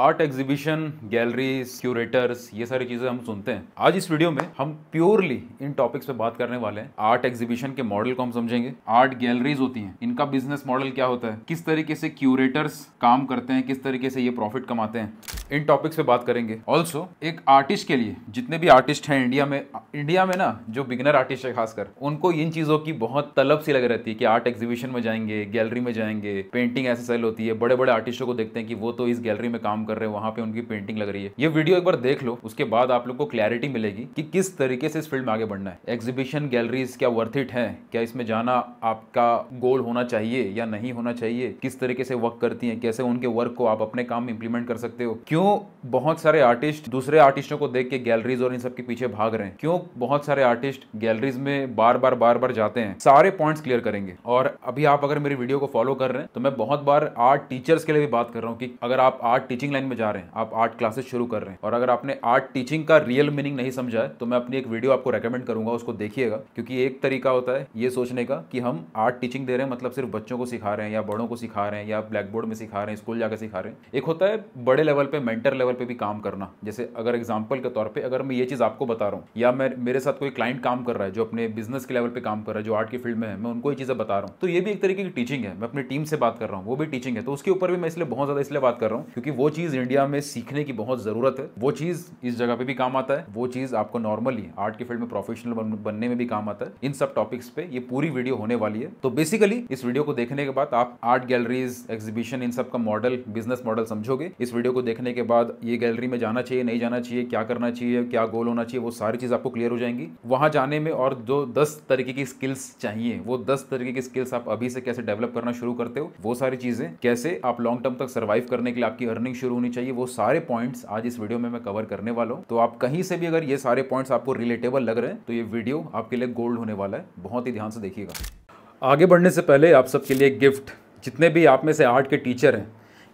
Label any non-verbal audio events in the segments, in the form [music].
Art exhibition galleries curators ये सारी चीज़ें हम सुनते हैं आज इस वीडियो में हम प्योरली इन टॉपिक्स पे बात करने वाले हैं आर्ट एग्जीबिशन के मॉडल को हम समझेंगे आर्ट गैलरीज होती हैं इनका बिजनेस मॉडल क्या होता है किस तरीके से क्यूरेटर्स काम करते हैं किस तरीके से ये प्रॉफिट कमाते हैं इन टॉपिक्स पे बात करेंगे ऑल्सो एक आर्टिस्ट के लिए जितने भी आर्टिस्ट हैं इंडिया में इंडिया में ना जो बिगनर आर्टिस्ट है खासकर उनको इन चीज़ों की बहुत तलब सी लग रहती है कि आर्ट एग्जीबिशन में जाएंगे गैलरी में जाएंगे पेंटिंग ऐसे सेल होती है बड़े बड़े आर्टिस्टों को देखते हैं कि वो तो इस गैलरी में काम काम कर रहे हो वहां पे उनकी पेंटिंग लग रही है ये वीडियो एक बार देख लो उसके बाद आप लोग को क्लैरिटी मिलेगी कि किस तरीके से इस फील्ड में आगे बढ़ना है एग्जीबिशन गैलरीज क्या वर्थ इट है क्या इसमें जाना आपका गोल होना चाहिए या नहीं होना चाहिए किस तरीके से वर्क करती है कैसे उनके वर्क को आप अपने काम में इंप्लीमेंट कर सकते हो क्यों बहुत सारे आर्टिस्ट दूसरे आर्टिस्टों को देख के गैलरीज और इन सबके पीछे भाग रहे हैं क्यों बहुत सारे आर्टिस्ट गैलरीज में बार बार बार बार जाते हैं सारे पॉइंट्स क्लियर करेंगे और अभी आप अगर मेरी वीडियो को फॉलो कर रहे हैं तो मैं बहुत बार आर्ट टीचर्स के लिए भी बात कर रहा हूँ कि अगर आप आर्ट टीचिंग टीचिंग लाइन में जा रहे हैं आप आर्ट क्लासेस शुरू कर रहे हैं और अगर आपने आर्ट टीचिंग का रियल मीनिंग नहीं समझा है तो मैं अपनी एक वीडियो आपको रेकमेंड करूंगा उसको देखिएगा क्योंकि एक तरीका होता है ये सोचने का कि हम आर्ट टीचिंग दे रहे हैं मतलब सिर्फ बच्चों को सिखा रहे हैं या बड़ों को सिखा रहे हैं या ब्लैक बोर्ड में सिखा रहे हैं स्कूल जाकर सिखा रहे हैं एक होता है बड़े लेवल पे मेंटर लेवल पे भी काम करना जैसे अगर एग्जाम्पल के तौर पर अगर मैं ये चीज़ आपको बता रहा हूँ या मैं मेरे साथ कोई क्लाइंट काम कर रहा है जो अपने बिजनेस के लेवल पर काम कर रहा है जो आर्ट की फील्ड में है मैं उनको ये चीज़ें बता रहा हूँ तो ये भी एक तरीके की टीचिंग है मैं अपनी टीम से बात कर रहा हूँ वो भी टीचिंग है तो उसके ऊपर भी मैं इसलिए बहुत ज़्यादा इसलिए बात कर रहा हूँ क्योंकि वो चीज़ चीज़ इंडिया में सीखने की बहुत ज़रूरत है वो चीज़ इस जगह पे भी काम आता है वो चीज़ आपको नॉर्मली आर्ट के फील्ड में प्रोफेशनल बनने में भी काम आता है इन सब टॉपिक्स पे ये पूरी वीडियो होने वाली है तो बेसिकली इस वीडियो को देखने के बाद आप आर्ट गैलरीज एग्जीबिशन इन सब का मॉडल बिजनेस मॉडल समझोगे इस वीडियो को देखने के बाद ये गैलरी में जाना चाहिए नहीं जाना चाहिए क्या करना चाहिए क्या गोल होना चाहिए वो सारी चीज़ आपको क्लियर हो जाएंगी वहां जाने में और जो दस तरीके की स्किल्स चाहिए वो दस तरीके की स्किल्स आप अभी से कैसे डेवलप करना शुरू करते हो वो सारी चीज़ें कैसे आप लॉन्ग टर्म तक सर्वाइव करने के लिए आपकी अर्निंग शुरू शुरू होनी चाहिए वो सारे पॉइंट्स आज इस वीडियो में मैं कवर करने वाला हूँ तो आप कहीं से भी अगर ये सारे पॉइंट्स आपको रिलेटेबल लग रहे हैं तो ये वीडियो आपके लिए गोल्ड होने वाला है बहुत ही ध्यान से देखिएगा आगे बढ़ने से पहले आप सबके लिए गिफ्ट जितने भी आप में से आर्ट के टीचर हैं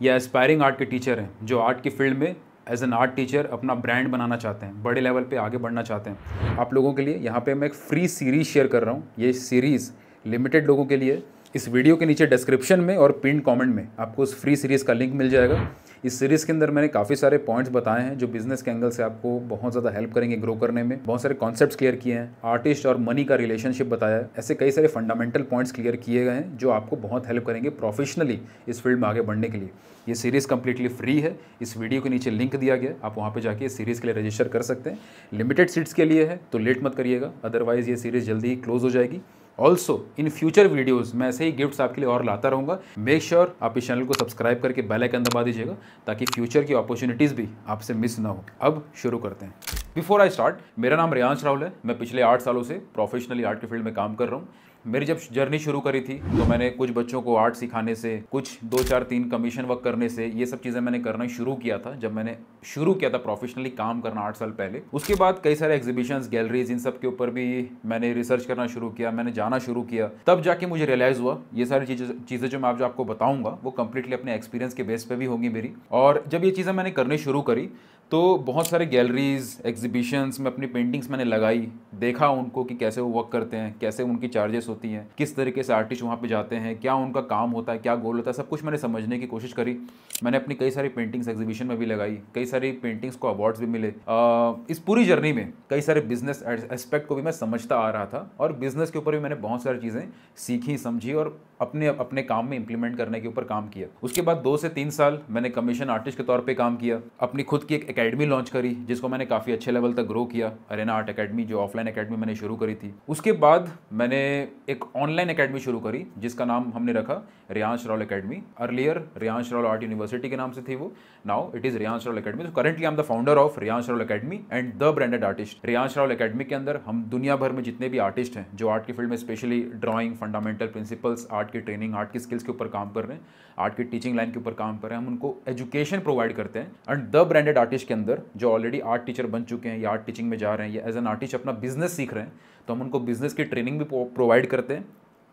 या एस्पायरिंग आर्ट के टीचर हैं जो आर्ट की फील्ड में एज एन आर्ट टीचर अपना ब्रांड बनाना चाहते हैं बड़े लेवल पे आगे बढ़ना चाहते हैं आप लोगों के लिए यहाँ पे मैं एक फ्री सीरीज़ शेयर कर रहा हूँ ये सीरीज़ लिमिटेड लोगों के लिए इस वीडियो के नीचे डिस्क्रिप्शन में और पिन कमेंट में आपको उस फ्री सीरीज़ का लिंक मिल जाएगा इस सीरीज़ के अंदर मैंने काफ़ी सारे पॉइंट्स बताए हैं जो बिजनेस के एंगल से आपको बहुत ज़्यादा हेल्प करेंगे ग्रो करने में बहुत सारे कॉन्सेप्ट्स क्लियर किए हैं आर्टिस्ट और मनी का रिलेशनशिप बताया है ऐसे कई सारे फंडामेंटल पॉइंट्स क्लियर किए गए हैं जो आपको बहुत हेल्प करेंगे प्रोफेशनली इस फील्ड में आगे बढ़ने के लिए ये सीरीज़ कम्प्लीटली फ्री है इस वीडियो के नीचे लिंक दिया गया आप वहाँ पर जाके इस सीरीज़ के लिए रजिस्टर कर सकते हैं लिमिटेड सीट्स के लिए है तो लेट मत करिएगा अदरवाइज़ ये सीरीज़ जल्दी ही क्लोज हो जाएगी ऑल्सो इन फ्यूचर वीडियोज़ मैं ऐसे ही गिफ्ट्स आपके लिए और लाता रहूंगा मेक श्योर sure आप इस चैनल को सब्सक्राइब करके बेल आइकन दबा दीजिएगा ताकि फ्यूचर की अपॉर्चुनिटीज़ भी आपसे मिस ना हो अब शुरू करते हैं बिफोर आई स्टार्ट मेरा नाम रियांश राहुल है मैं पिछले आठ सालों से प्रोफेशनली आर्ट के फील्ड में काम कर रहा हूँ मेरी जब जर्नी शुरू करी थी तो मैंने कुछ बच्चों को आर्ट सिखाने से कुछ दो चार तीन कमीशन वर्क करने से ये सब चीज़ें मैंने करना शुरू किया था जब मैंने शुरू किया था प्रोफेशनली काम करना आठ साल पहले उसके बाद कई सारे एग्जीबिशंस गैलरीज इन सब के ऊपर भी मैंने रिसर्च करना शुरू किया मैंने जाना शुरू किया तब जाके मुझे रियलाइज़ हुआ ये सारी चीज़ें चीज़ें जो मैं आपको बताऊंगा वो कम्प्लीटली अपने एक्सपीरियंस के बेस पर भी होंगी मेरी और जब ये चीज़ें मैंने करनी शुरू करी तो बहुत सारे गैलरीज़ एग्जीबिशंस में अपनी पेंटिंग्स मैंने लगाई देखा उनको कि कैसे वो वर्क करते हैं कैसे उनकी चार्जेस होती हैं किस तरीके से आर्टिस्ट वहाँ पे जाते हैं क्या उनका काम होता है क्या गोल होता है सब कुछ मैंने समझने की कोशिश करी मैंने अपनी कई सारी पेंटिंग्स एग्जीबिशन में भी लगाई कई सारी पेंटिंग्स को अवार्ड्स भी मिले आ, इस पूरी जर्नी में कई सारे बिजनेस एस्पेक्ट को भी मैं समझता आ रहा था और बिज़नेस के ऊपर भी मैंने बहुत सारी चीज़ें सीखी समझी और अपने अपने काम में इंप्लीमेंट करने के ऊपर काम किया उसके बाद दो से तीन साल मैंने कमीशन आर्टिस्ट के तौर पे काम किया अपनी खुद की एक एकेडमी लॉन्च करी जिसको मैंने काफ़ी अच्छे लेवल तक ग्रो किया अरेना आर्ट एकेडमी जो ऑफलाइन एकेडमी मैंने शुरू करी थी उसके बाद मैंने एक ऑनलाइन एकेडमी शुरू करी जिसका नाम हमने रखा Riyansh Rol academy earlier Riyansh Rol art university के नाम से थी वो now it is Riyansh Rol academy currently am the founder of Riyansh Rol academy and the branded artist Riyansh Rol academy के अंदर हम दुनिया भर में जितने भी आर्टिस्ट हैं जो आर्ट की फील्ड में specially drawing fundamental principles art art की ट्रेनिंग आर्ट की स्किल्स के ऊपर काम कर रहे हैं आर्ट की टीचिंग लाइन के ऊपर काम कर रहे हैं हम उनको एजुकेशन प्रोवाइड करते हैं एंड द ब्रांडेड आर्टिस्ट के अंदर जो ऑलरेडी आर्ट टीचर बन चुके हैं या आर्ट टीचिंग में जा रहे हैं या एज एन आर्टिस्ट अपना बिजनेस सीख रहे हैं तो हम उनको बिजनेस की ट्रेनिंग भी प्रोवाइड करते हैं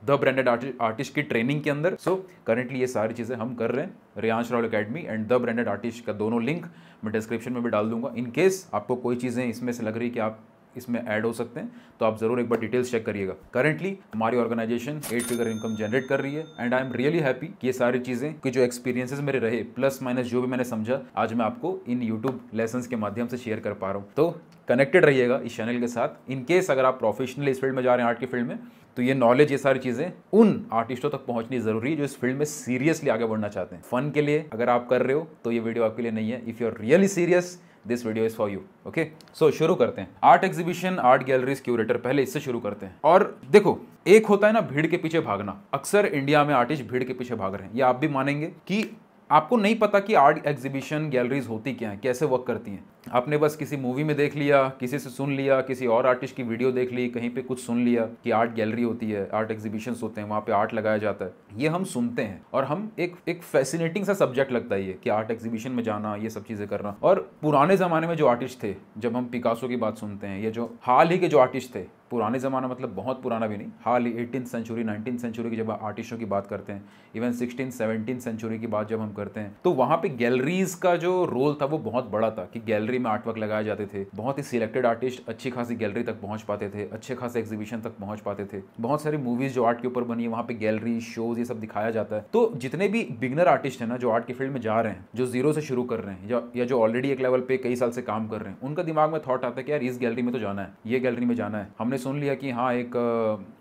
द ब्रांडेड आर्टिस्ट की ट्रेनिंग के अंदर सो करेंटली ये सारी चीज़ें हम कर रहे हैं Riyansh Royal Academy and the branded artist का दोनों लिंक मैं डिस्क्रिप्शन में भी डाल दूंगा इन केस आपको कोई चीज़ें इसमें से लग रही कि आप इसमें ऐड हो सकते हैं तो आप ज़रूर एक बार डिटेल्स चेक करिएगा करेंटली हमारी organisation eight figure income generate कर रही है and I am really happy ये सारी चीज़ें कि जो एक्सपीरियंसेस मेरे रहे प्लस माइनस जो भी मैंने समझा आज मैं आपको इन यूट्यूब लेसन के माध्यम से शेयर कर पा रहा हूँ तो कनेक्टेड रहिएगा इस चैनल के साथ इन केस अगर आप प्रोफेशनल इस फील्ड में जा रहे हैं आर्ट की फील्ड में तो ये नॉलेज ये सारी चीज़ें उन आर्टिस्टों तक पहुंचनी जरूरी है जो इस फील्ड में सीरियसली आगे बढ़ना चाहते हैं फन के लिए अगर आप कर रहे हो तो ये वीडियो आपके लिए नहीं है if you are really serious this video is for you okay so शुरू करते हैं art exhibition art galleries curator पहले इससे शुरू करते हैं और देखो एक होता है ना भीड़ के पीछे भागना अक्सर इंडिया में आर्टिस्ट भीड़ के पीछे भाग रहे हैं ये आप भी मानेंगे कि आपको नहीं पता कि आर्ट एग्जीबिशन गैलरीज होती क्या हैं कैसे वर्क करती हैं आपने बस किसी मूवी में देख लिया किसी से सुन लिया किसी और आर्टिस्ट की वीडियो देख ली कहीं पे कुछ सुन लिया कि आर्ट गैलरी होती है आर्ट एग्जीबिशन होते हैं वहाँ पे आर्ट लगाया जाता है ये हम सुनते हैं और हम एक एक फैसिनेटिंग सा सब्जेक्ट लगता है ये कि आर्ट एग्जीबिशन में जाना ये सब चीज़ें करना और पुराने ज़माने में जो आर्टिस्ट थे जब हम पिकासो की बात सुनते हैं या जो हाल ही के जो आर्टिस्ट थे पुराने ज़माना मतलब बहुत पुराना भी नहीं हाल ही एटीन सेंचुरी नाइनटीन सेंचुरी की जब आर्टिस्टों की बात करते हैं इवन सिक्सटीन सेवनटीन सेंचुरी की बात जब हम करते हैं तो वहाँ पे गैलरीज का जो रोल था वो बहुत बड़ा था कि गैलरी में आर्टवर्क लगाए जाते थे बहुत ही सिलेक्टेड आर्टिस्ट अच्छी खासी गैलरी तक पहुँच पाते थे अच्छे खासे एग्जीबिशन तक पहुँच पाते थे बहुत सारी मूवीज़ जो आर्ट के ऊपर बनी है वहाँ पे गैलरी शोज ये सब दिखाया जाता है तो जितने भी बिगनर आर्टिस्ट हैं ना जो आर्ट की फील्ड में जा रहे हैं जो जीरो से शुरू कर रहे हैं या जो ऑलरेडी एक लेवल पे कई साल से काम कर रहे हैं उनका दिमाग में थॉट आता है कि यार इस गैलरी में तो जाना है ये गैलरी में जाना है हमने सुन लिया कि हाँ एक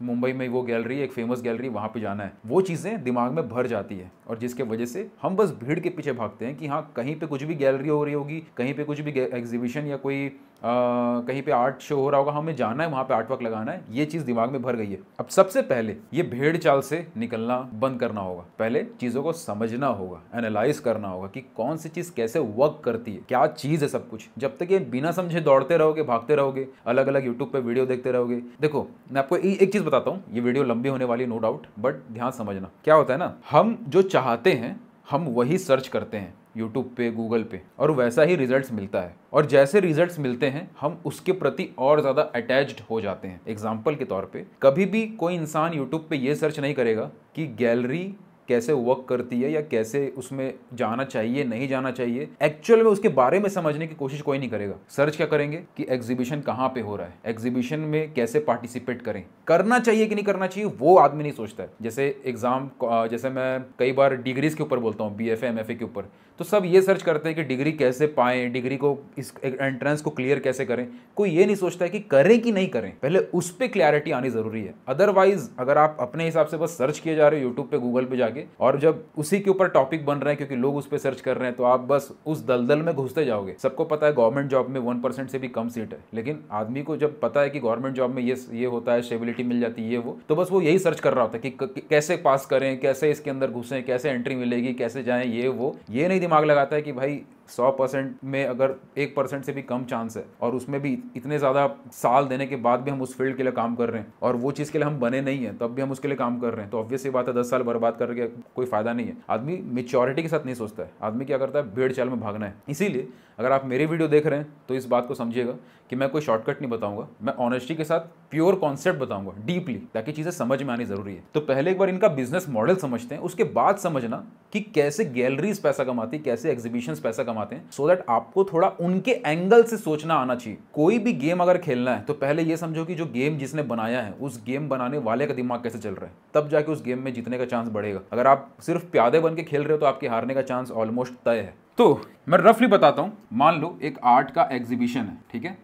मुंबई में वो गैलरी एक फेमस गैलरी वहाँ पे जाना है वो चीज़ें दिमाग में भर जाती है और जिसके वजह से हम बस भीड़ के पीछे भागते हैं कि हाँ कहीं पे कुछ भी गैलरी हो रही होगी कहीं पे कुछ भी एग्जीबिशन या कोई कहीं पे आर्ट शो हो रहा होगा हमें जाना है वहाँ पे आर्ट वर्क लगाना है ये चीज़ दिमाग में भर गई है अब सबसे पहले ये भेड़ चाल से निकलना बंद करना होगा पहले चीज़ों को समझना होगा एनालाइज करना होगा कि कौन सी चीज़ कैसे वर्क करती है क्या चीज़ है सब कुछ जब तक ये बिना समझे दौड़ते रहोगे भागते रहोगे अलग अलग यूट्यूब पर वीडियो देखते रहोगे देखो मैं आपको एक चीज़ बताता हूँ ये वीडियो लंबी होने वाली नो डाउट बट ध्यान समझना क्या होता है ना हम जो चाहते हैं हम वही सर्च करते हैं यूट्यूब पे गूगल पे और वैसा ही रिजल्ट्स मिलता है और जैसे रिजल्ट्स मिलते हैं हम उसके प्रति और ज़्यादा अटैच्ड हो जाते हैं एग्जाम्पल के तौर पे कभी भी कोई इंसान यूट्यूब पे ये सर्च नहीं करेगा कि गैलरी कैसे वर्क करती है या कैसे उसमें जाना चाहिए नहीं जाना चाहिए एक्चुअल में उसके बारे में समझने की कोशिश कोई नहीं करेगा सर्च क्या करेंगे कि एग्जीबिशन कहाँ पे हो रहा है एग्जीबिशन में कैसे पार्टिसिपेट करें करना चाहिए कि नहीं करना चाहिए वो आदमी नहीं सोचता है जैसे एग्जाम जैसे मैं कई बार डिग्रीज के ऊपर बोलता हूँ B F M F A के ऊपर तो सब ये सर्च करते हैं कि डिग्री कैसे पाए डिग्री को इस एंट्रेंस को क्लियर कैसे करें कोई ये नहीं सोचता है कि करें कि नहीं करें पहले उस पर क्लैरिटी आनी जरूरी है अदरवाइज अगर आप अपने हिसाब से बस सर्च किए जा रहे हो यूट्यूब पे गूगल पे जाके आगे और जब उसी के ऊपर टॉपिक बन रहे हैं क्योंकि लोग उस पर सर्च कर रहे हैं तो आप बस उस दलदल में घुसते जाओगे सबको पता है गवर्नमेंट जॉब में वन परसेंट से भी कम सीट है लेकिन आदमी को जब पता है कि गवर्नमेंट जॉब में ये ये होता है स्टेबिलिटी मिल जाती है ये वो तो बस वो यही सर्च कर रहा होता है कि कैसे पास करें कैसे इसके अंदर घुसें कैसे एंट्री मिलेगी कैसे जाएं ये वो ये नहीं दिमाग लगाता है कि भाई सौ परसेंट में अगर एक परसेंट से भी कम चांस है और उसमें भी इतने ज़्यादा साल देने के बाद भी हम उस फील्ड के लिए काम कर रहे हैं और वो चीज़ के लिए हम बने नहीं हैं तब भी हम उसके लिए काम कर रहे हैं तो ये बात है दस साल बर्बाद करके कोई फ़ायदा नहीं है आदमी मेच्योरिटी के साथ नहीं सोचता है आदमी क्या करता है भेड़ चाल में भागना है इसीलिए अगर आप मेरी वीडियो देख रहे हैं तो इस बात को समझिएगा कि मैं कोई शॉर्टकट नहीं बताऊंगा मैं ऑनेस्टी के साथ प्योर कॉन्सेप्ट बताऊंगा डीपली ताकि चीज़ें समझ में आनी ज़रूरी है तो पहले एक बार इनका बिजनेस मॉडल समझते हैं उसके बाद समझना कि कैसे गैलरीज पैसा कमाती कैसे एग्जीबिशंस पैसा कमाते हैं सो so दैट आपको थोड़ा उनके एंगल से सोचना आना चाहिए कोई भी गेम अगर खेलना है तो पहले ये समझो कि जो गेम जिसने बनाया है उस गेम बनाने वाले का दिमाग कैसे चल रहा है तब जाके उस गेम में जीतने का चांस बढ़ेगा अगर आप सिर्फ प्यादे बन के खेल रहे हो तो आपके हारने का चांस ऑलमोस्ट तय है तो मैं रफली बताता हूँ मान लो एक आर्ट का एग्जीबिशन है ठीक है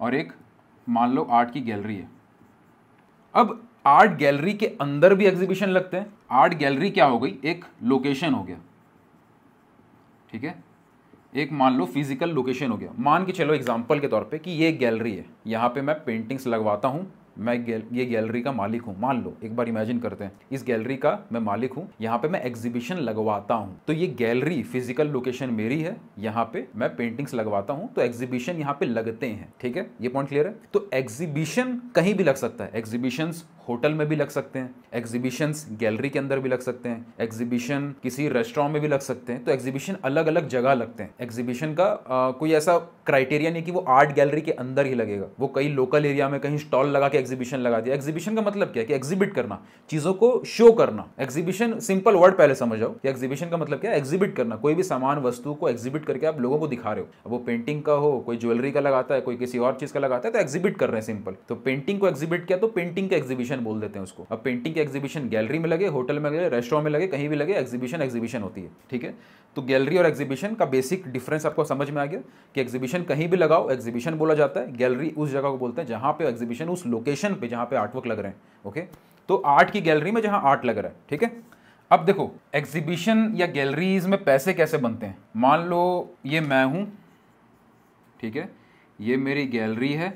और एक मान लो आर्ट की गैलरी है अब आर्ट गैलरी के अंदर भी एग्जीबिशन लगते हैं आर्ट गैलरी क्या हो गई एक लोकेशन हो गया ठीक है एक मान लो फिजिकल लोकेशन हो गया मान के चलो एग्जाम्पल के तौर पे कि ये गैलरी है यहाँ पे मैं पेंटिंग्स लगवाता हूँ मैं गेल, ये गैलरी का मालिक हूँ मान लो एक बार इमेजिन करते हैं इस गैलरी का मैं मालिक हूँ यहाँ पे मैं एग्जीबिशन लगवाता हूँ तो ये गैलरी फिजिकल लोकेशन मेरी है यहाँ पे मैं पेंटिंग्स लगवाता हूँ तो एग्जीबिशन यहाँ पे लगते हैं ठीक है ये पॉइंट क्लियर है तो एग्जीबिशन कहीं भी लग सकता है एग्जीबिशन होटल में भी लग सकते हैं एग्जीबिशंस गैलरी के अंदर भी लग सकते हैं एग्जीबिशन किसी रेस्टोरेंट में भी लग सकते हैं तो एग्जीबिशन अलग अलग जगह लगते हैं एग्जीबिशन का आ, कोई ऐसा क्राइटेरिया नहीं कि वो आर्ट गैलरी के अंदर ही लगेगा वो कई लोकल एरिया में कहीं स्टॉल लगा के एग्जीबिशन लगा दिया एग्जीबिशन का मतलब क्या है कि एग्जीबिट करना चीज़ों को शो करना एग्जीबिशन सिंपल वर्ड पहले समझ जाओ कि एग्जीबिशन का मतलब क्या है एग्जीबिट करना कोई भी सामान वस्तु को एग्जीबिट करके आप लोगों को दिखा रहे हो वो पेंटिंग का हो कोई ज्वेलरी का लगाता है कोई किसी और चीज़ का लगाता है तो एग्जीबिट कर रहे हैं सिंपल तो पेंटिंग को एग्जीबिट किया तो पेंटिंग का एग्जीबिशन एग्जीबिशन बोल देते हैं उसको अब पेंटिंग की एग्जीबिशन गैलरी में लगे होटल में लगे रेस्टोरेंट में लगे कहीं भी लगे एग्जीबिशन एग्जीबिशन होती है ठीक है तो गैलरी और एग्जीबिशन का बेसिक डिफरेंस आपको समझ में आ गया कि एग्जीबिशन कहीं भी लगाओ एग्जीबिशन बोला जाता है गैलरी उस जगह को बोलते हैं जहाँ पे एग्जीबिशन उस लोकेशन पे जहाँ पे आर्टवर्क लग रहे हैं ओके तो आर्ट की गैलरी में जहाँ आर्ट लग रहा है ठीक है अब देखो एग्जीबिशन या गैलरीज में पैसे कैसे बनते हैं मान लो ये मैं हूँ ठीक है ये मेरी गैलरी है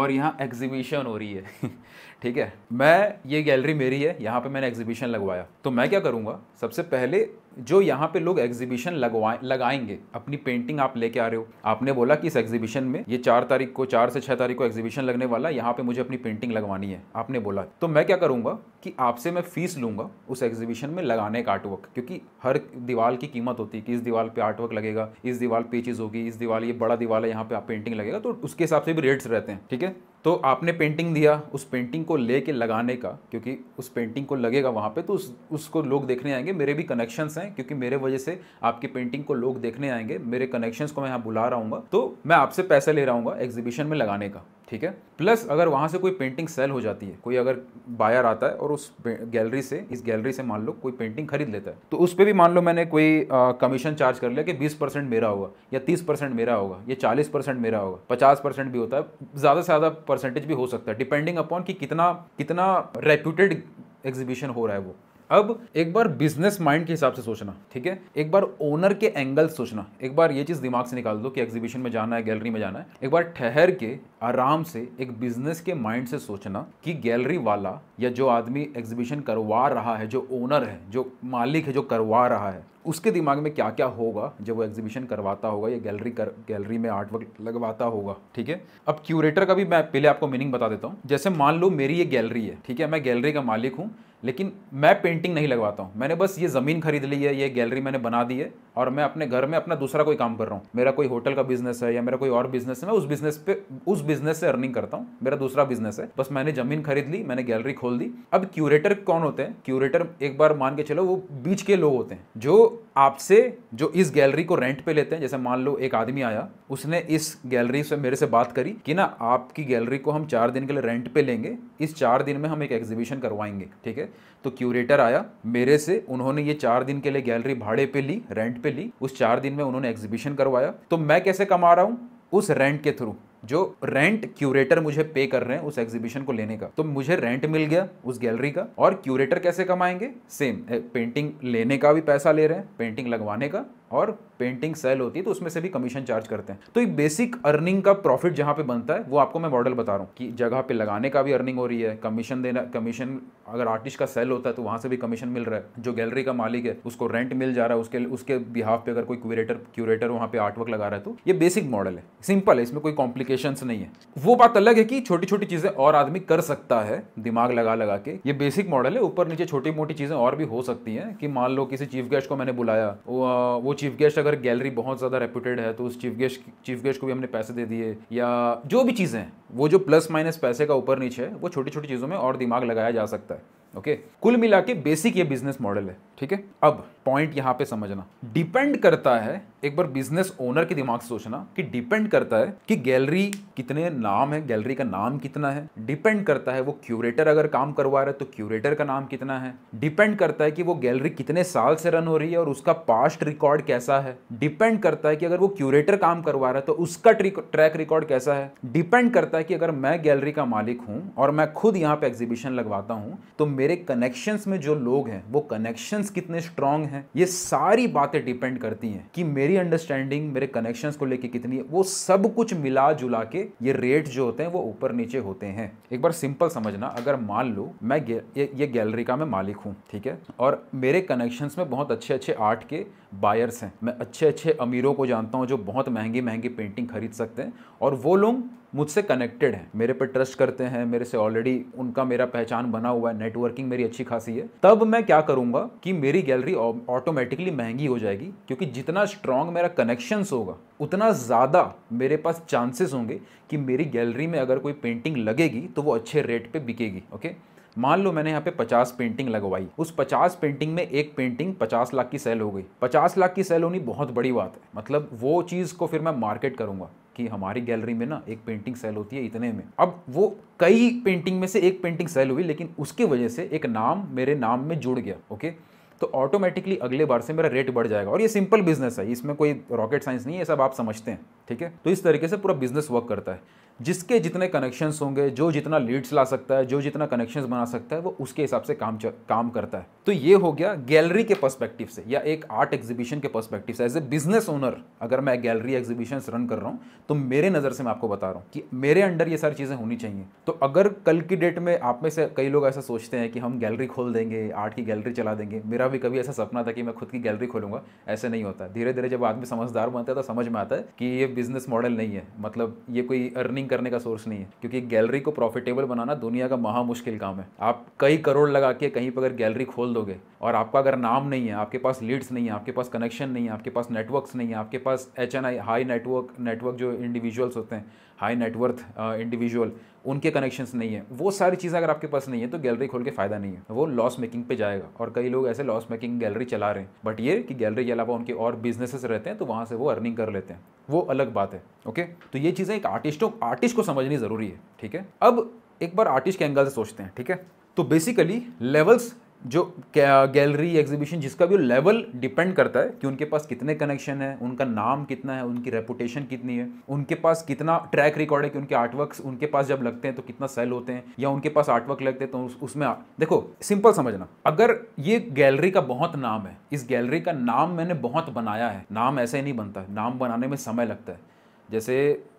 और यहाँ एग्जीबिशन हो रही है [laughs] ठीक है मैं ये गैलरी मेरी है यहाँ पे मैंने एग्जीबिशन लगवाया तो मैं क्या करूँगा सबसे पहले जो यहाँ पे लोग एग्जीबिशन लगवाए लगाएंगे अपनी पेंटिंग आप लेके आ रहे हो आपने बोला कि इस एग्जीबिशन में ये चार तारीख को चार से छः तारीख को एग्जीबिशन लगने वाला यहाँ पे मुझे अपनी पेंटिंग लगवानी है आपने बोला तो मैं क्या करूँगा कि आपसे मैं फीस लूँगा उस एग्जीबिशन में लगाने का आर्टवर्क क्योंकि हर दीवार की कीमत होती है कि इस दीवार पर आर्टवर्क लगेगा इस दीवार पे चीज़ होगी इस दीवार ये बड़ा दीवार है यहाँ पे आप पेंटिंग लगेगा तो उसके हिसाब से भी रेट्स रहते हैं ठीक है तो आपने पेंटिंग दिया उस पेंटिंग को ले के लगाने का क्योंकि उस पेंटिंग को लगेगा वहाँ पे तो उस उसको लोग देखने आएंगे मेरे भी कनेक्शंस हैं क्योंकि मेरे वजह से आपकी पेंटिंग को लोग देखने आएंगे मेरे कनेक्शंस को मैं यहाँ बुला रहा हूँ तो मैं आपसे पैसे ले रहा हूँ एग्जीबिशन में लगाने का ठीक है प्लस अगर वहाँ से कोई पेंटिंग सेल हो जाती है कोई अगर बायर आता है और उस गैलरी से इस गैलरी से मान लो कोई पेंटिंग खरीद लेता है तो उस पर भी मान लो मैंने कोई कमीशन चार्ज कर लिया कि बीस परसेंट मेरा होगा या तीस परसेंट मेरा होगा या चालीस परसेंट मेरा होगा पचास परसेंट भी होता है ज़्यादा से ज़्यादा परसेंटेज भी हो सकता है डिपेंडिंग अपॉन कि कितना कितना रेप्यूटेड एग्जीबिशन हो रहा है वो अब एक बार बिजनेस माइंड के हिसाब से सोचना ठीक है एक बार ओनर के एंगल सोचना एक बार ये चीज़ दिमाग से निकाल दो कि एग्जीबिशन में जाना है गैलरी में जाना है एक बार ठहर के आराम से एक बिजनेस के माइंड से सोचना कि गैलरी वाला या जो आदमी एग्जीबिशन करवा रहा है जो ओनर है जो मालिक है जो करवा रहा है उसके दिमाग में क्या क्या होगा जब वो एग्जीबिशन करवाता होगा या गैलरी कर गैलरी में आर्ट वर्क लगवाता होगा ठीक है अब क्यूरेटर का भी मैं पहले आपको मीनिंग बता देता हूँ जैसे मान लो मेरी ये गैलरी है ठीक है मैं गैलरी का मालिक हूँ लेकिन मैं पेंटिंग नहीं लगवाता हूँ मैंने बस ये ज़मीन खरीद ली है ये गैलरी मैंने बना दी है और मैं अपने घर में अपना दूसरा कोई काम कर रहा हूँ मेरा कोई होटल का बिजनेस है या मेरा कोई और बिजनेस है मैं उस बिजनेस पे उस बिजनेस से अर्निंग करता हूँ मेरा दूसरा बिजनेस है बस मैंने जमीन खरीद ली मैंने गैलरी खोल दी अब क्यूरेटर कौन होते हैं क्यूरेटर एक बार मान के चलो वो बीच के लोग होते हैं जो आपसे जो इस गैलरी को रेंट पे लेते हैं जैसे मान लो एक आदमी आया उसने इस गैलरी से मेरे से बात करी कि ना आपकी गैलरी को हम चार दिन के लिए रेंट पे लेंगे इस चार दिन में हम एक एग्जीबिशन करवाएंगे ठीक है तो क्यूरेटर आया मेरे से उन्होंने ये चार दिन के लिए गैलरी भाड़े पे ली रेंट पे ली उस चार दिन में उन्होंने एग्जीबिशन करवाया तो मैं कैसे कमा रहा हूँ उस रेंट के थ्रू जो रेंट क्यूरेटर मुझे पे कर रहे हैं उस एग्जीबिशन को लेने का तो मुझे रेंट मिल गया उस गैलरी का और क्यूरेटर कैसे कमाएंगे सेम पेंटिंग लेने का भी पैसा ले रहे हैं पेंटिंग लगवाने का और पेंटिंग सेल होती है तो उसमें से भी कमीशन चार्ज करते हैं तो एक बेसिक अर्निंग का प्रॉफिट जहाँ पे बनता है वो आपको मैं मॉडल बता रहा हूँ कि जगह पे लगाने का भी अर्निंग हो रही है कमीशन देना कमीशन अगर आर्टिस्ट का सेल होता है तो वहाँ से भी कमीशन मिल रहा है जो गैलरी का मालिक है उसको रेंट मिल जा रहा है उसके उसके बिहाफ पे अगर कोई क्यूरेटर क्यूरेटर वहाँ पे आर्टवर्क लगा रहा है तो ये बेसिक मॉडल है सिंपल है इसमें कोई कॉम्प्लिकेशन नहीं है वो बात अलग है कि छोटी छोटी चीज़ें और आदमी कर सकता है दिमाग लगा लगा के ये बेसिक मॉडल है ऊपर नीचे छोटी मोटी चीज़ें और भी हो सकती हैं कि मान लो किसी चीफ गेस्ट को मैंने बुलाया वो चीफ गेस्ट अगर अगर गैलरी बहुत ज़्यादा रेपूटेड है तो उस चीफ गेस्ट चीफ गेस्ट को भी हमने पैसे दे दिए या जो भी चीज़ें हैं वो जो प्लस माइनस पैसे का ऊपर नीचे है वो छोटी छोटी चीज़ों में और दिमाग लगाया जा सकता है ओके कुल मिला के बेसिक ये बिजनेस मॉडल है ठीक है अब पॉइंट यहाँ पे समझना डिपेंड करता है एक बार बिजनेस ओनर के दिमाग से सोचना कि डिपेंड करता है कि गैलरी कितने नाम है गैलरी का नाम कितना है डिपेंड करता है वो क्यूरेटर अगर काम करवा रहा है तो क्यूरेटर का नाम कितना है डिपेंड करता है कि वो गैलरी कितने साल से रन हो रही है और उसका पास्ट रिकॉर्ड कैसा है डिपेंड करता है कि अगर वो क्यूरेटर काम करवा रहा है तो उसका ट्रैक रिकॉर्ड कैसा है डिपेंड करता है कि अगर मैं गैलरी का मालिक हूँ और मैं खुद यहाँ पे एग्जीबिशन लगवाता हूँ तो मेरे कनेक्शन में जो लोग हैं वो कनेक्शन कितने स्ट्रांग हैं ये सारी बातें डिपेंड करती हैं कि मेरी अंडरस्टैंडिंग मेरे कनेक्शंस को लेके कितनी है वो सब कुछ मिला जुला के ये रेट जो होते हैं वो ऊपर नीचे होते हैं एक बार सिंपल समझना अगर मान लो मैं ये, ये गैलरी का मैं मालिक हूँ ठीक है और मेरे कनेक्शंस में बहुत अच्छे अच्छे आर्ट के बायर्स हैं मैं अच्छे अच्छे अमीरों को जानता हूँ जो बहुत महंगी महंगी पेंटिंग खरीद सकते हैं और वो लोग मुझसे कनेक्टेड हैं मेरे पे ट्रस्ट करते हैं मेरे से ऑलरेडी उनका मेरा पहचान बना हुआ है नेटवर्किंग मेरी अच्छी खासी है तब मैं क्या करूँगा कि मेरी गैलरी ऑटोमेटिकली महंगी हो जाएगी क्योंकि जितना स्ट्रांग मेरा कनेक्शंस होगा उतना ज़्यादा मेरे पास चांसेस होंगे कि मेरी गैलरी में अगर कोई पेंटिंग लगेगी तो वो अच्छे रेट पर बिकेगी ओके मान लो मैंने यहाँ पे 50 पेंटिंग लगवाई उस 50 पेंटिंग में एक पेंटिंग 50 लाख की सेल हो गई 50 लाख की सेल होनी बहुत बड़ी बात है मतलब वो चीज़ को फिर मैं मार्केट करूँगा कि हमारी गैलरी में ना एक पेंटिंग सेल होती है इतने में अब वो कई पेंटिंग में से एक पेंटिंग सेल हुई लेकिन उसके वजह से एक नाम मेरे नाम में जुड़ गया ओके तो ऑटोमेटिकली अगले बार से मेरा रेट बढ़ जाएगा और ये सिंपल बिजनेस है इसमें कोई रॉकेट साइंस नहीं है सब आप समझते हैं ठीक है तो इस तरीके से पूरा बिजनेस वर्क करता है जिसके जितने कनेक्शंस होंगे जो जितना लीड्स ला सकता है जो जितना कनेक्शंस बना सकता है वो उसके हिसाब से काम काम करता है तो ये हो गया गैलरी के पर्सपेक्टिव से या एक आर्ट एग्जीबिशन के पर्सपेक्टिव से एज ए बिजनेस ओनर अगर मैं गैलरी एग्जीबिशन रन कर रहा हूँ तो मेरे नज़र से मैं आपको बता रहा हूँ कि मेरे अंडर ये सारी चीज़ें होनी चाहिए तो अगर कल की डेट में आप में से कई लोग ऐसा सोचते हैं कि हम गैलरी खोल देंगे आर्ट की गैलरी चला देंगे मेरा भी कभी ऐसा सपना था कि मैं खुद की गैलरी खोलूंगा ऐसे नहीं होता धीरे धीरे जब आदमी समझदार बनता है तो समझ में आता है कि ये बिजनेस मॉडल नहीं है मतलब ये कोई अर्निंग करने का सोर्स नहीं है क्योंकि गैलरी को प्रॉफिटेबल बनाना दुनिया का महा मुश्किल काम है आप कई करोड़ लगा के कहीं पर अगर गैलरी खोल दोगे और आपका अगर नाम नहीं है आपके पास लीड्स नहीं है आपके पास कनेक्शन नहीं है आपके पास नेटवर्क्स नहीं है आपके पास एच हाई नेटवर्क नेटवर्क जो इंडिविजुअल्स होते हैं हाई नेटवर्थ इंडिविजुअल उनके कनेक्शंस नहीं है वो सारी चीज़ें अगर आपके पास नहीं है तो गैलरी खोल के फ़ायदा नहीं है वो लॉस मेकिंग पे जाएगा और कई लोग ऐसे लॉस मेकिंग गैलरी चला रहे हैं बट ये कि गैलरी के अलावा उनके और बिजनेसेस रहते हैं तो वहाँ से वो अर्निंग कर लेते हैं वो अलग बात है ओके तो ये चीज़ें एक आर्टिस्टों आर्टिस्ट को समझनी ज़रूरी है ठीक है अब एक बार आर्टिस्ट के एंगल से सोचते हैं ठीक है तो बेसिकली लेवल्स जो गैलरी एग्जीबिशन जिसका भी लेवल डिपेंड करता है कि उनके पास कितने कनेक्शन है उनका नाम कितना है उनकी रेपुटेशन कितनी है उनके पास कितना ट्रैक रिकॉर्ड है कि उनके आर्टवर्क उनके पास जब लगते हैं तो कितना सेल होते हैं या उनके पास आर्टवर्क लगते हैं तो उस, उसमें आ, देखो सिंपल समझना अगर ये गैलरी का बहुत नाम है इस गैलरी का नाम मैंने बहुत बनाया है नाम ऐसे ही नहीं बनता नाम बनाने में समय लगता है जैसे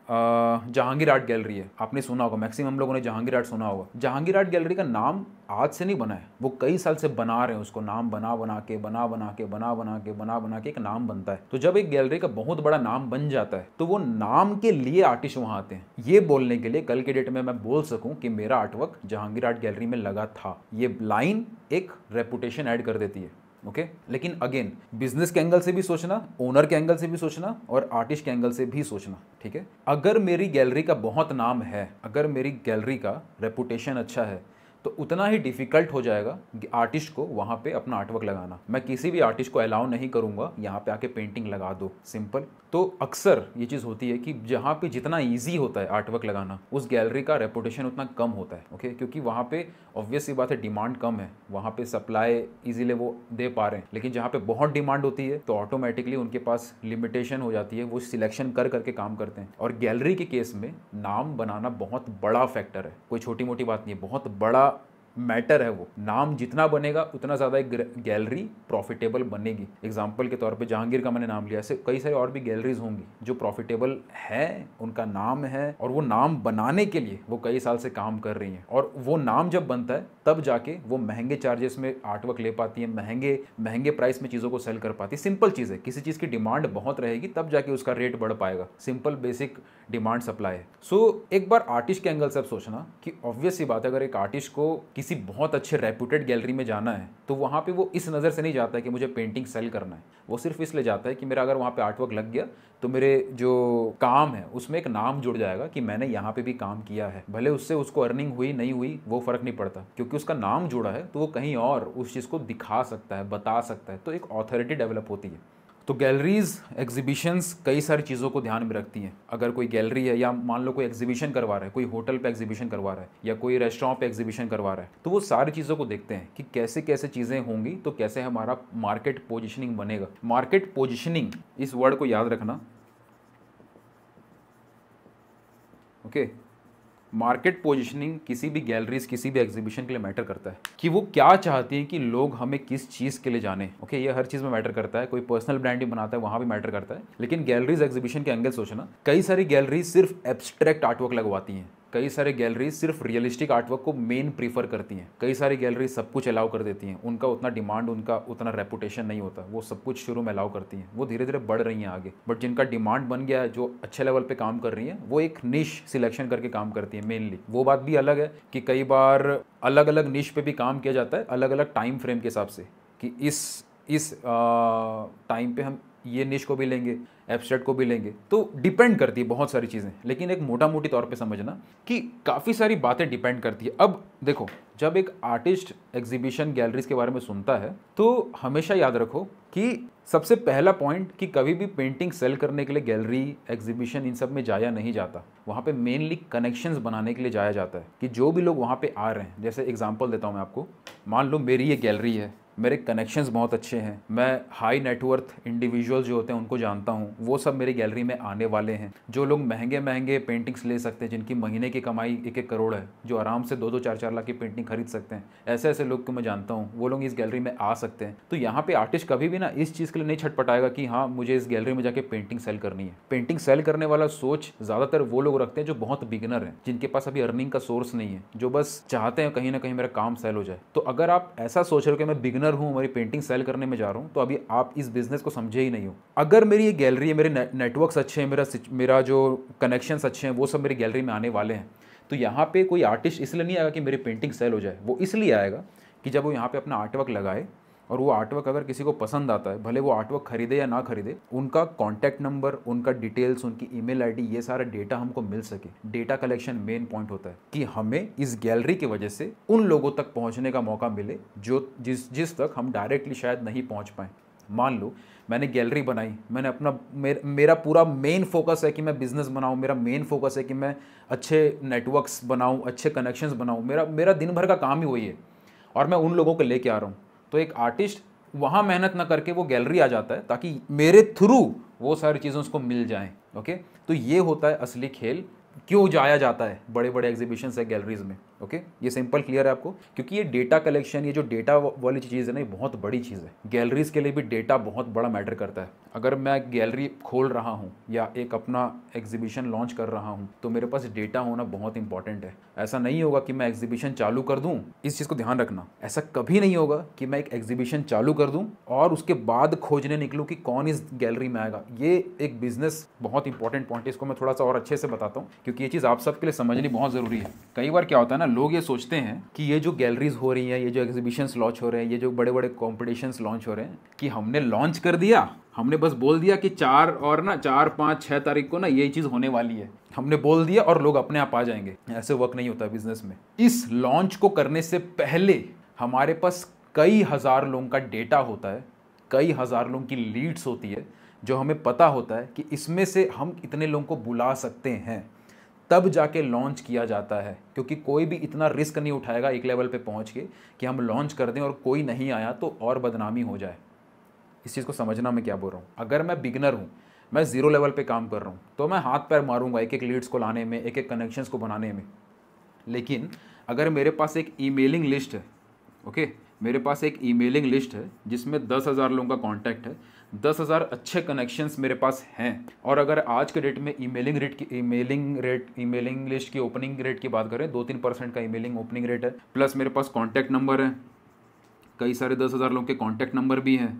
जहांगीर आर्ट गैलरी है आपने सुना होगा मैक्सिमम लोगों ने जहांगीर आर्ट सुना होगा जहांगीर आर्ट गैलरी का नाम आज से नहीं बना है वो कई साल से बना रहे हैं उसको नाम बना बना के बना बना के बना बना के बना बना के एक नाम बनता है तो जब एक गैलरी का बहुत बड़ा नाम बन जाता है तो वो नाम के लिए आर्टिस्ट वहाँ आते हैं ये बोलने के लिए कल के डेट में मैं बोल सकूँ कि मेरा आर्टवर्क जहांगीर आर्ट गैलरी में लगा था ये लाइन एक रेपुटेशन ऐड कर देती है ओके लेकिन अगेन बिजनेस के एंगल से भी सोचना ओनर के एंगल से भी सोचना और आर्टिस्ट के एंगल से भी सोचना ठीक है अगर मेरी गैलरी का बहुत नाम है अगर मेरी गैलरी का रेपुटेशन अच्छा है तो उतना ही डिफ़िकल्ट हो जाएगा आर्टिस्ट को वहाँ पे अपना आर्टवर्क लगाना मैं किसी भी आर्टिस्ट को अलाउ नहीं करूँगा यहाँ पे आके पेंटिंग लगा दो सिंपल तो अक्सर ये चीज़ होती है कि जहाँ पे जितना इजी होता है आर्टवर्क लगाना उस गैलरी का रेपुटेशन उतना कम होता है ओके क्योंकि वहाँ पे ऑब्वियसली बात है डिमांड कम है वहाँ पे सप्लाई इजीली वो दे पा रहे हैं लेकिन जहाँ पे बहुत डिमांड होती है तो ऑटोमेटिकली उनके पास लिमिटेशन हो जाती है वो सिलेक्शन कर करके काम करते हैं और गैलरी के केस में नाम बनाना बहुत बड़ा फैक्टर है कोई छोटी मोटी बात नहीं है बहुत बड़ा मैटर है वो नाम जितना बनेगा उतना ज़्यादा एक गैलरी प्रॉफिटेबल बनेगी एग्जाम्पल के तौर पे जहांगीर का मैंने नाम लिया ऐसे कई सारी और भी गैलरीज होंगी जो प्रॉफिटेबल है उनका नाम है और वो नाम बनाने के लिए वो कई साल से काम कर रही हैं और वो नाम जब बनता है तब जाके वो महंगे चार्जेस में आर्टवर्क ले पाती है महंगे महंगे प्राइस में चीज़ों को सेल कर पाती है सिंपल चीज़ है किसी चीज़ की डिमांड बहुत रहेगी तब जाके उसका रेट बढ़ पाएगा सिंपल बेसिक डिमांड सप्लाई है सो एक बार आर्टिस्ट के एंगल से सोचना कि ऑब्वियस बात है अगर एक आर्टिस्ट को किसी बहुत अच्छे रेपूटेड गैलरी में जाना है तो वहाँ पे वो इस नज़र से नहीं जाता है कि मुझे पेंटिंग सेल करना है वो सिर्फ इसलिए जाता है कि मेरा अगर वहाँ पे आर्ट वर्क लग गया तो मेरे जो काम है उसमें एक नाम जुड़ जाएगा कि मैंने यहाँ पे भी काम किया है भले उससे उसको अर्निंग हुई नहीं हुई वो फ़र्क नहीं पड़ता क्योंकि उसका नाम जुड़ा है तो वो कहीं और उस चीज़ को दिखा सकता है बता सकता है तो एक ऑथोरिटी डेवलप होती है तो गैलरीज एग्जीबिशंस कई सारी चीज़ों को ध्यान में रखती हैं अगर कोई गैलरी है या मान लो कोई एग्जीबिशन करवा रहा है कोई होटल पे एग्जीबिशन करवा रहा है या कोई रेस्टोरेंट पे एग्जीबिशन करवा रहा है तो वो सारी चीज़ों को देखते हैं कि कैसे कैसे चीज़ें होंगी तो कैसे हमारा मार्केट पोजिशनिंग बनेगा मार्केट पोजिशनिंग इस वर्ड को याद रखना ओके okay? मार्केट पोजिशनिंग किसी भी गैलरीज किसी भी एग्जीबिशन के लिए मैटर करता है कि वो क्या चाहती हैं कि लोग हमें किस चीज़ के लिए जाने ओके ये हर चीज़ में मैटर करता है कोई पर्सनल ब्रांड भी बनाता है वहाँ भी मैटर करता है लेकिन गैलरीज एग्जीबिशन के एंगल सोचना कई सारी गैलरीज सिर्फ एब्स्ट्रैक्ट आर्टवर्क लगवाती हैं कई सारे गैलरीज सिर्फ रियलिस्टिक आर्टवर्क को मेन प्रीफर करती हैं कई सारी गैलरीज सब कुछ अलाउ कर देती हैं उनका उतना डिमांड उनका उतना रेपुटेशन नहीं होता वो सब कुछ शुरू में अलाउ करती हैं वो धीरे धीरे बढ़ रही हैं आगे बट जिनका डिमांड बन गया है जो अच्छे लेवल पे काम कर रही हैं वो एक निश सिलेक्शन करके काम करती हैं मेनली वो बात भी अलग है कि कई बार अलग अलग निश पे भी काम किया जाता है अलग अलग टाइम फ्रेम के हिसाब से कि इस इस टाइम पे हम ये निश को भी लेंगे एब्स्ट्रैक्ट को भी लेंगे तो डिपेंड करती है बहुत सारी चीज़ें लेकिन एक मोटा मोटी तौर पे समझना कि काफ़ी सारी बातें डिपेंड करती है अब देखो जब एक आर्टिस्ट एग्जीबिशन गैलरीज के बारे में सुनता है तो हमेशा याद रखो कि सबसे पहला पॉइंट कि कभी भी पेंटिंग सेल करने के लिए गैलरी एग्जीबिशन इन सब में जाया नहीं जाता वहाँ पे मेनली कनेक्शंस बनाने के लिए जाया जाता है कि जो भी लोग वहाँ पे आ रहे हैं जैसे एग्जांपल देता हूँ मैं आपको मान लो मेरी ये गैलरी है मेरे कनेक्शंस बहुत अच्छे हैं मैं हाई नेटवर्थ इंडिविजुअल जो होते हैं उनको जानता हूँ वो सब मेरी गैलरी में आने वाले हैं जो लोग महंगे महंगे पेंटिंग्स ले सकते हैं जिनकी महीने की कमाई एक एक करोड़ है जो आराम से दो दो चार चार लाख की पेंटिंग खरीद सकते हैं ऐसे ऐसे लोग को मैं जानता हूँ वो लोग इस गैलरी में आ सकते हैं तो यहाँ पे आर्टिस्ट कभी भी ना इस चीज़ के लिए नहीं छटपटाएगा कि हाँ मुझे इस गैलरी में जाके पेंटिंग सेल करनी है पेंटिंग सेल करने वाला सोच ज़्यादातर वो लोग रखते हैं जो बहुत बिगनर हैं जिनके पास अभी अर्निंग का सोर्स नहीं है जो बस चाहते हैं कहीं ना कहीं मेरा काम सेल हो जाए तो अगर आप ऐसा सोच रहे हो कि मैं बिगिनर बिगनर हूँ मेरी पेंटिंग सेल करने में जा रहा हूँ तो अभी आप इस बिज़नेस को समझे ही नहीं हो अगर मेरी ये गैलरी है मेरे नेटवर्क्स अच्छे हैं मेरा मेरा जो कनेक्शन अच्छे हैं वो सब मेरी गैलरी में आने वाले हैं तो यहाँ पर कोई आर्टिस्ट इसलिए नहीं आएगा कि मेरी पेंटिंग सेल हो जाए वो इसलिए आएगा कि जब वो यहाँ पर अपना आर्टवर्क लगाए और वो आर्टवर्क अगर किसी को पसंद आता है भले वो आर्टवर्क खरीदे या ना खरीदे उनका कॉन्टैक्ट नंबर उनका डिटेल्स उनकी ई मेल ये सारा डेटा हमको मिल सके डेटा कलेक्शन मेन पॉइंट होता है कि हमें इस गैलरी की वजह से उन लोगों तक पहुँचने का मौका मिले जो जिस जिस तक हम डायरेक्टली शायद नहीं पहुँच पाए मान लो मैंने गैलरी बनाई मैंने अपना मेर, मेरा पूरा मेन फोकस है कि मैं बिज़नेस बनाऊं मेरा मेन फोकस है कि मैं अच्छे नेटवर्क्स बनाऊं अच्छे कनेक्शंस बनाऊं मेरा मेरा दिन भर का काम ही वही है और मैं उन लोगों को लेके आ रहा हूँ तो एक आर्टिस्ट वहाँ मेहनत ना करके वो गैलरी आ जाता है ताकि मेरे थ्रू वो सारी चीज़ें उसको मिल जाए ओके तो ये होता है असली खेल क्यों जाया जाता है बड़े बड़े एग्जीबिशन है गैलरीज में ओके ये सिंपल क्लियर है आपको क्योंकि ये डेटा कलेक्शन ये जो डेटा वाली चीज़ है ना ये बहुत बड़ी चीज़ है गैलरीज़ के लिए भी डेटा बहुत बड़ा मैटर करता है अगर मैं गैलरी खोल रहा हूँ या एक अपना एग्जीबिशन लॉन्च कर रहा हूँ तो मेरे पास डेटा होना बहुत इंपॉर्टेंट है ऐसा नहीं होगा कि मैं एग्जीबिशन चालू कर दूँ इस चीज़ को ध्यान रखना ऐसा कभी नहीं होगा कि मैं एक एग्जीबिशन चालू कर दूँ और उसके बाद खोजने निकलूँ कि कौन इस गैलरी में आएगा ये एक बिजनेस बहुत इंपॉर्टेंट पॉइंट है इसको मैं थोड़ा सा और अच्छे से बताता हूँ क्योंकि ये चीज़ आप सबके लिए समझनी बहुत ज़रूरी है कई बार क्या होता है ना लोग ये सोचते हैं कि ये जो गैलरीज हो रही हैं ये जो एग्जीबिशंस लॉन्च हो रहे हैं ये जो बड़े बड़े कॉम्पिटिशन्स लॉन्च हो रहे हैं कि हमने लॉन्च कर दिया हमने बस बोल दिया कि चार और ना चार पाँच छः तारीख को ना ये चीज़ होने वाली है हमने बोल दिया और लोग अपने आप आ जाएंगे ऐसे वर्क नहीं होता बिजनेस में इस लॉन्च को करने से पहले हमारे पास कई हज़ार लोगों का डेटा होता है कई हज़ार लोगों की लीड्स होती है जो हमें पता होता है कि इसमें से हम इतने लोगों को बुला सकते हैं तब जाके लॉन्च किया जाता है क्योंकि कोई भी इतना रिस्क नहीं उठाएगा एक लेवल पे पहुंच के कि हम लॉन्च कर दें और कोई नहीं आया तो और बदनामी हो जाए इस चीज़ को समझना मैं क्या बोल रहा हूँ अगर मैं बिगनर हूँ मैं ज़ीरो लेवल पे काम कर रहा हूँ तो मैं हाथ पैर मारूंगा एक एक लीड्स को लाने में एक एक कनेक्शंस को बनाने में लेकिन अगर मेरे पास एक ईमेलिंग लिस्ट है ओके मेरे पास एक ईमेलिंग लिस्ट है जिसमें दस हज़ार लोगों का कॉन्टैक्ट है दस हज़ार अच्छे कनेक्शंस मेरे पास हैं और अगर आज के डेट में ईमेलिंग रेट की ईमेलिंग रेट ईमेलिंग लिस्ट की ओपनिंग रेट की बात करें दो तीन परसेंट का ईमेलिंग ओपनिंग रेट है प्लस मेरे पास कॉन्टैक्ट नंबर है कई सारे दस हज़ार लोग के कॉन्टैक्ट नंबर भी हैं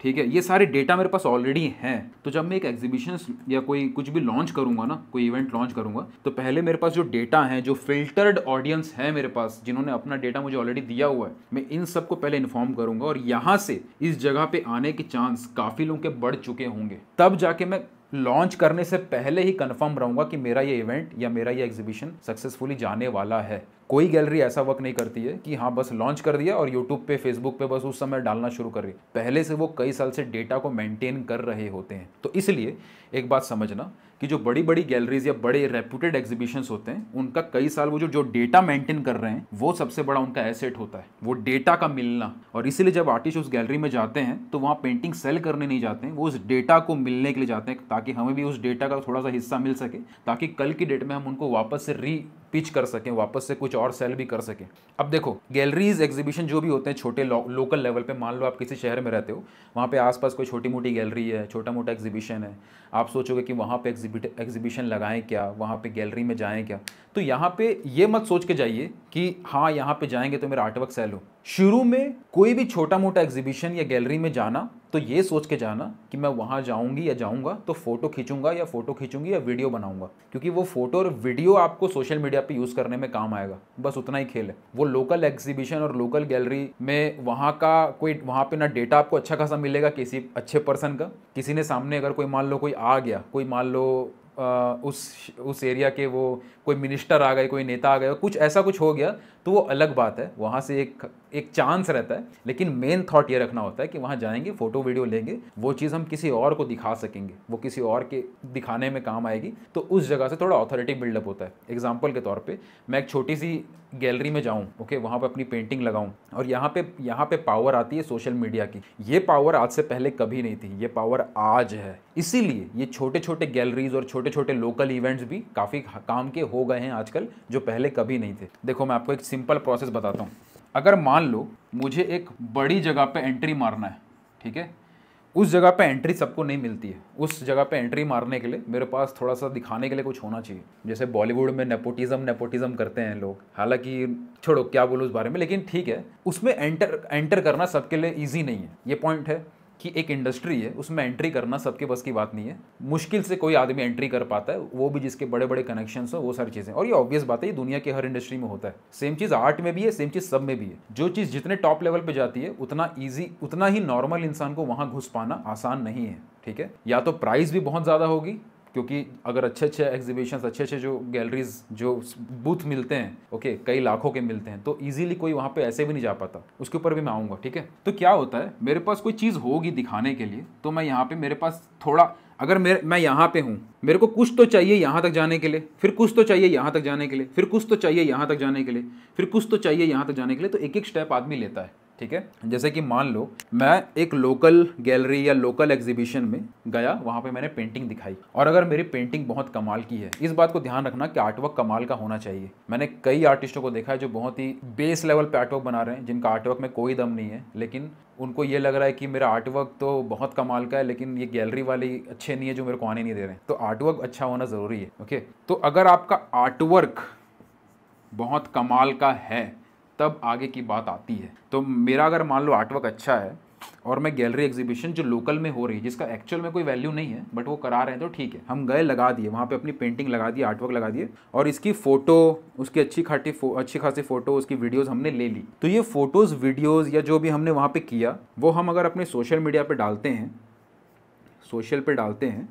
ठीक है ये सारे डेटा मेरे पास ऑलरेडी हैं तो जब मैं एक एग्जीबिशन या कोई कुछ भी लॉन्च करूंगा ना कोई इवेंट लॉन्च करूंगा तो पहले मेरे पास जो डेटा है जो फिल्टर्ड ऑडियंस है मेरे पास जिन्होंने अपना डेटा मुझे ऑलरेडी दिया हुआ है मैं इन सबको पहले इन्फॉर्म करूंगा और यहाँ से इस जगह पे आने के चांस काफ़ी लोगों के बढ़ चुके होंगे तब जाके मैं लॉन्च करने से पहले ही कंफर्म रहूंगा कि मेरा ये इवेंट या मेरा ये एग्जीबिशन सक्सेसफुली जाने वाला है कोई गैलरी ऐसा वर्क नहीं करती है कि हाँ बस लॉन्च कर दिया और यूट्यूब पे फेसबुक पे बस उस समय डालना शुरू कर रही पहले से वो कई साल से डेटा को मेंटेन कर रहे होते हैं तो इसलिए एक बात समझना कि जो बड़ी बड़ी गैलरीज या बड़े रेप्यूटेड एग्जीबिशंस होते हैं उनका कई साल वो जो जो डेटा मेंटेन कर रहे हैं वो सबसे बड़ा उनका एसेट होता है वो डेटा का मिलना और इसीलिए जब आर्टिस्ट उस गैलरी में जाते हैं तो वहाँ पेंटिंग सेल करने नहीं जाते हैं वो उस डेटा को मिलने के लिए जाते हैं ताकि हमें भी उस डेटा का थोड़ा सा हिस्सा मिल सके ताकि कल की डेट में हम उनको वापस से री पिच कर सकें वापस से कुछ और सेल भी कर सकें अब देखो गैलरीज एग्जीबिशन जो भी होते हैं छोटे लो, लोकल लेवल पे मान लो आप किसी शहर में रहते हो वहाँ पे आसपास कोई छोटी मोटी गैलरी है छोटा मोटा एग्जीबिशन है आप सोचोगे कि वहाँ पे एग्जीबिशन लगाएं क्या वहाँ पे गैलरी में जाएं क्या तो यहाँ पे ये मत सोच के जाइए कि हाँ यहाँ पे जाएंगे तो मेरा आर्टवर्क सेल हो शुरू में कोई भी छोटा मोटा एग्जीबिशन या गैलरी में जाना तो ये सोच के जाना कि मैं वहाँ जाऊँगी या जाऊँगा तो फ़ोटो खींचूंगा या फ़ोटो खींचूंगी या वीडियो बनाऊँगा क्योंकि वो फ़ोटो और वीडियो आपको सोशल मीडिया पे यूज़ करने में काम आएगा बस उतना ही खेल है वो लोकल एग्जीबिशन और लोकल गैलरी में वहाँ का कोई वहाँ पे ना डेटा आपको अच्छा खासा मिलेगा किसी अच्छे पर्सन का किसी ने सामने अगर कोई मान लो कोई आ गया कोई मान लो उस उस एरिया के वो कोई मिनिस्टर आ गए कोई नेता आ गए कुछ ऐसा कुछ हो गया तो वो अलग बात है वहाँ से एक एक चांस रहता है लेकिन मेन थॉट ये रखना होता है कि वहाँ जाएंगे फोटो वीडियो लेंगे वो चीज़ हम किसी और को दिखा सकेंगे वो किसी और के दिखाने में काम आएगी तो उस जगह से थोड़ा ऑथोरिटी बिल्डअप होता है एग्जाम्पल के तौर पर मैं एक छोटी सी गैलरी में जाऊँ ओके वहाँ पर अपनी पेंटिंग लगाऊँ और यहाँ पे यहाँ पे पावर आती है सोशल मीडिया की ये पावर आज से पहले कभी नहीं थी ये पावर आज है इसीलिए ये छोटे छोटे गैलरीज और छोटे छोटे लोकल इवेंट्स भी काफ़ी काम के हो हो गए हैं आजकल जो पहले कभी नहीं थे देखो मैं आपको एक सिंपल प्रोसेस बताता हूँ अगर मान लो मुझे एक बड़ी जगह पर एंट्री मारना है ठीक है उस जगह पे एंट्री सबको नहीं मिलती है उस जगह पे एंट्री मारने के लिए मेरे पास थोड़ा सा दिखाने के लिए कुछ होना चाहिए जैसे बॉलीवुड में नेपोटिज्म नेपोटिज्म करते हैं लोग हालांकि छोड़ो क्या बोलो उस बारे में लेकिन ठीक है उसमें एंटर एंटर करना सबके लिए ईजी नहीं है ये पॉइंट है कि एक इंडस्ट्री है उसमें एंट्री करना सबके बस की बात नहीं है मुश्किल से कोई आदमी एंट्री कर पाता है वो भी जिसके बड़े बड़े कनेक्शन हो वो सारी चीज़ें और ये ऑब्वियस बात है ये दुनिया के हर इंडस्ट्री में होता है सेम चीज़ आर्ट में भी है सेम चीज़ सब में भी है जो चीज़ जितने टॉप लेवल पर जाती है उतना ईजी उतना ही नॉर्मल इंसान को वहाँ घुस पाना आसान नहीं है ठीक है या तो प्राइस भी बहुत ज़्यादा होगी क्योंकि अगर अच्छे अच्छे एग्जीबिशंस अच्छे अच्छे जो गैलरीज जो बूथ मिलते हैं ओके कई लाखों के मिलते हैं तो इजीली कोई वहाँ पे ऐसे भी नहीं जा पाता उसके ऊपर भी मैं आऊँगा ठीक है तो क्या होता है मेरे पास कोई चीज़ होगी दिखाने के लिए तो मैं यहाँ पे मेरे पास थोड़ा अगर मेरे मैं यहाँ पे हूँ मेरे को कुछ तो चाहिए यहाँ तक जाने के लिए फिर कुछ तो चाहिए यहाँ तक जाने के लिए फिर कुछ तो चाहिए यहाँ तक जाने के लिए फिर कुछ तो चाहिए यहाँ तक जाने के लिए तो एक एक स्टेप आदमी लेता है ठीक है जैसे कि मान लो मैं एक लोकल गैलरी या लोकल एग्जीबिशन में गया वहाँ पे मैंने पेंटिंग दिखाई और अगर मेरी पेंटिंग बहुत कमाल की है इस बात को ध्यान रखना कि आर्टवर्क कमाल का होना चाहिए मैंने कई आर्टिस्टों को देखा है जो बहुत ही बेस लेवल पे आर्टवर्क बना रहे हैं जिनका आर्टवर्क में कोई दम नहीं है लेकिन उनको ये लग रहा है कि मेरा आर्टवर्क तो बहुत कमाल का है लेकिन ये गैलरी वाली अच्छे नहीं है जो मेरे को आने नहीं दे रहे तो आर्टवर्क अच्छा होना ज़रूरी है ओके तो अगर आपका आर्टवर्क बहुत कमाल का है तब आगे की बात आती है तो मेरा अगर मान लो आर्टवर्क अच्छा है और मैं गैलरी एग्जीबिशन जो लोकल में हो रही है जिसका एक्चुअल में कोई वैल्यू नहीं है बट वो करा रहे हैं तो ठीक है हम गए लगा दिए वहाँ पे अपनी पेंटिंग लगा दी आर्टवर्क लगा दिए और इसकी फ़ोटो उसकी अच्छी खाटी अच्छी खासी फ़ोटो उसकी वीडियोज़ हमने ले ली तो ये फ़ोटोज़ वीडियोज़ या जो भी हमने वहाँ पर किया वो हम अगर अपने सोशल मीडिया पर डालते हैं सोशल पर डालते हैं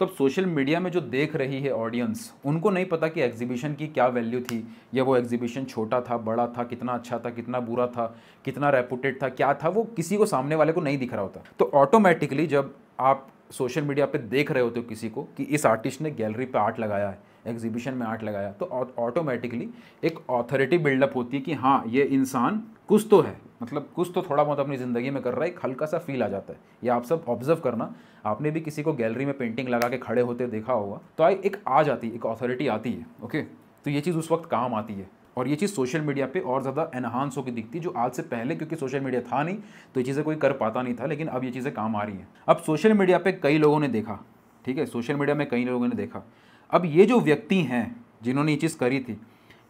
तो अब सोशल मीडिया में जो देख रही है ऑडियंस उनको नहीं पता कि एग्जीबिशन की क्या वैल्यू थी या वो एग्जीबिशन छोटा था बड़ा था कितना अच्छा था कितना बुरा था कितना रेपुटेड था क्या था वो किसी को सामने वाले को नहीं दिख रहा होता तो ऑटोमेटिकली जब आप सोशल मीडिया पे देख रहे होते हो किसी को कि इस आर्टिस्ट ने गैलरी पे आर्ट लगाया है एग्जीबिशन में आर्ट लगाया तो ऑटोमेटिकली एक ऑथोरिटी बिल्डअप होती है कि हाँ ये इंसान कुछ तो है मतलब कुछ तो थोड़ा बहुत अपनी ज़िंदगी में कर रहा है एक हल्का सा फील आ जाता है ये आप सब ऑब्जर्व करना आपने भी किसी को गैलरी में पेंटिंग लगा के खड़े होते देखा होगा तो आई एक आ जाती है एक अथॉरिटी आती है ओके तो ये चीज़ उस वक्त काम आती है और ये चीज़ सोशल मीडिया पे और ज़्यादा एनहांस होकर दिखती जो आज से पहले क्योंकि सोशल मीडिया था नहीं तो ये चीज़ें कोई कर पाता नहीं था लेकिन अब ये चीज़ें काम आ रही हैं अब सोशल मीडिया पर कई लोगों ने देखा ठीक है सोशल मीडिया में कई लोगों ने देखा अब ये जो व्यक्ति हैं जिन्होंने ये चीज़ करी थी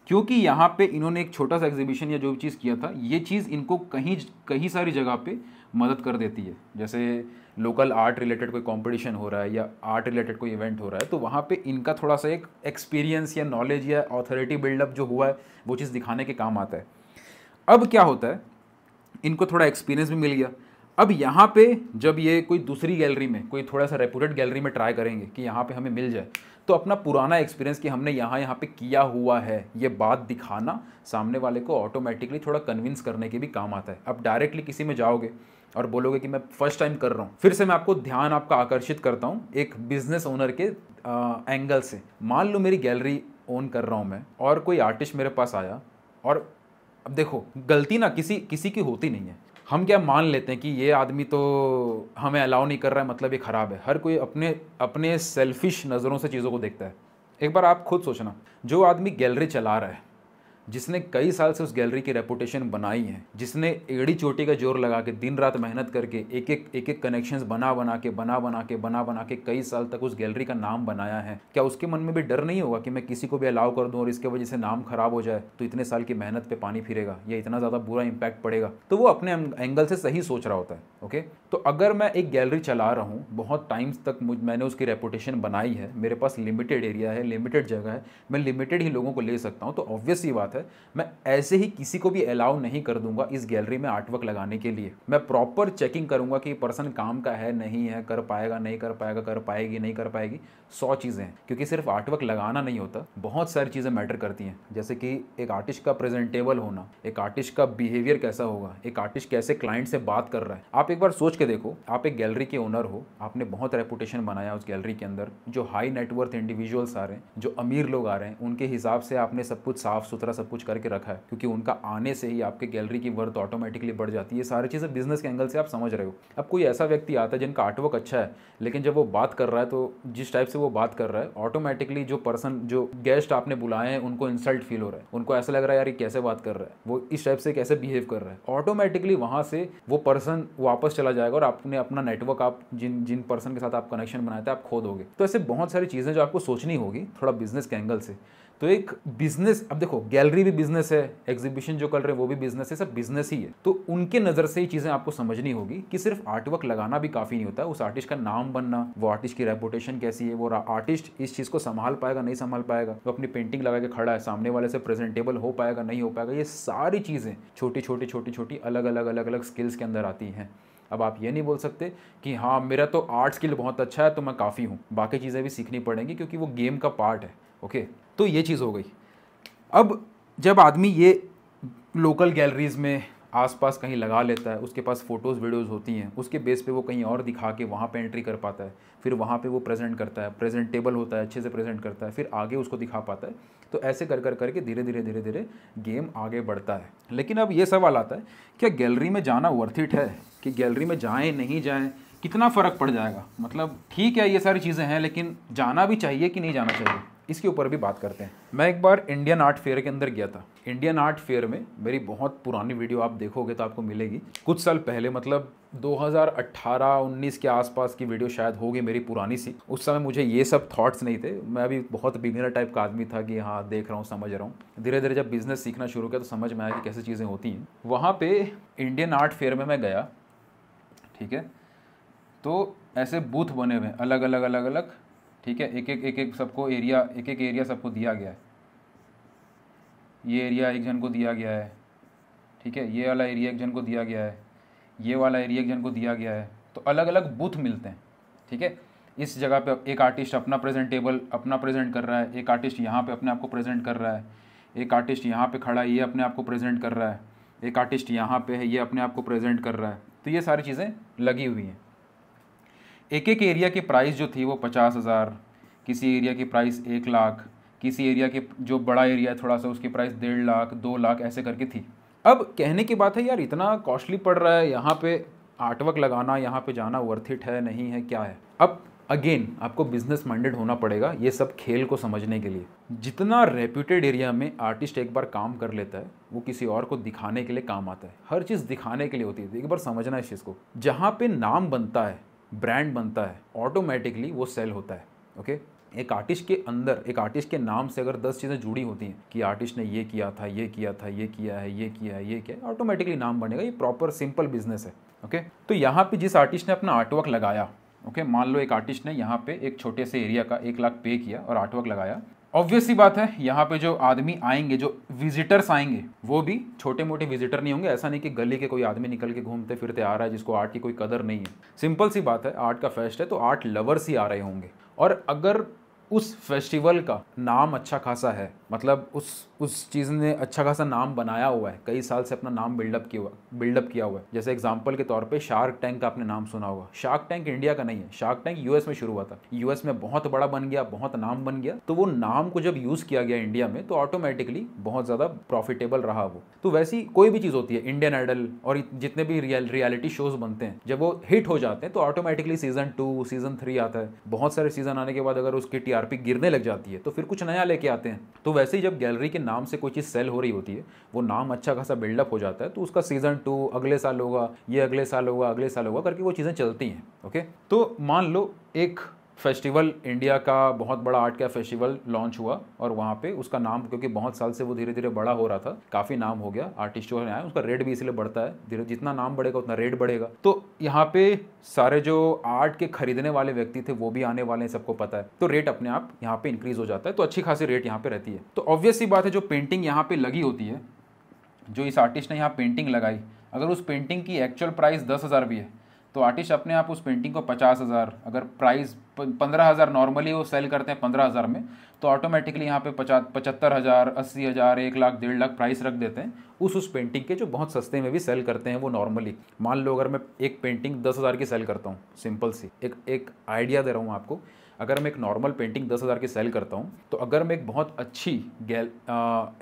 क्योंकि यहाँ पे इन्होंने एक छोटा सा एग्जीबिशन या जो भी चीज़ किया था ये चीज़ इनको कहीं कहीं सारी जगह पे मदद कर देती है जैसे लोकल आर्ट रिलेटेड कोई कंपटीशन हो रहा है या आर्ट रिलेटेड कोई इवेंट हो रहा है तो वहाँ पे इनका थोड़ा सा एक एक्सपीरियंस या नॉलेज या ऑथोरिटी बिल्डअप जो हुआ है वो चीज़ दिखाने के काम आता है अब क्या होता है इनको थोड़ा एक्सपीरियंस भी मिल गया अब यहाँ पे जब ये कोई दूसरी गैलरी में कोई थोड़ा सा रेपूटेड गैलरी में ट्राई करेंगे कि यहाँ पे हमें मिल जाए तो अपना पुराना एक्सपीरियंस कि हमने यहाँ यहाँ पे किया हुआ है ये बात दिखाना सामने वाले को ऑटोमेटिकली थोड़ा कन्विंस करने के भी काम आता है अब डायरेक्टली किसी में जाओगे और बोलोगे कि मैं फर्स्ट टाइम कर रहा हूँ फिर से मैं आपको ध्यान आपका आकर्षित करता हूँ एक बिजनेस ओनर के आ, एंगल से मान लो मेरी गैलरी ओन कर रहा हूँ मैं और कोई आर्टिस्ट मेरे पास आया और अब देखो गलती ना किसी किसी की होती नहीं है हम क्या मान लेते हैं कि ये आदमी तो हमें अलाउ नहीं कर रहा है मतलब ये ख़राब है हर कोई अपने अपने सेल्फिश नज़रों से चीज़ों को देखता है एक बार आप खुद सोचना जो आदमी गैलरी चला रहा है जिसने कई साल से उस गैलरी की रेपुटेशन बनाई है जिसने एड़ी चोटी का जोर लगा के दिन रात मेहनत करके एक एक एक एक कनेक्शंस बना बना के बना बना के बना बना के कई साल तक उस गैलरी का नाम बनाया है क्या उसके मन में भी डर नहीं होगा कि मैं किसी को भी अलाउ कर दूँ और इसके वजह से नाम खराब हो जाए तो इतने साल की मेहनत पर पानी फिरेगा या इतना ज़्यादा बुरा इम्पैक्ट पड़ेगा तो वो अपने एंगल से सही सोच रहा होता है ओके तो अगर मैं एक गैलरी चला रहा हूँ बहुत टाइम्स तक मुझ मैंने उसकी रेपुटेशन बनाई है मेरे पास लिमिटेड एरिया है लिमिटेड जगह है मैं लिमिटेड ही लोगों को ले सकता हूँ तो ऑब्वियस ही बात है मैं ऐसे ही किसी को भी अलाउ नहीं कर दूंगा इस गैलरी में आर्टवर्क लगाने के लिए मैं प्रॉपर चेकिंग करूंगा कि पर्सन काम का है नहीं है कर पाएगा नहीं कर पाएगा कर पाएगी नहीं कर पाएगी सौ चीज़ें क्योंकि सिर्फ आर्टवर्क लगाना नहीं होता बहुत सारी चीज़ें मैटर करती हैं जैसे कि एक आर्टिस्ट का प्रेजेंटेबल होना एक आर्टिस्ट का बिहेवियर कैसा होगा एक आर्टिस्ट कैसे क्लाइंट से बात कर रहा है आप एक बार सोच के देखो आप एक गैलरी के ओनर हो आपने बहुत रेपुटेशन बनाया उस गैलरी के अंदर जो हाई नेटवर्थ इंडिविजुअल्स आ रहे हैं जो अमीर लोग आ रहे हैं उनके हिसाब से आपने सब कुछ साफ सुथरा सब सब कुछ करके रखा है क्योंकि उनका आने से ही आपके गैलरी की वर्थ ऑटोमेटिकली बढ़ जाती है सारी चीज़ें बिजनेस के एंगल से आप समझ रहे हो अब कोई ऐसा व्यक्ति आता है जिनका आर्टवर्क अच्छा है लेकिन जब वो बात कर रहा है तो जिस टाइप से वो बात कर रहा है ऑटोमेटिकली जो पर्सन जो गेस्ट आपने बुलाए हैं उनको इंसल्ट फील हो रहा है उनको ऐसा लग रहा है यार ये कैसे बात कर रहा है वो इस टाइप से कैसे बिहेव कर रहा है ऑटोमेटिकली वहाँ से वो पर्सन वापस चला जाएगा और आपने अपना नेटवर्क आप जिन जिन पर्सन के साथ आप कनेक्शन बनाए थे आप खो दोगे तो ऐसे बहुत सारी चीज़ें जो आपको सोचनी होगी थोड़ा बिजनेस के एंगल से तो एक बिजनेस अब देखो गैलरी भी बिजनेस है एग्जीबिशन जो कर रहे हैं वो भी बिजनेस है सब बिजनेस ही है तो उनके नज़र से ये चीज़ें आपको समझनी होगी कि सिर्फ आर्टवर्क लगाना भी काफ़ी नहीं होता उस आर्टिस्ट का नाम बनना वो आर्टिस्ट की रेपुटेशन कैसी है वो आर्टिस्ट इस चीज़ को संभाल पाएगा नहीं संभाल पाएगा वो तो अपनी पेंटिंग लगा के खड़ा है सामने वाले से प्रेजेंटेबल हो पाएगा नहीं हो पाएगा ये सारी चीज़ें छोटी छोटी छोटी छोटी अलग अलग अलग अलग स्किल्स के अंदर आती हैं अब आप ये नहीं बोल सकते कि हाँ मेरा तो आर्ट स्किल बहुत अच्छा है तो मैं काफ़ी हूँ बाकी चीज़ें भी सीखनी पड़ेंगी क्योंकि वो गेम का पार्ट है ओके तो ये चीज़ हो गई अब जब आदमी ये लोकल गैलरीज़ में आसपास कहीं लगा लेता है उसके पास फ़ोटोज़ वीडियोज़ होती हैं उसके बेस पे वो कहीं और दिखा के वहाँ पे एंट्री कर पाता है फिर वहाँ पे वो प्रेजेंट करता है प्रेजेंटेबल होता है अच्छे से प्रेजेंट करता है फिर आगे उसको दिखा पाता है तो ऐसे कर कर करके धीरे धीरे धीरे धीरे गेम आगे बढ़ता है लेकिन अब ये सवाल आता है क्या गैलरी में जाना वर्थ इट है कि गैलरी में जाएँ नहीं जाएँ कितना फ़र्क पड़ जाएगा मतलब ठीक है ये सारी चीज़ें हैं लेकिन जाना भी चाहिए कि नहीं जाना चाहिए इसके ऊपर भी बात करते हैं मैं एक बार इंडियन आर्ट फेयर के अंदर गया था इंडियन आर्ट फेयर में मेरी बहुत पुरानी वीडियो आप देखोगे तो आपको मिलेगी कुछ साल पहले मतलब 2018-19 के आसपास की वीडियो शायद होगी मेरी पुरानी सी उस समय मुझे ये सब थॉट्स नहीं थे मैं अभी बहुत बिगिनर टाइप का आदमी था कि हाँ देख रहा हूँ समझ रहा हूँ धीरे धीरे जब बिज़नेस सीखना शुरू किया तो समझ में आया कि कैसे चीज़ें होती हैं वहाँ पर इंडियन आर्ट फेयर में मैं गया ठीक है तो ऐसे बूथ बने हुए हैं अलग अलग अलग अलग ठीक है एक एक एक एक सबको एरिया एक एक एरिया सबको दिया गया है ये एरिया एक जन को दिया गया है ठीक है ये वाला एरिया एक जन को दिया गया है ये वाला एरिया एक जन को दिया गया है तो अलग अलग बूथ मिलते हैं ठीक है इस जगह पे एक आर्टिस्ट अपना प्रेजेंटेबल अपना प्रेजेंट कर रहा है एक आर्टिस्ट यहाँ पे अपने आप को प्रेजेंट कर रहा है एक आर्टिस्ट यहाँ पे खड़ा है ये अपने आप को प्रेजेंट कर रहा है एक आर्टिस्ट यहाँ पे है ये अपने आप को प्रेजेंट कर रहा है तो ये सारी चीज़ें लगी हुई हैं एक एक एरिया की प्राइस जो थी वो पचास हज़ार किसी एरिया की प्राइस एक लाख किसी एरिया के जो बड़ा एरिया है थोड़ा सा उसकी प्राइस डेढ़ लाख दो लाख ऐसे करके थी अब कहने की बात है यार इतना कॉस्टली पड़ रहा है यहाँ पे आर्टवर्क लगाना यहाँ पे जाना वर्थ इट है नहीं है क्या है अब अगेन आपको बिजनेस माइंडेड होना पड़ेगा ये सब खेल को समझने के लिए जितना रेप्यूटेड एरिया में आर्टिस्ट एक बार काम कर लेता है वो किसी और को दिखाने के लिए काम आता है हर चीज़ दिखाने के लिए होती है एक बार समझना है इस चीज़ को जहाँ पे नाम बनता है ब्रांड बनता है ऑटोमेटिकली वो सेल होता है ओके एक आर्टिस्ट के अंदर एक आर्टिस्ट के नाम से अगर दस चीज़ें जुड़ी होती हैं कि आर्टिस्ट ने ये किया था ये किया था ये किया है ये किया है ये किया है ऑटोमेटिकली नाम बनेगा ये प्रॉपर सिंपल बिजनेस है ओके तो यहाँ पे जिस आर्टिस्ट ने अपना आर्टवर्क लगाया ओके मान लो एक आर्टिस्ट ने यहाँ पे एक छोटे से एरिया का एक लाख पे किया और आर्टवर्क लगाया ऑब्वियस सी बात है यहाँ पे जो आदमी आएंगे जो विजिटर्स आएंगे वो भी छोटे मोटे विजिटर नहीं होंगे ऐसा नहीं कि गली के कोई आदमी निकल के घूमते फिरते आ रहा है जिसको आर्ट की कोई कदर नहीं है सिंपल सी बात है आर्ट का फेस्ट है तो आर्ट लवर्स ही आ रहे होंगे और अगर उस फेस्टिवल का नाम अच्छा खासा है मतलब उस उस चीज़ ने अच्छा खासा नाम बनाया हुआ है कई साल से अपना नाम बिल्डअप किया हुआ बिल्डअप किया हुआ है जैसे एग्जांपल के तौर पे शार्क टैंक का आपने नाम सुना होगा शार्क टैंक इंडिया का नहीं है शार्क टैंक यूएस में शुरू हुआ था यूएस में बहुत बड़ा बन गया बहुत नाम बन गया तो वो नाम को जब यूज़ किया गया इंडिया में तो ऑटोमेटिकली बहुत ज़्यादा प्रॉफिटेबल रहा वो तो वैसी कोई भी चीज़ होती है इंडियन आइडल और जितने भी रियलिटी शोज़ बनते हैं जब वो हिट हो जाते हैं तो automatically season two season three आता है बहुत सारे सीज़न आने के बाद अगर उसकी टी गिरने लग जाती है तो फिर कुछ नया लेके आते हैं तो वैसे ही जब गैलरी के नाम से कोई चीज़ सेल हो रही होती है वो नाम अच्छा खासा बिल्डअप हो जाता है तो उसका सीज़न टू अगले साल होगा ये अगले साल होगा अगले साल होगा करके वो चीज़ें चलती हैं ओके तो मान लो एक फेस्टिवल इंडिया का बहुत बड़ा आर्ट का फेस्टिवल लॉन्च हुआ और वहाँ पे उसका नाम क्योंकि बहुत साल से वो धीरे धीरे बड़ा हो रहा था काफ़ी नाम हो गया आर्टिस्ट जो है उसका रेट भी इसलिए बढ़ता है धीरे जितना नाम बढ़ेगा उतना रेट बढ़ेगा तो यहाँ पे सारे जो आर्ट के खरीदने वाले व्यक्ति थे वो भी आने वाले हैं सबको पता है तो रेट अपने आप यहाँ पर इंक्रीज हो जाता है तो अच्छी खासी रेट यहाँ पर रहती है तो ऑब्वियसली बात है जो पेंटिंग यहाँ पर लगी होती है जो इस आर्टिस्ट ने यहाँ पेंटिंग लगाई अगर उस पेंटिंग की एक्चुअल प्राइस दस हज़ार भी है तो आर्टिस्ट अपने आप उस पेंटिंग को पचास हज़ार अगर प्राइस पंद्रह हज़ार नॉर्मली वो सेल करते हैं पंद्रह हज़ार में तो ऑटोमेटिकली यहाँ पे पचा पचहत्तर हज़ार अस्सी हज़ार एक लाख डेढ़ लाख प्राइस रख देते हैं उस उस पेंटिंग के जो बहुत सस्ते में भी सेल करते हैं वो नॉर्मली मान लो अगर मैं एक पेंटिंग दस हज़ार की सेल करता हूँ सिंपल सी एक एक आइडिया दे रहा हूँ आपको अगर मैं एक नॉर्मल पेंटिंग दस हज़ार की सेल करता हूँ तो अगर मैं एक बहुत अच्छी गैल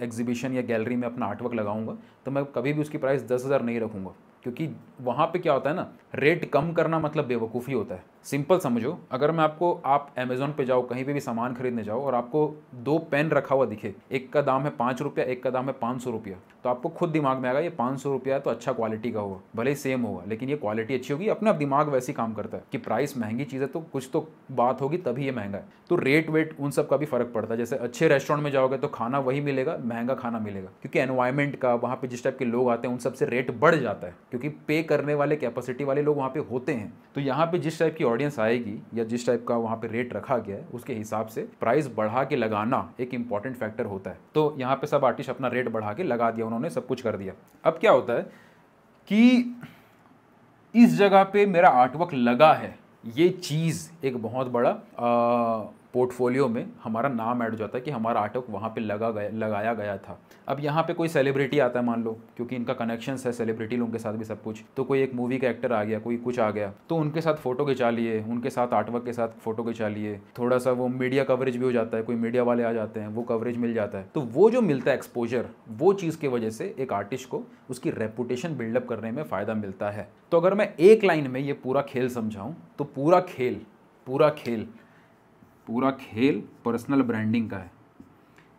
एग्जीबिशन या गैलरी में अपना आर्टवर्क लगाऊंगा तो मैं कभी भी उसकी प्राइस दस हज़ार नहीं रखूँगा क्योंकि वहाँ पे क्या होता है ना रेट कम करना मतलब बेवकूफ़ी होता है सिंपल समझो अगर मैं आपको आप अमेज़ोन पे जाओ कहीं पे भी सामान खरीदने जाओ और आपको दो पेन रखा हुआ दिखे एक का दाम है पाँच रुपया एक का दाम है पाँच सौ रुपया तो आपको खुद दिमाग में आएगा ये पाँच सौ रुपया तो अच्छा क्वालिटी का होगा भले ही सेम होगा लेकिन ये क्वालिटी अच्छी होगी अपने आप दिमाग वैसे ही काम करता है कि प्राइस महंगी चीज़ है तो कुछ तो बात होगी तभी ये महंगा है तो रेट वेट उन सब का भी फ़र्क पड़ता है जैसे अच्छे रेस्टोरेंट में जाओगे तो खाना वही मिलेगा महंगा खाना मिलेगा क्योंकि एनवायरमेंट का वहाँ पर जिस टाइप के लोग आते हैं उन सबसे रेट बढ़ जाता है क्योंकि पे करने वाले कैपेसिटी वाले लोग वहाँ पे होते हैं तो यहाँ पे जिस टाइप की ऑडियंस आएगी या जिस टाइप का वहाँ पे रेट रखा गया है उसके हिसाब से प्राइस बढ़ा के लगाना एक इंपॉर्टेंट फैक्टर होता है तो यहाँ पे सब आर्टिस्ट अपना रेट बढ़ा के लगा दिया उन्होंने सब कुछ कर दिया अब क्या होता है कि इस जगह पर मेरा आर्टवर्क लगा है ये चीज़ एक बहुत बड़ा आ, पोर्टफोलियो में हमारा नाम ऐड हो जाता है कि हमारा आटक वहाँ पे लगा गया लगाया गया था अब यहाँ पे कोई सेलिब्रिटी आता है मान लो क्योंकि इनका कनेक्शन है सेलिब्रिटी लोगों के साथ भी सब कुछ तो कोई एक मूवी का एक्टर आ गया कोई कुछ आ गया तो उनके साथ फ़ोटो खिंचा लिए उनके साथ आर्टवर्क के साथ फ़ोटो खिंचा लिए थोड़ा सा वो मीडिया कवरेज भी हो जाता है कोई मीडिया वाले आ जाते हैं वो कवरेज मिल जाता है तो वो जो मिलता है एक्सपोजर वो चीज़ की वजह से एक आर्टिस्ट को उसकी रेपुटेशन बिल्डअप करने में फ़ायदा मिलता है तो अगर मैं एक लाइन में ये पूरा खेल समझाऊँ तो पूरा खेल पूरा खेल पूरा खेल पर्सनल ब्रांडिंग का है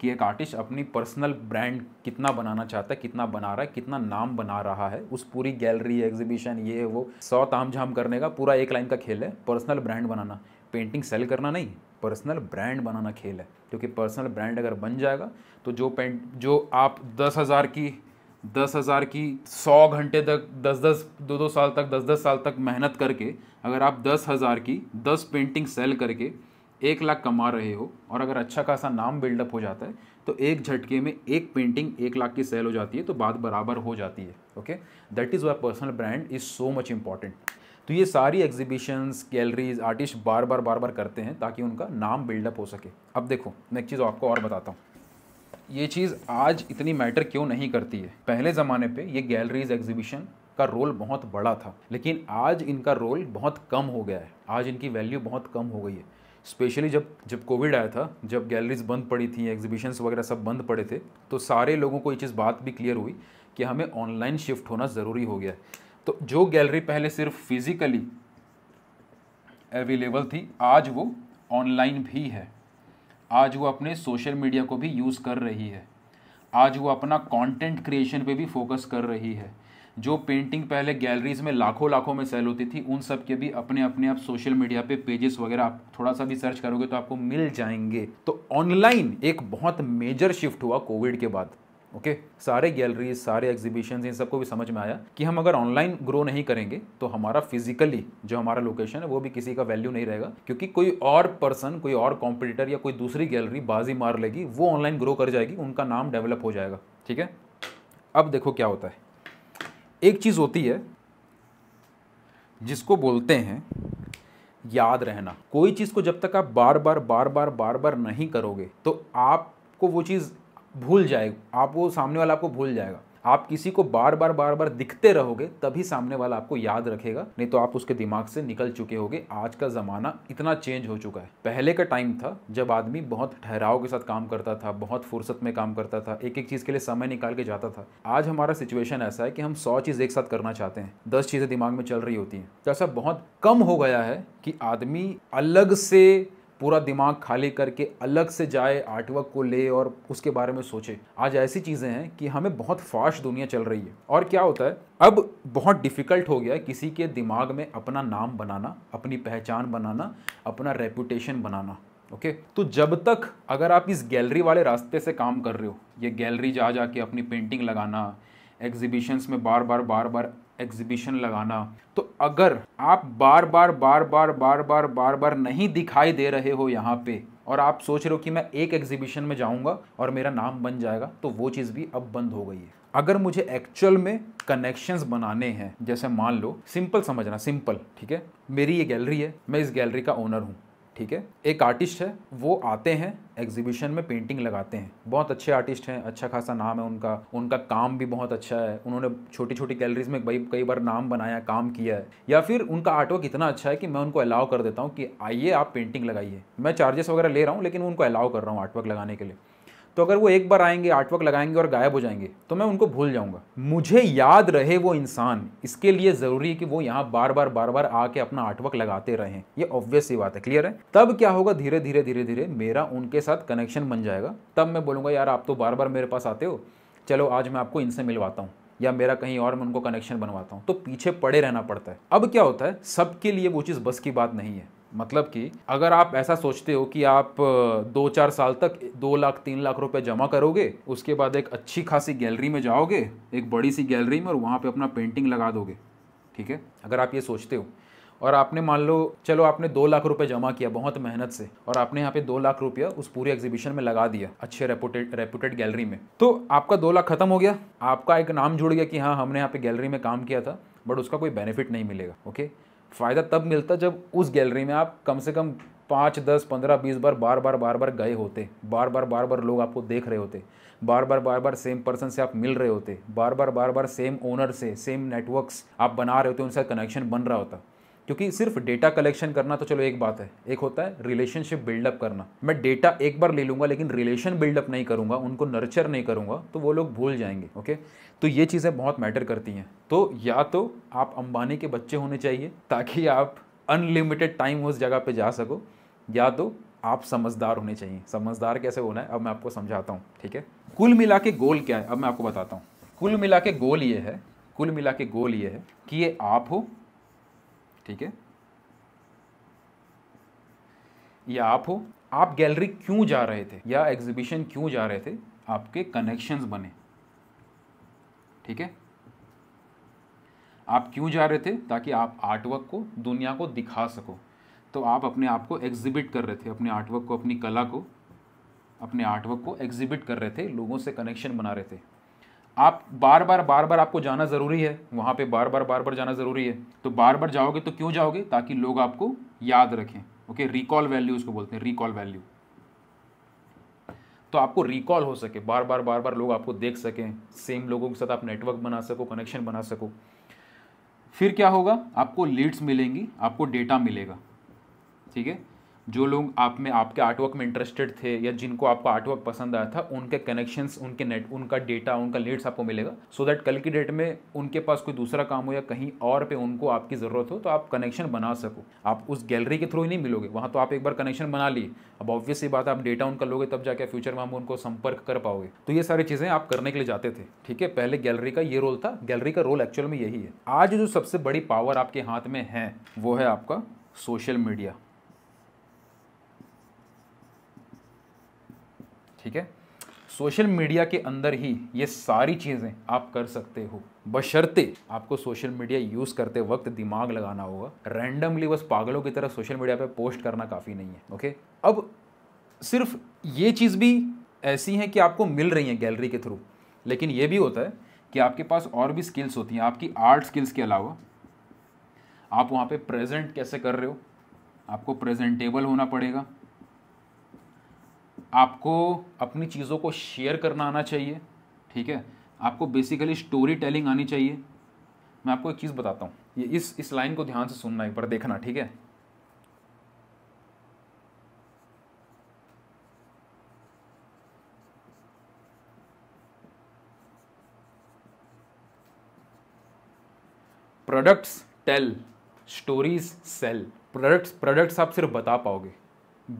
कि एक आर्टिस्ट अपनी पर्सनल ब्रांड कितना बनाना चाहता है कितना बना रहा है कितना नाम बना रहा है उस पूरी गैलरी एग्जीबिशन ये वो सौ ताम झाम करने का पूरा एक लाइन का खेल है पर्सनल ब्रांड बनाना पेंटिंग सेल करना नहीं पर्सनल ब्रांड बनाना खेल है क्योंकि पर्सनल ब्रांड अगर बन जाएगा तो जो पेंट जो आप दस हज़ार की दस हज़ार की सौ घंटे तक दस दस दो दो साल तक दस दस साल तक मेहनत करके अगर आप दस हज़ार की दस पेंटिंग सेल करके एक लाख कमा रहे हो और अगर अच्छा खासा नाम बिल्डअप हो जाता है तो एक झटके में एक पेंटिंग एक लाख की सेल हो जाती है तो बात बराबर हो जाती है okay that is why personal brand is so much important तो ये सारी एग्जीबिशंस गैलरीज आर्टिस्ट बार बार बार बार करते हैं ताकि उनका नाम बिल्डअप हो सके अब देखो नेक्स्ट चीज़ आपको और बताता हूँ ये चीज़ आज इतनी मैटर क्यों नहीं करती है पहले ज़माने पे ये गैलरीज एग्जीबिशन का रोल बहुत बड़ा था लेकिन आज इनका रोल बहुत कम हो गया है आज इनकी वैल्यू बहुत कम हो गई है स्पेशली जब जब कोविड आया था जब गैलरीज बंद पड़ी थी एग्जीबिशंस वगैरह सब बंद पड़े थे तो सारे लोगों को ये चीज़ बात भी क्लियर हुई कि हमें ऑनलाइन शिफ्ट होना ज़रूरी हो गया तो जो गैलरी पहले सिर्फ फिज़िकली अवेलेबल थी आज वो ऑनलाइन भी है आज वो अपने सोशल मीडिया को भी यूज़ कर रही है आज वो अपना कंटेंट क्रिएशन पे भी फोकस कर रही है जो पेंटिंग पहले गैलरीज में लाखों लाखों में सेल होती थी उन सब के भी अपने अपने आप सोशल मीडिया पे पेजेस वगैरह आप थोड़ा सा भी सर्च करोगे तो आपको मिल जाएंगे तो ऑनलाइन एक बहुत मेजर शिफ्ट हुआ कोविड के बाद ओके okay? सारे गैलरीज सारे एग्जीबिशन इन सबको भी समझ में आया कि हम अगर ऑनलाइन ग्रो नहीं करेंगे तो हमारा फिजिकली जो हमारा लोकेशन है वो भी किसी का वैल्यू नहीं रहेगा क्योंकि कोई और पर्सन कोई और कॉम्पिटिटर या कोई दूसरी गैलरी बाजी मार लेगी वो ऑनलाइन ग्रो कर जाएगी उनका नाम डेवलप हो जाएगा ठीक है अब देखो क्या होता है एक चीज़ होती है जिसको बोलते हैं याद रहना कोई चीज़ को जब तक आप बार बार बार बार बार बार नहीं करोगे तो आपको वो चीज़ भूल जाएगी आप वो सामने वाला आपको भूल जाएगा आप किसी को बार बार बार बार दिखते रहोगे तभी सामने वाला आपको याद रखेगा नहीं तो आप उसके दिमाग से निकल चुके होगे आज का ज़माना इतना चेंज हो चुका है पहले का टाइम था जब आदमी बहुत ठहराव के साथ काम करता था बहुत फुर्सत में काम करता था एक एक चीज़ के लिए समय निकाल के जाता था आज हमारा सिचुएशन ऐसा है कि हम सौ चीज़ एक साथ करना चाहते हैं दस चीज़ें दिमाग में चल रही होती हैं तो ऐसा बहुत कम हो गया है कि आदमी अलग से पूरा दिमाग खाली करके अलग से जाए आर्टवर्क को ले और उसके बारे में सोचे आज ऐसी चीज़ें हैं कि हमें बहुत फास्ट दुनिया चल रही है और क्या होता है अब बहुत डिफ़िकल्ट हो गया है किसी के दिमाग में अपना नाम बनाना अपनी पहचान बनाना अपना रेपुटेशन बनाना ओके okay? तो जब तक अगर आप इस गैलरी वाले रास्ते से काम कर रहे हो ये गैलरी जा जा के अपनी पेंटिंग लगाना एग्जीबिशंस में बार बार बार बार एग्जीबिशन लगाना तो अगर आप बार बार बार बार बार बार बार बार नहीं दिखाई दे रहे हो यहाँ पे और आप सोच रहे हो कि मैं एक एग्जीबिशन में जाऊँगा और मेरा नाम बन जाएगा तो वो चीज़ भी अब बंद हो गई है अगर मुझे एक्चुअल में कनेक्शंस बनाने हैं जैसे मान लो सिंपल समझना सिंपल ठीक है मेरी ये गैलरी है मैं इस गैलरी का ओनर हूँ ठीक है एक आर्टिस्ट है वो आते हैं एग्जीबिशन में पेंटिंग लगाते हैं बहुत अच्छे आर्टिस्ट हैं अच्छा खासा नाम है उनका उनका काम भी बहुत अच्छा है उन्होंने छोटी छोटी गैलरीज में कई कई बार नाम बनाया काम किया है या फिर उनका आर्टवर्क इतना अच्छा है कि मैं उनको अलाउ कर देता हूँ कि आइए आप पेंटिंग लगाइए मैं चार्जेस वगैरह ले रहा हूँ लेकिन उनको अलाउ कर रहा हूँ आर्टवर्क लगाने के लिए तो अगर वो एक बार आएंगे आर्टवर्क लगाएंगे और गायब हो जाएंगे तो मैं उनको भूल जाऊंगा मुझे याद रहे वो इंसान इसके लिए ज़रूरी है कि वो यहाँ बार बार बार बार आके अपना आर्टवर्क लगाते रहें ये ऑब्वियस ही बात है क्लियर है तब क्या होगा धीरे धीरे धीरे धीरे मेरा उनके साथ कनेक्शन बन जाएगा तब मैं बोलूँगा यार आप तो बार बार मेरे पास आते हो चलो आज मैं आपको इनसे मिलवाता हूँ या मेरा कहीं और मैं उनको कनेक्शन बनवाता हूँ तो पीछे पड़े रहना पड़ता है अब क्या होता है सबके लिए वो चीज़ बस की बात नहीं है मतलब कि अगर आप ऐसा सोचते हो कि आप दो चार साल तक दो लाख तीन लाख रुपए जमा करोगे उसके बाद एक अच्छी खासी गैलरी में जाओगे एक बड़ी सी गैलरी में और वहाँ पे अपना पेंटिंग लगा दोगे ठीक है अगर आप ये सोचते हो और आपने मान लो चलो आपने दो लाख रुपए जमा किया बहुत मेहनत से और आपने यहाँ पे दो लाख रुपया उस पूरे एग्जीबिशन में लगा दिया अच्छे रेपुटेड रेपुटेड गैलरी में तो आपका दो लाख खत्म हो गया आपका एक नाम जुड़ गया कि हाँ हमने यहाँ पे गैलरी में काम किया था बट उसका कोई बेनिफिट नहीं मिलेगा ओके फ़ायदा तब मिलता जब उस गैलरी में आप कम से कम पाँच दस पंद्रह बीस बार बार बार बार बार गए होते बार बार बार बार लोग आपको देख रहे होते बार बार बार बार सेम पर्सन से आप मिल रहे होते बार बार बार बार सेम ओनर से सेम नेटवर्क्स आप बना रहे होते उनसे कनेक्शन बन रहा होता क्योंकि सिर्फ डेटा कलेक्शन करना तो चलो एक बात है एक होता है रिलेशनशिप बिल्डअप करना मैं डेटा एक बार ले लूँगा लेकिन रिलेशन बिल्डअप नहीं करूँगा उनको नर्चर नहीं करूँगा तो वो लोग भूल जाएंगे ओके तो ये चीज़ें बहुत मैटर करती हैं तो या तो आप अंबानी के बच्चे होने चाहिए ताकि आप अनलिमिटेड टाइम उस जगह पे जा सको या तो आप समझदार होने चाहिए समझदार कैसे होना है अब मैं आपको समझाता हूँ ठीक है कुल मिला के गोल क्या है अब मैं आपको बताता हूँ कुल मिला के गोल ये है कुल मिला के गोल ये है कि ये आप हो ठीक है ये आप हो आप गैलरी क्यों जा रहे थे या एग्जीबिशन क्यों जा रहे थे आपके कनेक्शंस बने ठीक है आप क्यों जा रहे थे ताकि आप आर्टवर्क को दुनिया को दिखा सको तो आप अपने आप को एग्जिबिट कर रहे थे अपने आर्टवर्क को अपनी कला को अपने आर्टवर्क को एग्जिबिट कर रहे थे लोगों से कनेक्शन बना रहे थे आप बार बार बार बार आपको जाना ज़रूरी है वहाँ पे बार बार बार बार जाना ज़रूरी है तो बार बार जाओगे तो क्यों जाओगे ताकि लोग आपको याद रखें ओके रिकॉल वैल्यू उसको बोलते हैं रिकॉल वैल्यू तो आपको रिकॉल हो सके बार बार बार बार लोग आपको देख सकें सेम लोगों के साथ आप नेटवर्क बना सको कनेक्शन बना सको फिर क्या होगा आपको लीड्स मिलेंगी आपको डेटा मिलेगा ठीक है जो लोग आप में आपके आर्टवर्क में इंटरेस्टेड थे या जिनको आपका आर्टवर्क पसंद आया था उनके कनेक्शंस उनके नेट उनका डेटा उनका लीड्स आपको मिलेगा सो so दैट कल की डेट में उनके पास कोई दूसरा काम हो या कहीं और पे उनको आपकी ज़रूरत हो तो आप कनेक्शन बना सको आप उस गैलरी के थ्रू ही नहीं मिलोगे वहाँ तो आप एक बार कनेक्शन बना लिए अब ऑब्वियस ये बात आप डेटा उनका लोगे तब जाके फ्यूचर में हम उनको संपर्क कर पाओगे तो ये सारी चीज़ें आप करने के लिए जाते थे ठीक है पहले गैलरी का ये रोल था गैलरी का रोल एक्चुअल में यही है आज जो सबसे बड़ी पावर आपके हाथ में है वो है आपका सोशल मीडिया ठीक है सोशल मीडिया के अंदर ही ये सारी चीज़ें आप कर सकते हो बशर्ते आपको सोशल मीडिया यूज़ करते वक्त दिमाग लगाना होगा रैंडमली बस पागलों की तरह सोशल मीडिया पे पोस्ट करना काफ़ी नहीं है ओके अब सिर्फ ये चीज़ भी ऐसी हैं कि आपको मिल रही हैं गैलरी के थ्रू लेकिन ये भी होता है कि आपके पास और भी स्किल्स होती हैं आपकी आर्ट स्किल्स के अलावा आप वहाँ पे प्रेजेंट कैसे कर रहे हो आपको प्रेजेंटेबल होना पड़ेगा आपको अपनी चीज़ों को शेयर करना आना चाहिए ठीक है आपको बेसिकली स्टोरी टेलिंग आनी चाहिए मैं आपको एक चीज़ बताता हूँ ये इस इस लाइन को ध्यान से सुनना एक बार देखना ठीक है products tell stories sell products products आप सिर्फ बता पाओगे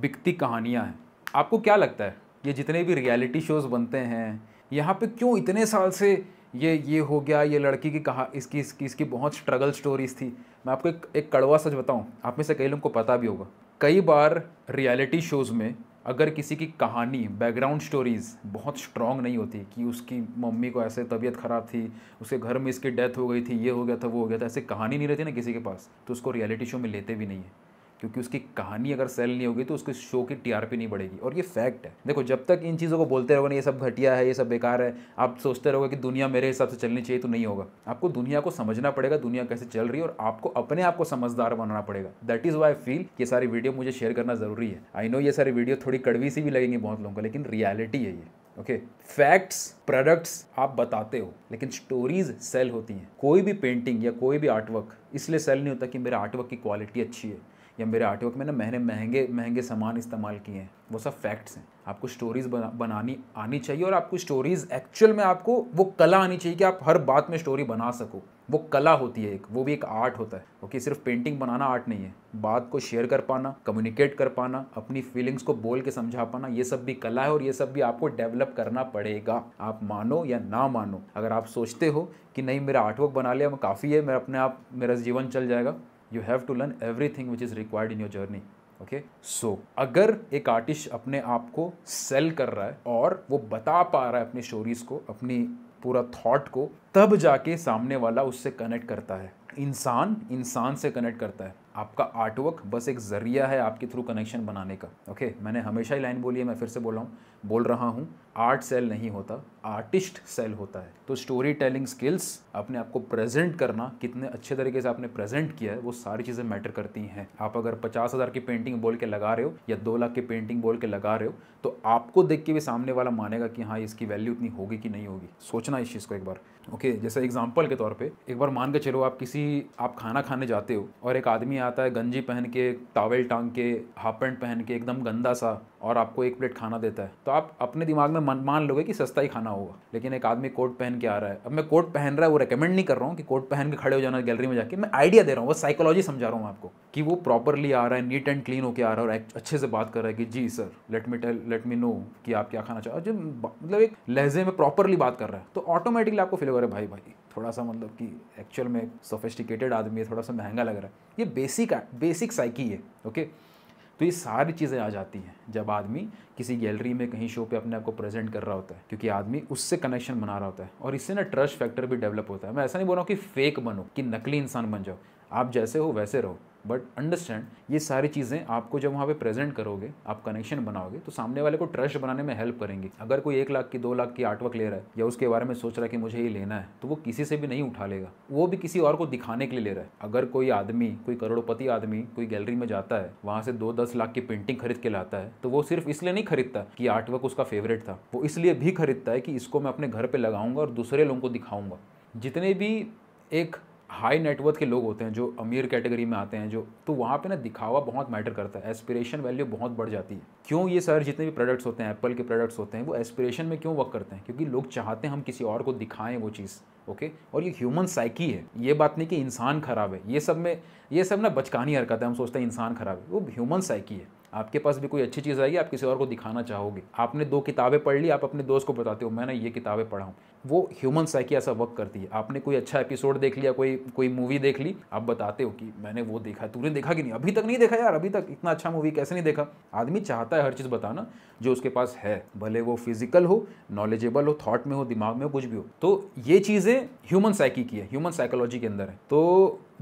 बिकती कहानियाँ हैं आपको क्या लगता है ये जितने भी रियलिटी शोज़ बनते हैं यहाँ पे क्यों इतने साल से ये ये हो गया ये लड़की की कहा इसकी इसकी इसकी बहुत स्ट्रगल स्टोरीज थी मैं आपको एक, एक कड़वा सच बताऊँ आप में से कई लोगों को पता भी होगा कई बार रियलिटी शोज़ में अगर किसी की कहानी बैकग्राउंड स्टोरीज़ बहुत स्ट्रॉन्ग नहीं होती कि उसकी मम्मी को ऐसे तबीयत ख़राब थी उसके घर में इसकी डेथ हो गई थी ये हो गया था वो हो गया था ऐसी कहानी नहीं रहती ना किसी के पास तो उसको रियलिटी शो में लेते भी नहीं है क्योंकि उसकी कहानी अगर सेल नहीं होगी तो उसके शो की टीआरपी नहीं बढ़ेगी और ये फैक्ट है देखो जब तक इन चीज़ों को बोलते रहोगे ये सब घटिया है ये सब बेकार है आप सोचते रहोगे कि दुनिया मेरे हिसाब से चलनी चाहिए तो नहीं होगा आपको दुनिया को समझना पड़ेगा दुनिया कैसे चल रही है और आपको अपने आप को समझदार बनाना पड़ेगा दैट इज़ वाई फील ये सारी वीडियो मुझे शेयर करना ज़रूरी है आई नो ये सारी वीडियो थोड़ी कड़वी सी भी लगेंगी बहुत लोगों को लेकिन रियलिटी है ये ओके फैक्ट्स प्रोडक्ट्स आप बताते हो लेकिन स्टोरीज सेल होती हैं कोई भी पेंटिंग या कोई भी आर्टवर्क इसलिए सेल नहीं होता कि मेरे आर्टवर्क की क्वालिटी अच्छी है या मेरे आर्टिकल के मैंने महंगे महंगे महंगे सामान इस्तेमाल किए हैं वो सब फैक्ट्स हैं आपको स्टोरीज़ बना, बनानी आनी चाहिए और आपको स्टोरीज़ एक्चुअल में आपको वो कला आनी चाहिए कि आप हर बात में स्टोरी बना सको वो कला होती है एक वो भी एक आर्ट होता है ओके सिर्फ पेंटिंग बनाना आर्ट नहीं है बात को शेयर कर पाना कम्युनिकेट कर पाना अपनी फीलिंग्स को बोल के समझा पाना ये सब भी कला है और ये सब भी आपको डेवलप करना पड़ेगा आप मानो या ना मानो अगर आप सोचते हो कि नहीं मेरा आर्टवर्क बना लिया काफ़ी है मेरा अपने आप मेरा जीवन चल जाएगा you have to learn everything which is required in your journey okay so अगर एक आर्टिस्ट अपने आप को सेल कर रहा है और वो बता पा रहा है अपनी स्टोरीज को अपनी पूरा थॉट को तब जाके सामने वाला उससे कनेक्ट करता है इंसान इंसान से कनेक्ट करता है आपका आर्टवर्क बस एक ज़रिया है आपके थ्रू कनेक्शन बनाने का ओके okay? मैंने हमेशा ही लाइन बोली है मैं फिर से बोल रहा हूँ बोल रहा हूँ आर्ट सेल नहीं होता आर्टिस्ट सेल होता है तो स्टोरी टेलिंग स्किल्स अपने आप को प्रेजेंट करना कितने अच्छे तरीके से आपने प्रेजेंट किया है वो सारी चीज़ें मैटर करती हैं आप अगर पचास हज़ार की पेंटिंग बोल के लगा रहे हो या दो लाख की पेंटिंग बोल के लगा रहे हो तो आपको देख के भी सामने वाला मानेगा कि हाँ इसकी वैल्यू इतनी होगी कि नहीं होगी सोचना इस चीज़ को एक बार ओके जैसे एग्जाम्पल के तौर पर एक बार मान के चलो आप किसी आप खाना खाने जाते हो और एक आदमी आता है गंजी पहन के टावल टांग के हाफ पैंट पहन के एकदम गंदा सा और आपको एक प्लेट खाना देता है तो आप अपने दिमाग में मन मान लोगे कि सस्ता ही खाना होगा लेकिन एक आदमी कोट पहन के आ रहा है अब मैं कोट पहन रहा है वो रिकमेंड नहीं कर रहा हूँ कि कोट पहन के खड़े हो जाना गैलरी में जाके मैं आइडिया दे रहा हूँ वो साइकोलॉजी समझा रहा हूँ आपको कि वो प्रॉपरली आ रहा है नीट एंड क्लीन होकर आ रहा है और अच्छे से बात कर रहा है कि जी sir let me tell let me know कि आप क्या खाना चाहो जो मतलब एक लहजे में प्रॉपरली बात कर रहा है तो ऑटोमेटिकली आपको फील हो रहा है भाई भाई थोड़ा सा मतलब कि एक्चुअल में सोफिस्टिकेटेड आदमी है थोड़ा सा महंगा लग रहा है ये बेसिक बेसिक साइकी है ओके तो ये सारी चीज़ें आ जाती हैं जब आदमी किसी गैलरी में कहीं शो पे अपने आप को प्रेजेंट कर रहा होता है क्योंकि आदमी उससे कनेक्शन बना रहा होता है और इससे ना ट्रस्ट फैक्टर भी डेवलप होता है मैं ऐसा नहीं बोल रहा हूँ कि फेक बनो कि नकली इंसान बन जाओ आप जैसे हो वैसे रहो बट अंडरस्टैंड ये सारी चीज़ें आपको जब वहाँ पे प्रेजेंट करोगे आप कनेक्शन बनाओगे तो सामने वाले को ट्रस्ट बनाने में हेल्प करेंगी अगर कोई एक लाख की दो लाख की आर्टवर्क ले रहा है या उसके बारे में सोच रहा है कि मुझे ये लेना है तो वो किसी से भी नहीं उठा लेगा वो भी किसी और को दिखाने के लिए ले रहा है अगर कोई आदमी कोई करोड़पति आदमी कोई गैलरी में जाता है वहाँ से दो दस लाख की पेंटिंग खरीद के लाता है तो वो सिर्फ इसलिए नहीं खरीदता कि आर्टवर्क उसका फेवरेट था वो इसलिए भी खरीदता है कि इसको मैं अपने घर पर लगाऊंगा और दूसरे लोगों को दिखाऊंगा जितने भी एक हाई नेटवर्थ के लोग होते हैं जो अमीर कैटेगरी में आते हैं जो तो वहाँ पे ना दिखावा बहुत मैटर करता है एस्पिरेशन वैल्यू बहुत बढ़ जाती है क्यों ये सर जितने भी प्रोडक्ट्स होते हैं एप्पल के प्रोडक्ट्स होते हैं वो एस्पिरेशन में क्यों वर्क करते हैं क्योंकि लोग चाहते हैं हम किसी और को दिखाएं वो चीज़ ओके और ये ह्यूमन साइकी है ये बात नहीं कि इंसान खराब है ये सब में ये सब ना बचकानी हरकत है हम सोचते हैं इंसान खराब है वो ह्यूमन साइकी है आपके पास भी कोई अच्छी चीज़ आएगी आप किसी और को दिखाना चाहोगे आपने दो किताबें पढ़ ली आप अपने दोस्त को बताते हो मैंने ये किताबें पढ़ा हूँ वो ह्यूमन साइकी ऐसा वर्क करती है आपने कोई अच्छा एपिसोड देख लिया कोई कोई मूवी देख ली आप बताते हो कि मैंने वो देखा तूने देखा कि नहीं अभी तक नहीं देखा यार अभी तक इतना अच्छा मूवी कैसे नहीं देखा आदमी चाहता है हर चीज़ बताना जो उसके पास है भले वो फिजिकल हो नॉलेजेबल हो थॉट में हो दिमाग में हो कुछ भी हो तो ये चीज़ें ह्यूमन साइकी की है ह्यूमन साइकोलॉजी के अंदर है तो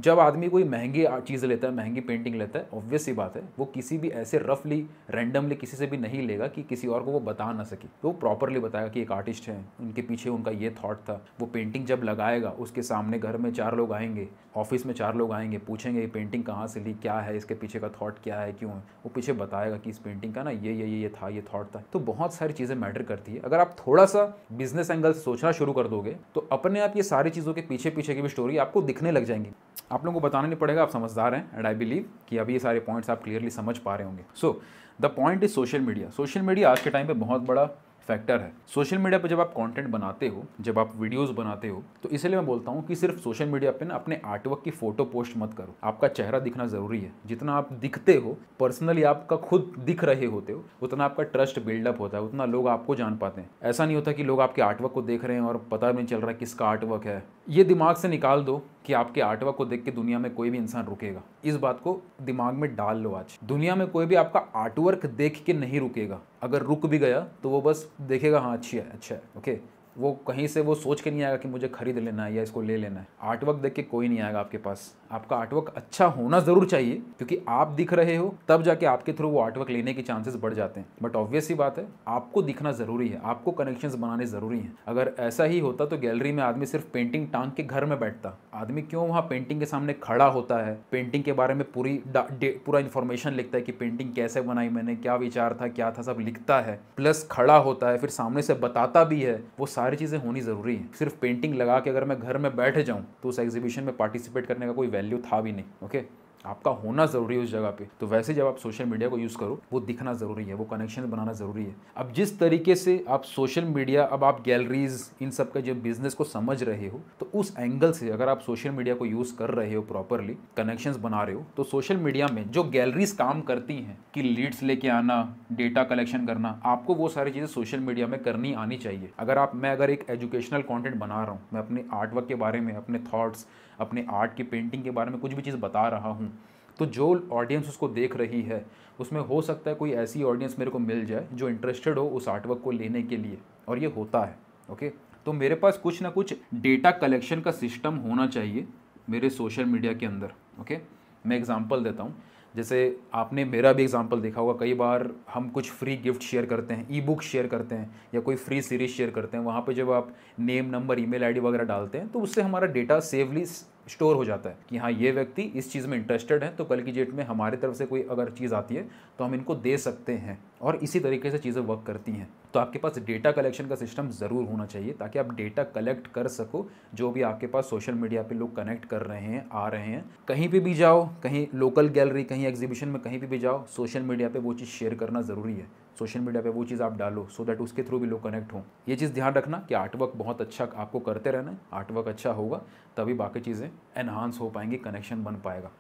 जब आदमी कोई महंगी चीज़ लेता है महंगी पेंटिंग लेता है ऑब्वियस ही बात है वो किसी भी ऐसे रफली रैंडमली किसी से भी नहीं लेगा कि किसी और को वो बता ना सके तो वो प्रॉपरली बताएगा कि एक आर्टिस्ट है उनके पीछे उनका ये थाट था वो पेंटिंग जब लगाएगा उसके सामने घर में चार लोग आएंगे ऑफिस में चार लोग आएंगे पूछेंगे ये पेंटिंग कहाँ से ली क्या है इसके पीछे का थाट क्या है क्यों है वो पीछे बताएगा कि इस पेंटिंग का ना ये ये ये था ये थाट था तो बहुत सारी चीज़ें मैटर करती है अगर आप थोड़ा सा बिजनेस एंगल सोचना शुरू कर दोगे तो अपने आप ये सारी चीज़ों के पीछे पीछे की भी स्टोरी आपको दिखने लग जाएंगी आप लोगों को बताना नहीं पड़ेगा आप समझदार हैं एंड आई बिलीव कि अभी ये सारे पॉइंट्स आप क्लियरली समझ पा रहे होंगे so the point is social media social media आज के टाइम पे बहुत बड़ा फैक्टर है सोशल मीडिया पर जब आप कंटेंट बनाते हो जब आप वीडियोस बनाते हो तो इसलिए मैं बोलता हूँ कि सिर्फ सोशल मीडिया पे ना अपने आर्टवर्क की फोटो पोस्ट मत करो आपका चेहरा दिखना ज़रूरी है जितना आप दिखते हो पर्सनली आपका खुद दिख रहे होते हो उतना आपका ट्रस्ट बिल्डअप होता है उतना लोग आपको जान पाते हैं ऐसा नहीं होता कि लोग आपके आर्टवर्क को देख रहे हैं और पता नहीं चल रहा है किसका आर्टवर्क है ये दिमाग से निकाल दो कि आपके आर्टवर्क को देख के दुनिया में कोई भी इंसान रुकेगा इस बात को दिमाग में डाल लो आज दुनिया में कोई भी आपका आर्टवर्क देख के नहीं रुकेगा अगर रुक भी गया तो वो बस देखेगा हाँ अच्छी है अच्छा है ओके वो कहीं से वो सोच के नहीं आएगा कि मुझे ख़रीद लेना है या इसको ले लेना है आर्टवर्क देख के कोई नहीं आएगा आपके पास आपका आर्टवर्क अच्छा होना ज़रूर चाहिए क्योंकि आप दिख रहे हो तब जाके आपके थ्रू वो आर्टवर्क लेने के चांसेस बढ़ जाते हैं बट ऑब्वियस ही बात है आपको दिखना ज़रूरी है आपको कनेक्शन बनाने ज़रूरी है अगर ऐसा ही होता तो गैलरी में आदमी सिर्फ पेंटिंग टांग के घर में बैठता आदमी क्यों वहाँ पेंटिंग के सामने खड़ा होता है पेंटिंग के बारे में पूरी पूरा इन्फॉर्मेशन लिखता है कि पेंटिंग कैसे बनाई मैंने क्या विचार था क्या था सब लिखता है प्लस खड़ा होता है फिर सामने से बताता भी है वो सारी चीज़ें होनी ज़रूरी हैं सिर्फ पेंटिंग लगा के अगर मैं घर में बैठ जाऊँ तो उस एग्जीबिशन में पार्टिसिपेट करने का कोई वैल्यू था भी नहीं ओके आपका होना ज़रूरी है उस जगह पे तो वैसे जब आप सोशल मीडिया को यूज़ करो वो दिखना ज़रूरी है वो कनेक्शन बनाना ज़रूरी है अब जिस तरीके से आप सोशल मीडिया अब आप गैलरीज इन सब का जो बिज़नेस को समझ रहे हो तो उस एंगल से अगर आप सोशल मीडिया को यूज़ कर रहे हो प्रॉपरली कनेक्शन बना रहे हो तो सोशल मीडिया में जो गैलरीज काम करती हैं कि लीड्स लेके आना डेटा कलेक्शन करना आपको वो सारी चीज़ें सोशल मीडिया में करनी आनी चाहिए अगर आप मैं अगर एक एजुकेशनल कॉन्टेंट बना रहा हूँ मैं अपने आर्टवर्क के बारे में अपने थाट्स अपने आर्ट की पेंटिंग के बारे में कुछ भी चीज़ बता रहा हूँ तो जो ऑडियंस उसको देख रही है उसमें हो सकता है कोई ऐसी ऑडियंस मेरे को मिल जाए जो इंटरेस्टेड हो उस आर्टवर्क को लेने के लिए और ये होता है ओके तो मेरे पास कुछ ना कुछ डेटा कलेक्शन का सिस्टम होना चाहिए मेरे सोशल मीडिया के अंदर ओके मैं एग्जांपल देता हूँ जैसे आपने मेरा भी एग्जांपल देखा होगा कई बार हम कुछ फ्री गिफ्ट शेयर करते हैं ई बुक शेयर करते हैं या कोई फ्री सीरीज शेयर करते हैं वहाँ पे जब आप नेम नंबर ईमेल आईडी वगैरह डालते हैं तो उससे हमारा डेटा सेवली स्टोर हो जाता है कि हाँ ये व्यक्ति इस चीज़ में इंटरेस्टेड है तो कल की डेट में हमारी तरफ से कोई अगर चीज़ आती है तो हम इनको दे सकते हैं और इसी तरीके से चीज़ें वर्क करती हैं तो आपके पास डेटा कलेक्शन का सिस्टम ज़रूर होना चाहिए ताकि आप डेटा कलेक्ट कर सको जो भी आपके पास सोशल मीडिया पे लोग कनेक्ट कर रहे हैं आ रहे हैं कहीं पे भी जाओ कहीं लोकल गैलरी कहीं एग्जीबिशन में कहीं पे भी जाओ सोशल मीडिया पे वो चीज़ शेयर करना ज़रूरी है सोशल मीडिया पे वो चीज़ आप डालो सो so दैट उसके थ्रू भी लोग कनेक्ट हों ये चीज़ ध्यान रखना कि आर्टवर्क बहुत अच्छा आपको करते रहना है आर्टवर्क अच्छा होगा तभी बाकी चीज़ें एनहांस हो पाएंगी कनेक्शन बन पाएगा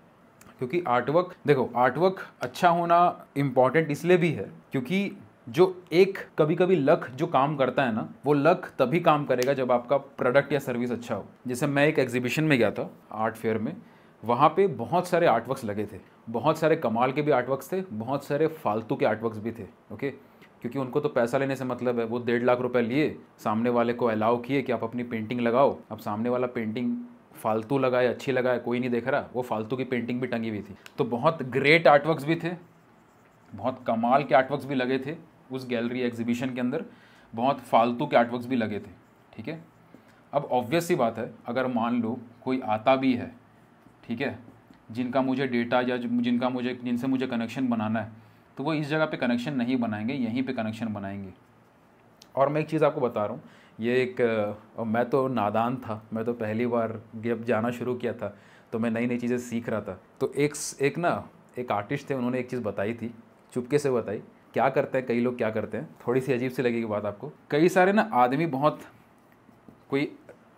क्योंकि आर्टवर्क देखो आर्टवर्क अच्छा होना इम्पॉर्टेंट इसलिए भी है क्योंकि जो एक कभी कभी लक जो काम करता है ना वो लक तभी काम करेगा जब आपका प्रोडक्ट या सर्विस अच्छा हो जैसे मैं एक एग्जीबिशन में गया था आर्ट फेयर में वहाँ पे बहुत सारे आर्टवर्क्स लगे थे बहुत सारे कमाल के भी आर्टवर्क्स थे बहुत सारे फालतू के आर्टवर्क्स भी थे ओके क्योंकि उनको तो पैसा लेने से मतलब है वो डेढ़ लाख रुपए लिए सामने वाले को अलाउ किए कि आप अपनी पेंटिंग लगाओ अब सामने वाला पेंटिंग फालतू लगाए अच्छी लगाए कोई नहीं देख रहा वो फालतू की पेंटिंग भी टंगी हुई थी तो बहुत ग्रेट आर्टवर्क्स भी थे बहुत कमाल के आर्टवर्क्स भी लगे थे उस गैलरी एग्जीबिशन के अंदर बहुत फालतू के आर्टवर्क्स भी लगे थे ठीक है अब ऑब्वियस सी बात है अगर मान लो कोई आता भी है ठीक है जिनका मुझे डेटा या जिनका मुझे जिनसे मुझे कनेक्शन बनाना है तो वो इस जगह पे कनेक्शन नहीं बनाएंगे यहीं पे कनेक्शन बनाएंगे और मैं एक चीज़ आपको बता रहा हूँ ये एक मैं तो नादान था मैं तो पहली बार जब जाना शुरू किया था तो मैं नई नई चीज़ें सीख रहा था तो एक एक ना एक आर्टिस्ट थे उन्होंने एक चीज़ बताई थी चुपके से बताई क्या करते हैं कई लोग क्या करते हैं थोड़ी सी अजीब सी लगेगी बात आपको कई सारे ना आदमी बहुत कोई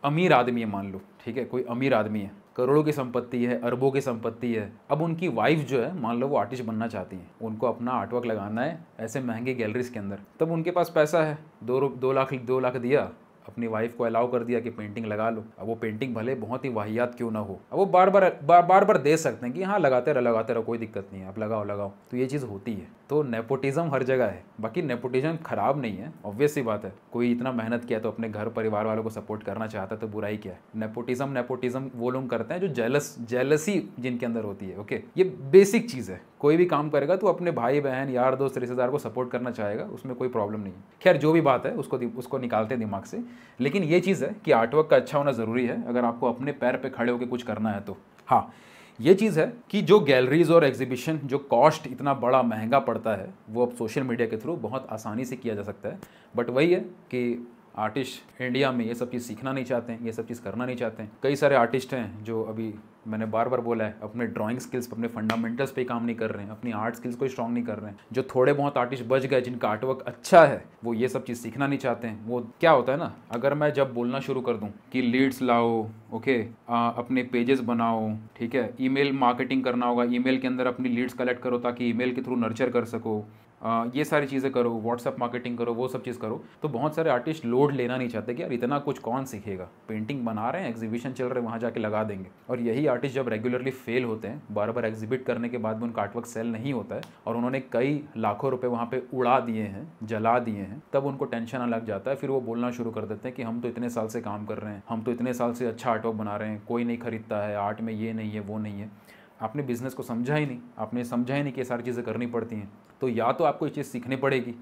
अमीर आदमी है मान लो ठीक है कोई अमीर आदमी है करोड़ों की संपत्ति है अरबों की संपत्ति है अब उनकी वाइफ जो है मान लो वो आर्टिस्ट बनना चाहती हैं उनको अपना आर्टवर्क लगाना है ऐसे महंगी गैलरीज के अंदर तब उनके पास पैसा है दो दो लाख दो लाख दिया अपनी वाइफ को अलाउ कर दिया कि पेंटिंग लगा लो अब वो पेंटिंग भले बहुत ही वाहियात क्यों ना हो अब वो बार बार बार बार बार दे सकते हैं कि हाँ लगाते रहो लगाते रहो कोई दिक्कत नहीं है आप लगाओ लगाओ तो ये चीज़ होती है तो नेपोटिज्म हर जगह है बाकी नेपोटिज्म खराब नहीं है ऑब्वियस ही बात है कोई इतना मेहनत किया तो अपने घर परिवार वालों को सपोर्ट करना चाहता है तो बुराई क्या है नेपोटिज्म नेपोटिज्म वो लोग करते हैं जो जेलस जेलसी जिनके अंदर होती है ओके ये बेसिक चीज़ है कोई भी काम करेगा तो अपने भाई बहन यार दोस्त रिश्तेदार को सपोर्ट करना चाहेगा उसमें कोई प्रॉब्लम नहीं है खैर जो भी बात है उसको उसको निकालते हैं दिमाग से लेकिन ये चीज़ है कि आर्टवर्क का अच्छा होना ज़रूरी है अगर आपको अपने पैर पर खड़े होकर कुछ करना है तो हाँ ये चीज़ है कि जो गैलरीज और एग्जीबिशन जो कॉस्ट इतना बड़ा महंगा पड़ता है वो अब सोशल मीडिया के थ्रू बहुत आसानी से किया जा सकता है बट वही है कि आर्टिस्ट इंडिया में ये सब चीज़ सीखना नहीं चाहते हैं ये सब चीज़ करना नहीं चाहते हैं कई सारे आर्टिस्ट हैं जो अभी मैंने बार बार बोला है अपने ड्राइंग स्किल्स पर अपने फंडामेंटल्स पे काम नहीं कर रहे हैं अपनी आर्ट स्किल्स को स्ट्रॉन्ग नहीं कर रहे हैं जो थोड़े बहुत आर्टिस्ट बच गए जिनका आर्टवर्क अच्छा है वो ये सब चीज़ सीखना नहीं चाहते हैं वो क्या होता है ना अगर मैं जब बोलना शुरू कर दूँ कि लीड्स लाओ ओके आ, अपने पेजेस बनाओ ठीक है ईमेल मार्केटिंग करना होगा ईमेल के अंदर अपनी लीड्स कलेक्ट करो ताकि ईमेल के थ्रू नर्चर कर सको ये सारी चीज़ें करो व्हाट्सअप मार्केटिंग करो वो सब चीज़ करो तो बहुत सारे आर्टिस्ट लोड लेना नहीं चाहते कि यार इतना कुछ कौन सीखेगा पेंटिंग बना रहे हैं एग्जीबिशन चल रहे हैं वहाँ जाके लगा देंगे और यही आर्टिस्ट जब रेगुलरली फेल होते हैं बार बार एग्जीबिट करने के बाद भी उनका आर्टवर्क सेल नहीं होता है और उन्होंने कई लाखों रुपये वहाँ पर उड़ा दिए हैं जला दिए हैं तब उनको टेंशन लग जाता है फिर वो बोलना शुरू कर देते हैं कि हम तो इतने साल से काम कर रहे हैं हम तो इतने साल से अच्छा आर्टवर्क बना रहे हैं कोई नहीं खरीदता है आर्ट में ये नहीं है वो नहीं है आपने बिज़नेस को समझा ही नहीं आपने समझा ही नहीं कि ये सारी चीज़ें करनी पड़ती हैं तो या तो आपको ये चीज़ सीखनी पड़ेगी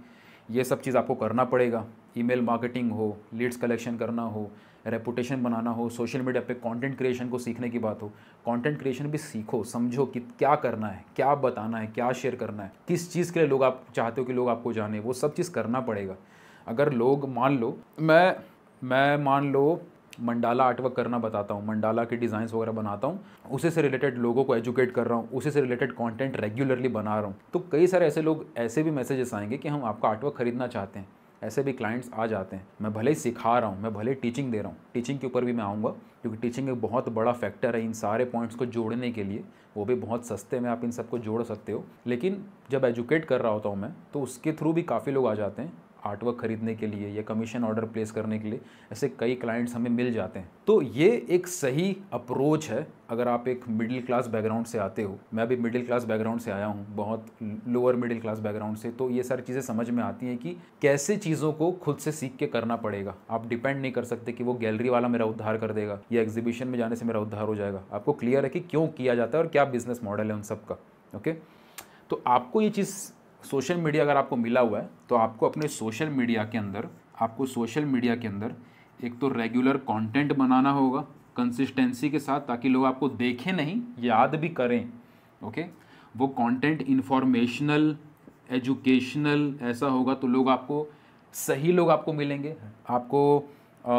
ये सब चीज़ आपको करना पड़ेगा ईमेल मार्केटिंग हो लीड्स कलेक्शन करना हो रेपुटेशन बनाना हो सोशल मीडिया पे कंटेंट क्रिएशन को सीखने की बात हो कंटेंट क्रिएशन भी सीखो समझो कि क्या करना है क्या बताना है क्या शेयर करना है किस चीज़ के लिए लोग आप चाहते हो कि लोग आपको जाने वो सब चीज़ करना पड़ेगा अगर लोग मान लो मैं मैं मान लो मंडाला आर्टवर्क करना बताता हूँ मंडाला के डिज़ाइंस वगैरह बनाता हूँ उसी से रिलेटेड लोगों को एजुकेट कर रहा हूँ उसी से रिलेटेड कंटेंट रेगुलरली बना रहा हूँ तो कई सारे ऐसे लोग ऐसे भी मैसेजेस आएंगे कि हम आपका आर्टवर्क खरीदना चाहते हैं ऐसे भी क्लाइंट्स आ जाते हैं मैं भले ही सिखा रहा हूँ मैं भले ही टीचिंग दे रहा हूँ टीचिंग के ऊपर भी मैं आऊँगा क्योंकि टीचिंग एक बहुत बड़ा फैक्टर है इन सारे पॉइंट्स को जोड़ने के लिए वो भी बहुत सस्ते में आप इन सबको जोड़ सकते हो लेकिन जब एजुकेट कर रहा होता हूँ मैं तो उसके थ्रू भी काफ़ी लोग आ जाते हैं आर्टवर्क खरीदने के लिए या कमीशन ऑर्डर प्लेस करने के लिए ऐसे कई क्लाइंट्स हमें मिल जाते हैं तो ये एक सही अप्रोच है अगर आप एक मिडिल क्लास बैकग्राउंड से आते हो मैं भी मिडिल क्लास बैकग्राउंड से आया हूँ बहुत लोअर मिडिल क्लास बैकग्राउंड से तो ये सारी चीज़ें समझ में आती हैं कि कैसे चीज़ों को खुद से सीख के करना पड़ेगा आप डिपेंड नहीं कर सकते कि वो गैलरी वाला मेरा उद्धार कर देगा या एग्जीबिशन में जाने से मेरा उद्धार हो जाएगा आपको क्लियर है कि क्यों किया जाता है और क्या बिजनेस मॉडल है उन सबका ओके तो आपको ये चीज़ सोशल मीडिया अगर आपको मिला हुआ है तो आपको अपने सोशल मीडिया के अंदर आपको सोशल मीडिया के अंदर एक तो रेगुलर कंटेंट बनाना होगा कंसिस्टेंसी के साथ ताकि लोग आपको देखें नहीं याद भी करें ओके वो कंटेंट इंफॉर्मेशनल एजुकेशनल ऐसा होगा तो लोग आपको सही लोग आपको मिलेंगे आपको आ,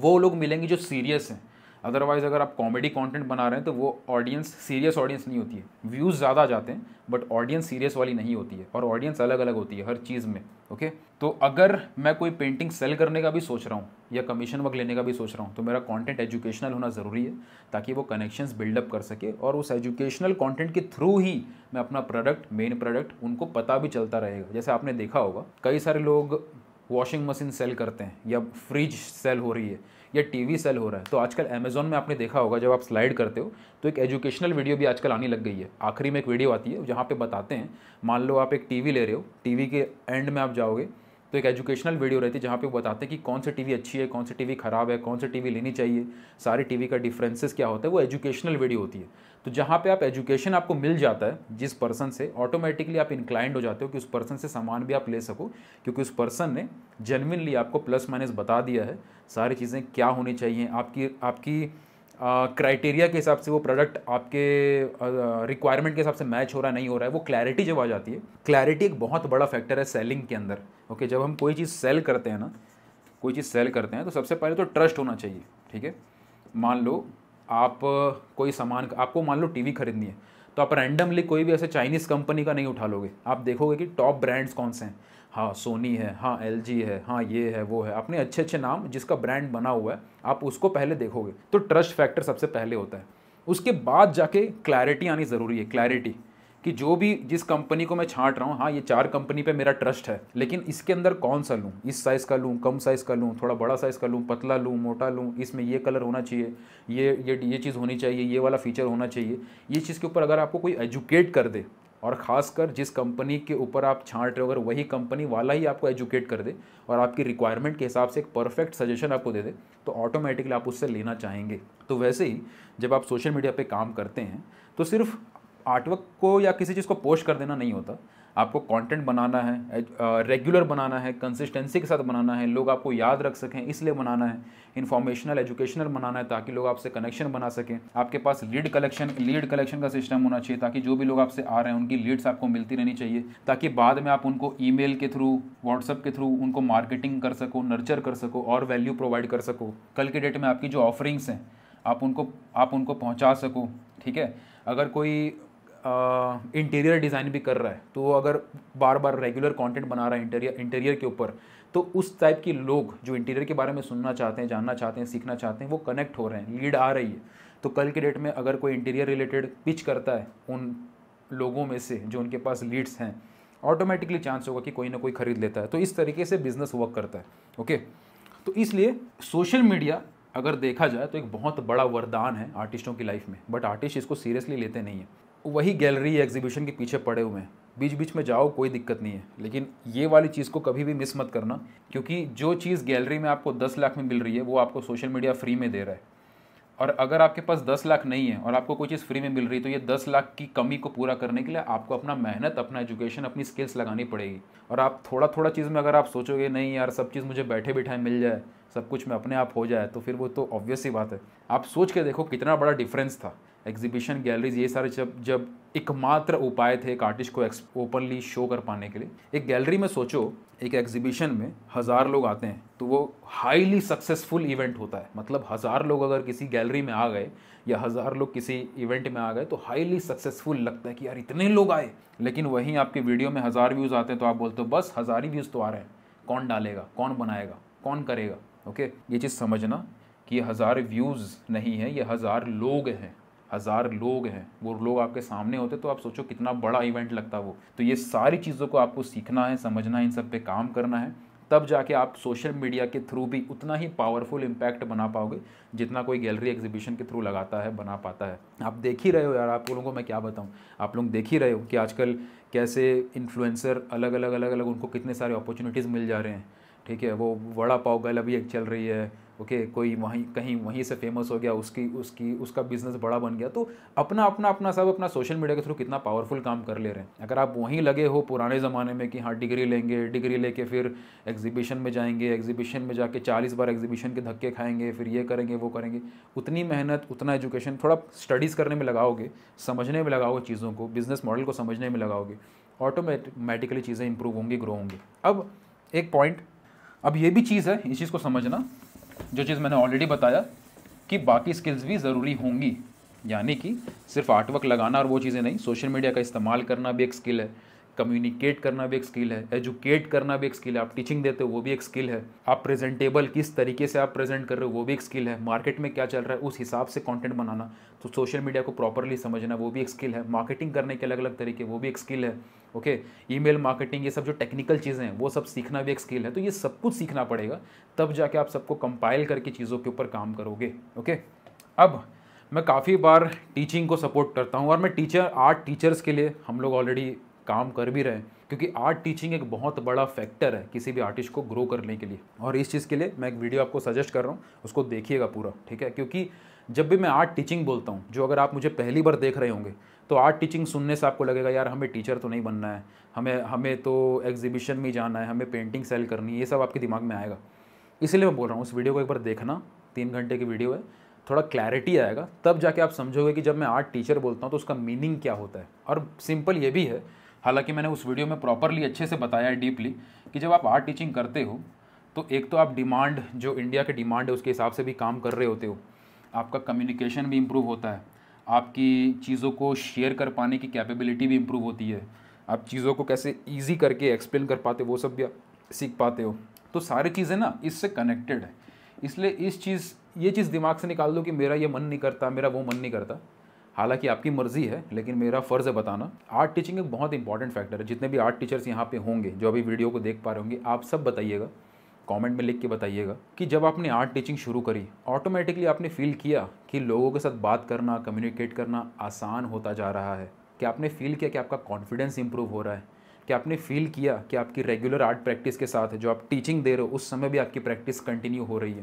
वो लोग मिलेंगे जो सीरियस हैं अदरवाइज़ अगर आप कॉमेडी कंटेंट बना रहे हैं तो वो ऑडियंस सीरियस ऑडियंस नहीं होती है व्यूज़ ज़्यादा जाते हैं बट ऑडियंस सीरियस वाली नहीं होती है और ऑडियंस अलग अलग होती है हर चीज़ में ओके तो अगर मैं कोई पेंटिंग सेल करने का भी सोच रहा हूँ या कमीशन वर्क लेने का भी सोच रहा हूँ तो मेरा कॉन्टेंट एजुकेशनल होना ज़रूरी है ताकि वो कनेक्शंस बिल्डअप कर सके और उस एजुकेशनल कॉन्टेंट के थ्रू ही मैं अपना प्रोडक्ट मेन प्रोडक्ट उनको पता भी चलता रहेगा जैसे आपने देखा होगा कई सारे लोग वॉशिंग मशीन सेल करते हैं या फ्रिज सेल हो रही है या टीवी सेल हो रहा है तो आजकल अमेजोन में आपने देखा होगा जब आप स्लाइड करते हो तो एक एजुकेशनल वीडियो भी आजकल आने लग गई है आखिरी में एक वीडियो आती है जहाँ पर बताते हैं मान लो आप एक टी ले रहे हो टी के एंड में आप जाओगे तो एक एजुकेशनल वीडियो रहती है जहाँ पे वो बताते हैं कि कौन सी टीवी अच्छी है कौन सी टीवी ख़राब है कौन सी टीवी लेनी चाहिए सारी टीवी का डिफरेंसेस क्या होता है वो एजुकेशनल वीडियो होती है तो जहाँ पे आप एजुकेशन आपको मिल जाता है जिस पर्सन से ऑटोमेटिकली आप इंक्लाइंड हो जाते हो कि उस पर्सन से सामान भी आप ले सको क्योंकि उस पर्सन ने जेनविनली आपको प्लस माइनस बता दिया है सारी चीज़ें क्या होनी चाहिए आपकी आपकी क्राइटेरिया के हिसाब से वो प्रोडक्ट आपके रिक्वायरमेंट के हिसाब से मैच हो रहा नहीं हो रहा है वो क्लैरिटी जब आ जाती है क्लैरिटी एक बहुत बड़ा फैक्टर है सेलिंग के अंदर ओके जब हम कोई चीज़ सेल करते हैं ना कोई चीज़ सेल करते हैं तो सबसे पहले तो ट्रस्ट होना चाहिए ठीक है मान लो आप कोई सामान आपको मान लो टीवी खरीदनी है तो आप रैंडमली कोई भी ऐसे चाइनीज़ कंपनी का नहीं उठा लोगे आप देखोगे कि टॉप ब्रांड्स कौन से हैं हाँ सोनी है हाँ एल है हाँ ये है वो है अपने अच्छे अच्छे नाम जिसका ब्रांड बना हुआ है आप उसको पहले देखोगे तो ट्रस्ट फैक्टर सबसे पहले होता है उसके बाद जाके क्लैरिटी आनी ज़रूरी है क्लैरिटी कि जो भी जिस कंपनी को मैं छांट रहा हूँ हाँ ये चार कंपनी पे मेरा ट्रस्ट है लेकिन इसके अंदर कौन सा लूँ इस साइज़ का लूँ कम साइज़ का लूँ थोड़ा बड़ा साइज़ का लूँ पतला लूँ मोटा लूँ इसमें ये कलर होना चाहिए ये ये ये चीज़ होनी चाहिए ये वाला फीचर होना चाहिए ये चीज़ के ऊपर अगर आपको कोई एजुकेट कर दे और ख़ासकर जिस कंपनी के ऊपर आप छाट रहे हो अगर वही कंपनी वाला ही आपको एजुकेट कर दे और आपकी रिक्वायरमेंट के हिसाब से एक परफेक्ट सजेशन आपको दे दे तो ऑटोमेटिकली आप उससे लेना चाहेंगे तो वैसे ही जब आप सोशल मीडिया पर काम करते हैं तो सिर्फ आर्टवर्क को या किसी चीज़ को पोस्ट कर देना नहीं होता आपको कंटेंट बनाना है रेगुलर बनाना है कंसिस्टेंसी के साथ बनाना है लोग आपको याद रख सकें इसलिए बनाना है इन्फॉर्मेशनल एजुकेशनल बनाना है ताकि लोग आपसे कनेक्शन बना सकें आपके पास लीड कलेक्शन लीड कलेक्शन का सिस्टम होना चाहिए ताकि जो भी लोग आपसे आ रहे हैं उनकी लीड्स आपको मिलती रहनी चाहिए ताकि बाद में आप उनको ई के थ्रू व्हाट्सअप के थ्रू उनको मार्केटिंग कर सको नर्चर कर सको और वैल्यू प्रोवाइड कर सको कल के डेट में आपकी जो ऑफरिंग्स हैं आप उनको आप उनको पहुँचा सको ठीक है अगर कोई इंटीरियर डिज़ाइन भी कर रहा है तो वो अगर बार बार रेगुलर कंटेंट बना रहा है इंटीरियर इंटीरियर के ऊपर तो उस टाइप के लोग जो इंटीरियर के बारे में सुनना चाहते हैं जानना चाहते हैं सीखना चाहते हैं वो कनेक्ट हो रहे हैं लीड आ रही है तो कल के डेट में अगर कोई इंटीरियर रिलेटेड पिच करता है उन लोगों में से जो उनके पास लीड्स हैं ऑटोमेटिकली चांस होगा कि कोई ना कोई खरीद लेता है तो इस तरीके से बिज़नेस वर्क करता है ओके तो इसलिए सोशल मीडिया अगर देखा जाए तो एक बहुत बड़ा वरदान है आर्टिस्टों की लाइफ में बट आर्टिस्ट इसको सीरियसली लेते नहीं हैं वही गैलरी एग्जीबिशन के पीछे पड़े हुए हैं बीच बीच में जाओ कोई दिक्कत नहीं है लेकिन ये वाली चीज़ को कभी भी मिस मत करना क्योंकि जो चीज़ गैलरी में आपको दस लाख में मिल रही है वो आपको सोशल मीडिया फ्री में दे रहा है और अगर आपके पास दस लाख नहीं है और आपको कोई चीज़ फ्री में मिल रही है तो ये दस लाख की कमी को पूरा करने के लिए आपको अपना मेहनत अपना एजुकेशन अपनी स्किल्स लगानी पड़ेगी और आप थोड़ा थोड़ा चीज़ में अगर आप सोचोगे नहीं यार सब चीज़ मुझे बैठे बैठे मिल जाए सब कुछ में अपने आप हो जाए तो फिर वो तो ऑब्वियस ही बात है आप सोच के देखो कितना बड़ा डिफरेंस था एग्जीबिशन गैलरीज ये सारे जब जब एकमात्र उपाय थे एक आर्टिस्ट को ओपनली शो कर पाने के लिए एक गैलरी में सोचो एक एग्जीबिशन में हज़ार लोग आते हैं तो वो हाईली सक्सेसफुल इवेंट होता है मतलब हज़ार लोग अगर किसी गैलरी में आ गए या हज़ार लोग किसी इवेंट में आ गए तो हाईली सक्सेसफुल लगता है कि यार इतने लोग आए लेकिन वहीं आपके वीडियो में हज़ार व्यूज़ आते हैं तो आप बोलते हो बस हज़ार ही व्यूज़ तो आ रहे हैं कौन डालेगा कौन बनाएगा कौन करेगा ओके ये चीज़ समझना कि ये हज़ार व्यूज़ नहीं है ये हज़ार लोग हैं हज़ार लोग हैं वो लोग आपके सामने होते तो आप सोचो कितना बड़ा इवेंट लगता वो तो ये सारी चीज़ों को आपको सीखना है समझना है इन सब पे काम करना है तब जाके आप सोशल मीडिया के थ्रू भी उतना ही पावरफुल इम्पैक्ट बना पाओगे जितना कोई गैलरी एग्जीबिशन के थ्रू लगाता है बना पाता है आप देख ही रहे हो यार आप लोगों को मैं क्या बताऊँ आप लोग देख ही रहे हो कि आजकल कैसे इन्फ्लुएंसर अलग अलग अलग अलग उनको कितने सारे अपॉर्चुनिटीज़ मिल जा रहे हैं ठीक है वो वड़ा पाव गल अभी एक चल रही है ओके okay, कोई वहीं कहीं वहीं से फेमस हो गया उसकी उसकी उसका बिजनेस बड़ा बन गया तो अपना अपना अपना सब अपना सोशल मीडिया के थ्रू कितना पावरफुल काम कर ले रहे हैं अगर आप वहीं लगे हो पुराने ज़माने में कि हाँ डिग्री लेंगे डिग्री लेके फिर एग्जीबिशन में जाएंगे एग्जीबिशन में जाके चालीस बार एग्जीबिशन के धक्के खाएंगे फिर ये करेंगे वो करेंगे उतनी मेहनत उतना एजुकेशन थोड़ा स्टडीज़ करने में लगाओगे समझने में लगाओगे चीज़ों को बिजनेस मॉडल को समझने में लगाओगे ऑटोमेटिकली चीज़ें इंप्रूव होंगी ग्रो होंगी अब एक पॉइंट अब ये भी चीज़ है इस चीज़ को समझना जो चीज़ मैंने ऑलरेडी बताया कि बाकी स्किल्स भी ज़रूरी होंगी यानी कि सिर्फ आर्टवर्क लगाना और वो चीज़ें नहीं सोशल मीडिया का इस्तेमाल करना भी एक स्किल है कम्युनिकेट करना भी एक स्किल है एजुकेट करना भी एक स्किल है आप टीचिंग देते हो वो भी एक स्किल है आप प्रेजेंटेबल किस तरीके से आप प्रेजेंट कर रहे हो वो भी एक स्किल है मार्केट में क्या चल रहा है उस हिसाब से कंटेंट बनाना तो सोशल मीडिया को प्रॉपरली समझना वो भी एक स्किल है मार्केटिंग करने के अलग अलग तरीके वो भी एक स्किल है ओके ई मार्केटिंग ये सब जो टेक्निकल चीज़ें हैं वो सब सीखना भी एक स्किल है तो ये सब कुछ सीखना पड़ेगा तब जाके आप सबको कंपाइल करके चीज़ों के ऊपर काम करोगे ओके अब मैं काफ़ी बार टीचिंग को सपोर्ट करता हूँ और मैं टीचर आर्ट टीचर्स के लिए हम लोग ऑलरेडी काम कर भी रहे हैं क्योंकि आर्ट टीचिंग एक बहुत बड़ा फैक्टर है किसी भी आर्टिस्ट को ग्रो करने के लिए और इस चीज़ के लिए मैं एक वीडियो आपको सजेस्ट कर रहा हूँ उसको देखिएगा पूरा ठीक है क्योंकि जब भी मैं आर्ट टीचिंग बोलता हूँ जो अगर आप मुझे पहली बार देख रहे होंगे तो आर्ट टीचिंग सुनने से आपको लगेगा यार हमें टीचर तो नहीं बनना है हमें हमें तो एग्जीबिशन में जाना है हमें पेंटिंग सेल करनी है ये सब आपके दिमाग में आएगा इसलिए मैं बोल रहा हूँ उस वीडियो को एक बार देखना तीन घंटे की वीडियो है थोड़ा क्लैरिटी आएगा तब जाके आप समझोगे कि जब मैं आर्ट टीचर बोलता हूँ तो उसका मीनिंग क्या होता है और सिंपल ये भी है हालांकि मैंने उस वीडियो में प्रॉपरली अच्छे से बताया है डीपली कि जब आप आर्ट टीचिंग करते हो तो एक तो आप डिमांड जो इंडिया के डिमांड है उसके हिसाब से भी काम कर रहे होते हो आपका कम्युनिकेशन भी इम्प्रूव होता है आपकी चीज़ों को शेयर कर पाने की कैपेबिलिटी भी इम्प्रूव होती है आप चीज़ों को कैसे ईजी करके एक्सप्लेन कर पाते हो वो सब भी सीख पाते हो तो सारी चीज़ें ना इससे कनेक्टेड है इसलिए इस चीज़ ये चीज़ दिमाग से निकाल दो कि मेरा ये मन नहीं करता मेरा वो मन नहीं करता हालांकि आपकी मर्ज़ी है लेकिन मेरा फ़र्ज़ है बताना आर्ट टीचिंग एक बहुत इंपॉर्टेंट फैक्टर है जितने भी आर्ट टीचर्स यहाँ पे होंगे जो अभी वीडियो को देख पा रहे होंगे आप सब बताइएगा कमेंट में लिख के बताइएगा कि जब आपने आर्ट टीचिंग शुरू करी ऑटोमेटिकली आपने फील किया कि लोगों के साथ बात करना कम्युनिकेट करना आसान होता जा रहा है कि आपने फील किया कि आपका कॉन्फिडेंस इंप्रूव हो रहा है कि आपने फील किया कि आपकी रेगुलर आर्ट प्रैक्टिस के साथ जो आप टीचिंग दे रहे हो उस समय भी आपकी प्रैक्टिस कंटिन्यू हो रही है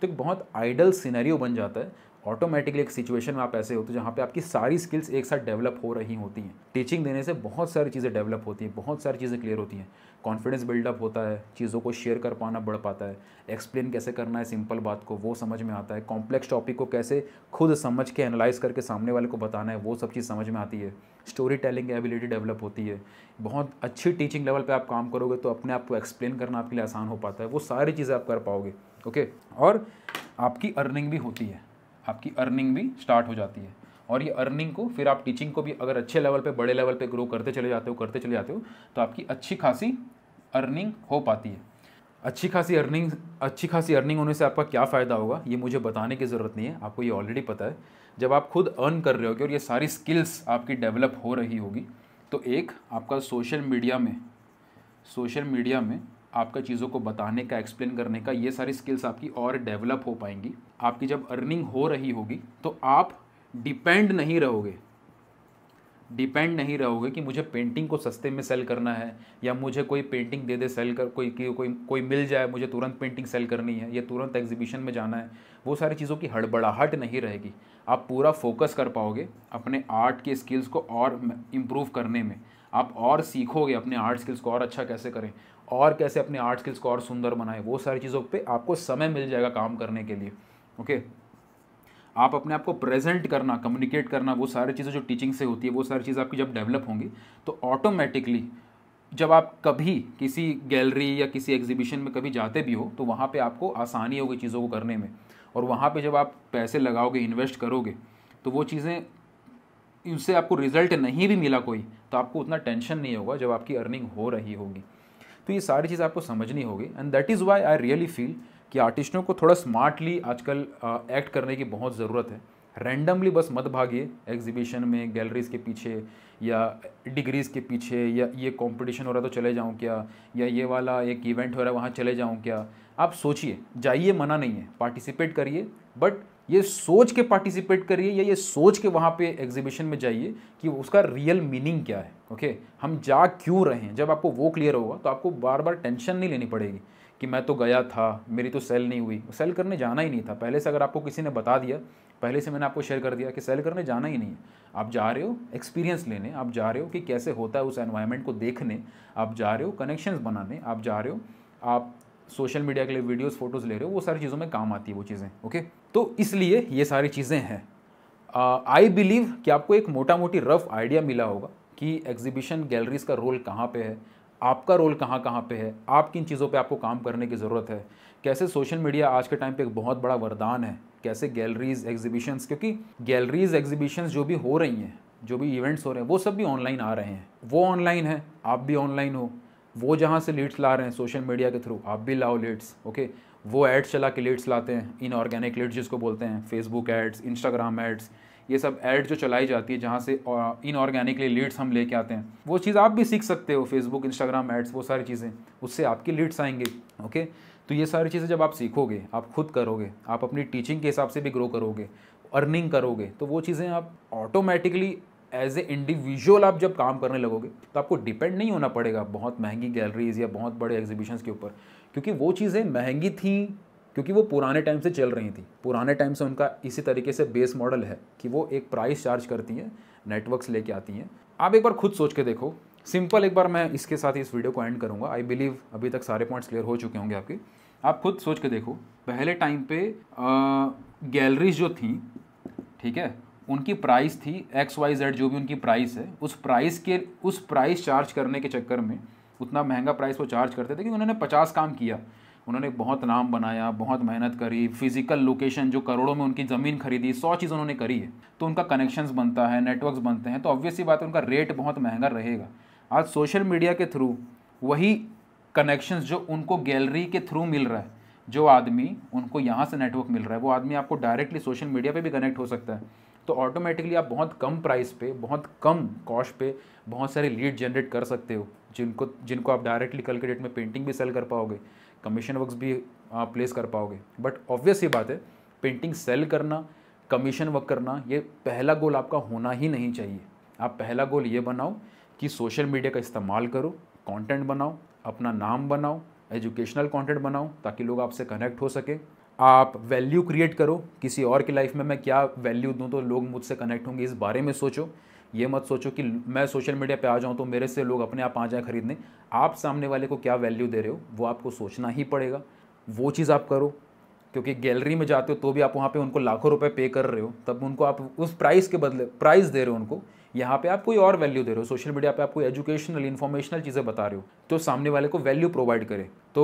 तो एक बहुत आइडल सिनेरियो बन जाता है ऑटोमेटिकली एक सिचुएशन में आप ऐसे होते हो जहाँ पे आपकी सारी स्किल्स एक साथ डेवलप हो रही होती हैं टीचिंग देने से बहुत सारी चीज़ें डेवलप होती हैं बहुत सारी चीज़ें क्लियर होती हैं कॉन्फिडेंस बिल्डअप होता है चीज़ों को शेयर कर पाना बढ़ पाता है एक्सप्लेन कैसे करना है सिंपल बात को वो समझ में आता है कॉम्प्लेक्स टॉपिक को कैसे खुद समझ के एनालाइज करके सामने वाले को बताना है वो सब चीज़ समझ में आती है स्टोरी टेलिंग की एबिलिटी डेवलप होती है बहुत अच्छी टीचिंग लेवल पर आप काम करोगे तो अपने आप को एक्सप्लेन करना आपके लिए आसान हो पाता है वो सारी चीज़ें आप कर पाओगे ओके और आपकी अर्निंग भी होती है आपकी अर्निंग भी स्टार्ट हो जाती है और ये अर्निंग को फिर आप टीचिंग को भी अगर अच्छे लेवल पे बड़े लेवल पे ग्रो करते चले जाते हो करते चले जाते हो तो आपकी अच्छी खासी अर्निंग हो पाती है अच्छी खासी अर्निंग अच्छी खासी अर्निंग होने से आपका क्या फ़ायदा होगा ये मुझे बताने की ज़रूरत नहीं है आपको ये ऑलरेडी पता है जब आप खुद अर्न कर रहे होगे और ये सारी स्किल्स आपकी डेवलप हो रही होगी तो एक आपका सोशल मीडिया में सोशल मीडिया में आपका चीज़ों को बताने का एक्सप्लेन करने का ये सारी स्किल्स आपकी और डेवलप हो पाएंगी आपकी जब अर्निंग हो रही होगी तो आप डिपेंड नहीं रहोगे डिपेंड नहीं रहोगे कि मुझे पेंटिंग को सस्ते में सेल करना है या मुझे कोई पेंटिंग दे दे सेल कर कोई कोई कोई मिल जाए मुझे तुरंत पेंटिंग सेल करनी है या तुरंत एग्जीबिशन में जाना है वो सारी चीज़ों की हड़बड़ाहट नहीं रहेगी आप पूरा फोकस कर पाओगे अपने आर्ट के स्किल्स को और इम्प्रूव करने में आप और सीखोगे अपने आर्ट स्किल्स को और अच्छा कैसे करें और कैसे अपने आर्ट स्किल्स को और सुंदर बनाएं वो सारी चीज़ों पे आपको समय मिल जाएगा काम करने के लिए ओके आप अपने आप को प्रेजेंट करना कम्युनिकेट करना वो सारी चीज़ें जो टीचिंग से होती है वो सारी चीज़ आपकी जब डेवलप होंगी तो ऑटोमेटिकली जब आप कभी किसी गैलरी या किसी एग्जीबिशन में कभी जाते भी हो तो वहाँ पे आपको आसानी होगी चीज़ों को करने में और वहाँ पे जब आप पैसे लगाओगे इन्वेस्ट करोगे तो वो चीज़ें उनसे आपको रिजल्ट नहीं भी मिला कोई तो आपको उतना टेंशन नहीं होगा जब आपकी अर्निंग हो रही होगी तो ये सारी चीज़ आपको समझनी होगी and that is why I really feel कि आर्टिस्टों को थोड़ा स्मार्टली आजकल एक्ट करने की बहुत ज़रूरत है रैंडमली बस मत भागिए एग्जीबिशन में गैलरीज के पीछे या डिग्रीज़ के पीछे या ये कंपटीशन हो रहा है तो चले जाऊँ क्या या ये वाला एक इवेंट हो रहा है वहाँ चले जाऊँ क्या आप सोचिए जाइए मना नहीं है पार्टिसिपेट करिए बट ये सोच के पार्टिसिपेट करिए या ये सोच के वहाँ पे एग्जीबिशन में जाइए कि उसका रियल मीनिंग क्या है ओके हम जा क्यों रहे हैं जब आपको वो क्लियर होगा तो आपको बार बार टेंशन नहीं लेनी पड़ेगी कि मैं तो गया था मेरी तो सेल नहीं हुई सेल करने जाना ही नहीं था पहले से अगर आपको किसी ने बता दिया पहले से मैंने आपको शेयर कर दिया कि सेल करने जाना ही नहीं है आप जा रहे हो एक्सपीरियंस लेने आप जा रहे हो कि कैसे होता है उस एनवायरनमेंट को देखने आप जा रहे हो कनेक्शंस बनाने आप जा रहे हो आप सोशल मीडिया के लिए वीडियोस फोटोज़ ले रहे हो वो सारी चीज़ों में काम आती है वो चीज़ें ओके तो इसलिए ये सारी चीज़ें हैं आई बिलीव कि आपको एक मोटा मोटी रफ आइडिया मिला होगा कि एग्जीबिशन गैलरीज का रोल कहाँ पे है आपका रोल कहाँ कहाँ पे है आप किन चीज़ों पे आपको काम करने की ज़रूरत है कैसे सोशल मीडिया आज के टाइम पे एक बहुत बड़ा वरदान है कैसे गैलरीज एग्जीबिशंस क्योंकि गैलरीज एग्जीबिशंस जो भी हो रही हैं जो भी इवेंट्स हो रहे हैं वो सब भी ऑनलाइन आ रहे हैं वो ऑनलाइन है आप भी ऑनलाइन हो वो जहाँ से लीड्स ला रहे हैं सोशल मीडिया के थ्रू आप भी लाओ लीड्स ओके वो एड्स चला के लीड्स लाते हैं ऑर्गेनिक लीड्स जिसको बोलते हैं फेसबुक एड्स इंस्टाग्राम एड्स ये सब एड जो चलाई जाती है जहाँ से ऑर्गेनिकली लीड्स हम लेके आते हैं वो चीज़ आप भी सीख सकते हो फेसबुक इंस्टाग्राम एड्स वो सारी चीज़ें उससे आपकी लीड्स आएंगे ओके तो ये सारी चीज़ें जब आप सीखोगे आप खुद करोगे आप अपनी टीचिंग के हिसाब से भी ग्रो करोगे अर्निंग करोगे तो वो चीज़ें आप ऑटोमेटिकली एज ए इंडिविजुअल आप जब काम करने लगोगे तो आपको डिपेंड नहीं होना पड़ेगा बहुत महंगी गैलरीज या बहुत बड़े एग्जीबिशंस के ऊपर क्योंकि वो चीज़ें महंगी थी क्योंकि वो पुराने टाइम से चल रही थी पुराने टाइम से उनका इसी तरीके से बेस मॉडल है कि वो एक प्राइस चार्ज करती हैं नेटवर्क्स लेके आती हैं आप एक बार खुद सोच के देखो सिंपल एक बार मैं इसके साथ इस वीडियो को एंड करूँगा आई बिलीव अभी तक सारे पॉइंट्स क्लियर हो चुके होंगे आपके आप खुद सोच के देखो पहले टाइम पे गैलरीज जो थी ठीक है उनकी प्राइस थी एक्स वाई जेड जो भी उनकी प्राइस है उस प्राइस के उस प्राइस चार्ज करने के चक्कर में उतना महंगा प्राइस वो चार्ज करते थे क्योंकि उन्होंने पचास काम किया उन्होंने बहुत नाम बनाया बहुत मेहनत करी फिजिकल लोकेशन जो करोड़ों में उनकी ज़मीन खरीदी सौ चीज़ उन्होंने करी है तो उनका कनेक्शन बनता है नेटवर्क बनते हैं तो ऑब्वियसली बात है उनका रेट बहुत महंगा रहेगा आज सोशल मीडिया के थ्रू वही कनेक्शन जो उनको गैलरी के थ्रू मिल रहा है जो आदमी उनको यहाँ से नेटवर्क मिल रहा है वो आदमी आपको डायरेक्टली सोशल मीडिया पे भी कनेक्ट हो सकता है तो ऑटोमेटिकली आप बहुत कम प्राइस पे बहुत कम कॉस्ट पे बहुत सारे लीड जनरेट कर सकते हो जिनको जिनको आप डायरेक्टली कल के डेट में पेंटिंग भी सेल कर पाओगे कमीशन वर्क्स भी आप प्लेस कर पाओगे बट ऑब्वियस ये बात है पेंटिंग सेल करना कमीशन वर्क करना ये पहला गोल आपका होना ही नहीं चाहिए आप पहला गोल ये बनाओ कि सोशल मीडिया का इस्तेमाल करो कंटेंट बनाओ अपना नाम बनाओ एजुकेशनल कंटेंट बनाओ ताकि लोग आपसे कनेक्ट हो सके आप वैल्यू क्रिएट करो किसी और की लाइफ में मैं क्या वैल्यू दूँ तो लोग मुझसे कनेक्ट होंगे इस बारे में सोचो ये मत सोचो कि मैं सोशल मीडिया पे आ जाऊँ तो मेरे से लोग अपने आप आ जाएँ खरीदने आप सामने वाले को क्या वैल्यू दे रहे हो वो आपको सोचना ही पड़ेगा वो चीज़ आप करो क्योंकि गैलरी में जाते हो तो भी आप वहाँ पे उनको लाखों रुपए पे कर रहे हो तब उनको आप उस प्राइस के बदले प्राइस दे रहे हो उनको यहाँ पे आप कोई और वैल्यू दे रहे हो सोशल मीडिया पे आप कोई एजुकेशनल इन्फॉर्मेशनल चीज़ें बता रहे हो तो सामने वाले को वैल्यू प्रोवाइड करें तो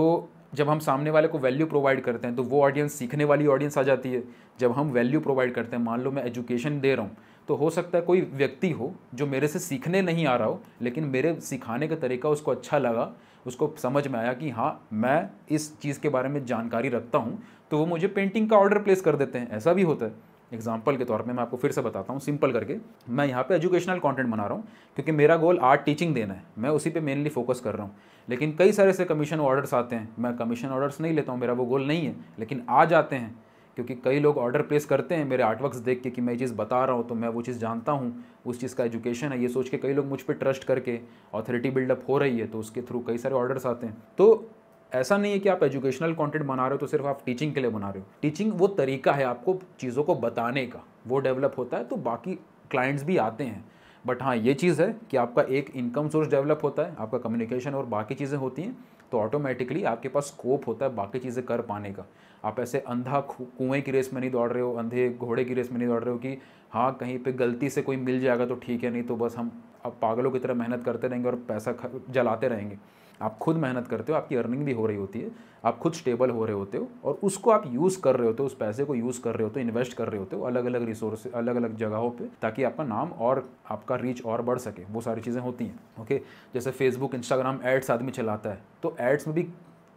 जब हम सामने वाले को वैल्यू प्रोवाइड करते हैं तो वो ऑडियंस सीखने वाली ऑडियंस आ जाती है जब हम वैल्यू प्रोवाइड करते हैं मान लो मैं एजुकेशन दे रहा हूँ तो हो सकता है कोई व्यक्ति हो जो मेरे से सीखने नहीं आ रहा हो लेकिन मेरे सिखाने का तरीका उसको अच्छा लगा उसको समझ में आया कि हाँ मैं इस चीज़ के बारे में जानकारी रखता हूँ तो वो मुझे पेंटिंग का ऑर्डर प्लेस कर देते हैं ऐसा भी होता है एग्जाम्पल के तौर पे मैं आपको फिर से बताता हूँ सिंपल करके मैं यहाँ पे एजुकेशनल कंटेंट बना रहा हूँ क्योंकि मेरा गोल आर्ट टीचिंग देना है मैं उसी पे मेनली फोकस कर रहा हूँ लेकिन कई सारे से कमीशन ऑर्डर्स आते हैं मैं कमीशन ऑर्डर्स नहीं लेता हूँ मेरा वो गोल नहीं है लेकिन आ जाते हैं क्योंकि कई लोग ऑर्डर प्लेस करते हैं मेरे आर्टवर्क्स देख के कि मैं ये चीज़ बता रहा हूँ तो मैं वो चीज़ जानता हूँ उस चीज़ का एजुकेशन है ये सोच के कई लोग मुझ पर ट्रस्ट करके अथॉरिटी बिल्डअप हो रही है तो उसके थ्रू कई सारे ऑर्डर्स आते हैं तो ऐसा नहीं है कि आप एजुकेशनल कंटेंट बना रहे हो तो सिर्फ आप टीचिंग के लिए बना रहे हो टीचिंग वो तरीका है आपको चीज़ों को बताने का वो डेवलप होता है तो बाकी क्लाइंट्स भी आते हैं बट हाँ ये चीज़ है कि आपका एक इनकम सोर्स डेवलप होता है आपका कम्युनिकेशन और बाकी चीज़ें होती हैं तो ऑटोमेटिकली आपके पास स्कोप होता है बाकी चीज़ें कर पाने का आप ऐसे अंधा कुएं की रेस में नहीं दौड़ रहे हो अंधे घोड़े की रेस में नहीं दौड़ रहे हो कि हाँ कहीं पे गलती से कोई मिल जाएगा तो ठीक है नहीं तो बस हम अब पागलों की तरह मेहनत करते रहेंगे और पैसा जलाते रहेंगे आप खुद मेहनत करते हो आपकी अर्निंग भी हो रही होती है आप खुद स्टेबल हो रहे होते हो और उसको आप यूज़ कर रहे होते हो उस पैसे को यूज़ कर रहे होते हो इन्वेस्ट कर रहे होते हो अलग अलग रिसोर्स अलग अलग जगहों पे ताकि आपका नाम और आपका रीच और बढ़ सके वो सारी चीज़ें होती हैं ओके जैसे फेसबुक इंस्टाग्राम एड्स आदमी चलाता है तो एड्स में भी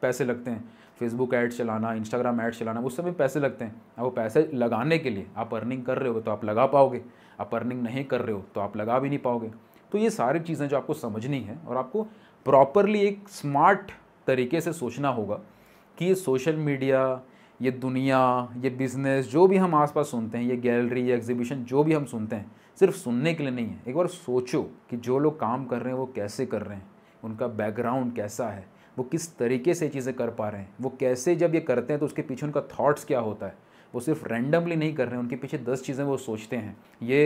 पैसे लगते हैं फेसबुक एड्स चलाना इंस्टाग्राम एड्स चलाना उस समय पैसे लगते हैं अब वो पैसे लगाने के लिए आप अर्निंग कर रहे हो तो आप लगा पाओगे आप अर्निंग नहीं कर रहे हो तो आप लगा भी नहीं पाओगे तो ये सारी चीज़ें जो आपको समझनी है और आपको प्रॉपरली एक स्मार्ट तरीके से सोचना होगा कि ये सोशल मीडिया ये दुनिया ये बिज़नेस जो भी हम आसपास सुनते हैं ये गैलरी ये एग्जीबिशन जो भी हम सुनते हैं सिर्फ सुनने के लिए नहीं है एक बार सोचो कि जो लोग काम कर रहे हैं वो कैसे कर रहे हैं उनका बैकग्राउंड कैसा है वो किस तरीके से चीज़ें कर पा रहे हैं वो कैसे जब ये करते हैं तो उसके पीछे उनका थाट्स क्या होता है वो सिर्फ रैंडमली नहीं कर रहे हैं उनके पीछे दस चीज़ें वो सोचते हैं ये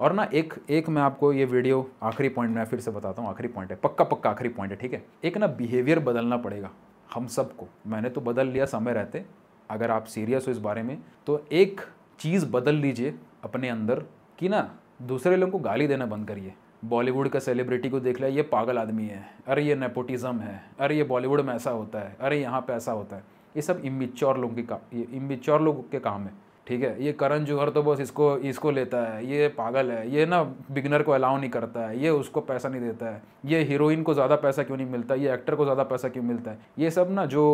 और ना एक एक मैं आपको ये वीडियो आखिरी पॉइंट मैं फिर से बताता हूँ आखिरी पॉइंट है पक्का पक्का आखिरी पॉइंट है ठीक है एक ना बिहेवियर बदलना पड़ेगा हम सबको मैंने तो बदल लिया समय रहते अगर आप सीरियस हो इस बारे में तो एक चीज़ बदल लीजिए अपने अंदर कि ना दूसरे लोगों को गाली देना बंद करिए बॉलीवुड का सेलिब्रिटी को देख लिया ये पागल आदमी है अरे ये नेपोटिज़म है अरे ये बॉलीवुड में ऐसा होता है अरे यहाँ पे ऐसा होता है ये सब इमिच्योर लोगों के काम ये इमिच्योर लोगों के काम है ठीक है ये करण जौहर तो बस इसको इसको लेता है ये पागल है ये ना बिगनर को अलाउ नहीं करता है ये उसको पैसा नहीं देता है ये हीरोइन को ज़्यादा पैसा क्यों नहीं मिलता ये एक्टर को ज़्यादा पैसा क्यों मिलता है ये सब ना जो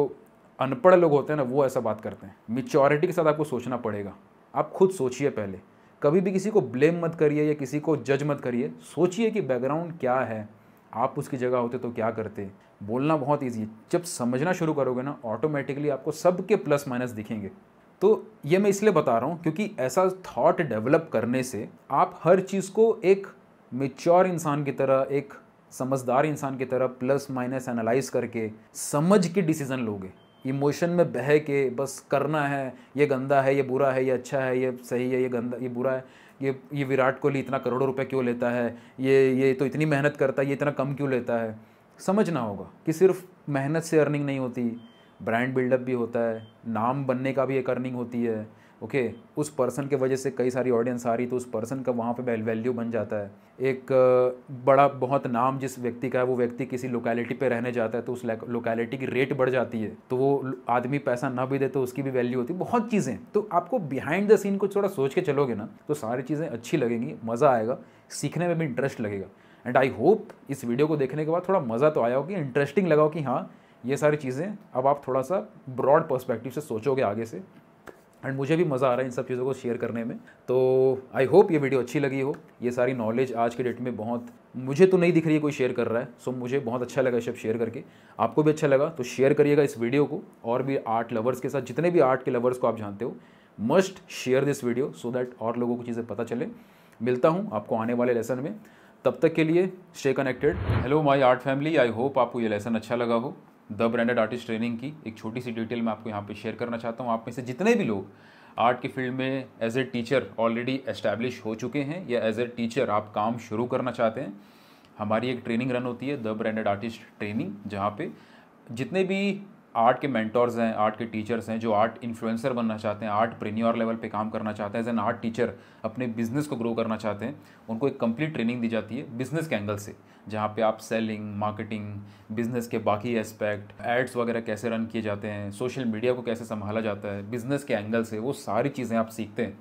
अनपढ़ लोग होते हैं ना वो ऐसा बात करते हैं मिच्योरिटी के साथ आपको सोचना पड़ेगा आप खुद सोचिए पहले कभी भी किसी को ब्लेम मत करिए या किसी को जज मत करिए सोचिए कि बैकग्राउंड क्या है आप उसकी जगह होते तो क्या करते बोलना बहुत ईजी है जब समझना शुरू करोगे ना ऑटोमेटिकली आपको सबके प्लस माइनस दिखेंगे तो ये मैं इसलिए बता रहा हूँ क्योंकि ऐसा थॉट डेवलप करने से आप हर चीज़ को एक मेच्योर इंसान की तरह एक समझदार इंसान की तरह प्लस माइनस एनालाइज करके समझ के डिसीज़न लोगे इमोशन में बह के बस करना है ये गंदा है ये बुरा है ये अच्छा है ये सही है ये गंदा ये बुरा है ये ये विराट कोहली इतना करोड़ों रुपए क्यों लेता है ये ये तो इतनी मेहनत करता है ये इतना कम क्यों लेता है समझना होगा कि सिर्फ मेहनत से अर्निंग नहीं होती ब्रांड बिल्डअप भी होता है नाम बनने का भी एक अर्निंग होती है ओके okay, उस पर्सन के वजह से कई सारी ऑडियंस आ रही तो उस पर्सन का वहाँ पे वैल्यू बन जाता है एक बड़ा बहुत नाम जिस व्यक्ति का है वो व्यक्ति किसी लोकेलिटी पे रहने जाता है तो उस लोकेलिटी की रेट बढ़ जाती है तो वो आदमी पैसा ना भी दे तो उसकी भी वैल्यू होती है बहुत चीज़ें तो आपको बिहाइंड द सीन को थोड़ा सोच के चलोगे ना तो सारी चीज़ें अच्छी लगेंगी मज़ा आएगा सीखने में भी इंटरेस्ट लगेगा एंड आई होप इस वीडियो को देखने के बाद थोड़ा मज़ा तो आया हो कि इंटरेस्टिंग लगा हो कि हाँ ये सारी चीज़ें अब आप थोड़ा सा ब्रॉड पर्सपेक्टिव से सोचोगे आगे से एंड मुझे भी मज़ा आ रहा है इन सब चीज़ों को शेयर करने में तो आई होप ये वीडियो अच्छी लगी हो ये सारी नॉलेज आज के डेट में बहुत मुझे तो नहीं दिख रही है कोई शेयर कर रहा है सो मुझे बहुत अच्छा लगा सब शेयर करके आपको भी अच्छा लगा तो शेयर करिएगा इस वीडियो को और भी आर्ट लवर्स के साथ जितने भी आर्ट के लवर्स को आप जानते हो must share this video so that और लोगों को चीज़ें पता चले मिलता हूँ आपको आने वाले लेसन में तब तक के लिए stay connected hello my art family I hope आपको ये लेसन अच्छा लगा हो द ब्रांडेड आर्टिस्ट ट्रेनिंग की एक छोटी सी डिटेल मैं आपको यहाँ पे शेयर करना चाहता हूँ आप में से जितने भी लोग आर्ट के फील्ड में as a teacher already establish हो चुके हैं या एज ए टीचर आप काम शुरू करना चाहते हैं हमारी एक ट्रेनिंग रन होती है द ब्रांडेड आर्टिस्ट ट्रेनिंग जहाँ पे जितने भी आर्ट के मेंटोर्स हैं आर्ट के टीचर्स हैं जो आर्ट इन्फ्लुएंसर बनना चाहते हैं आर्ट प्रीमियर लेवल पे काम करना चाहते हैं एज एन आर्ट टीचर अपने बिजनेस को ग्रो करना चाहते हैं उनको एक कंप्लीट ट्रेनिंग दी जाती है बिजनेस के एंगल से जहाँ पे आप सेलिंग मार्केटिंग बिजनेस के बाकी एस्पेक्ट एड्स वगैरह कैसे रन किए जाते हैं सोशल मीडिया को कैसे संभाला जाता है बिजनेस के एंगल से वो सारी चीज़ें आप सीखते हैं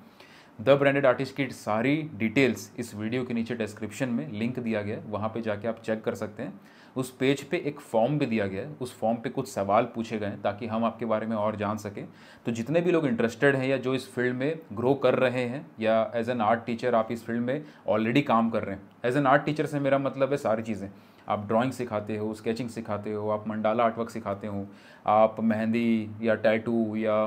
द ब्रांडेड आर्टिस्ट की सारी डिटेल्स इस वीडियो के नीचे डिस्क्रिप्शन में लिंक दिया गया है वहाँ पर जाके आप चेक कर सकते हैं उस पेज पे एक फॉर्म भी दिया गया है उस फॉर्म पे कुछ सवाल पूछे गए हैं ताकि हम आपके बारे में और जान सकें तो जितने भी लोग इंटरेस्टेड हैं या जो इस फील्ड में ग्रो कर रहे हैं या एज एन आर्ट टीचर आप इस फील्ड में ऑलरेडी काम कर रहे हैं एज एन आर्ट टीचर से मेरा मतलब है सारी चीज़ें आप ड्राइंग सिखाते हो स्केचिंग सिखाते हो आप मंडाला आर्टवर्क सिखाते हो आप मेहंदी या टैटू या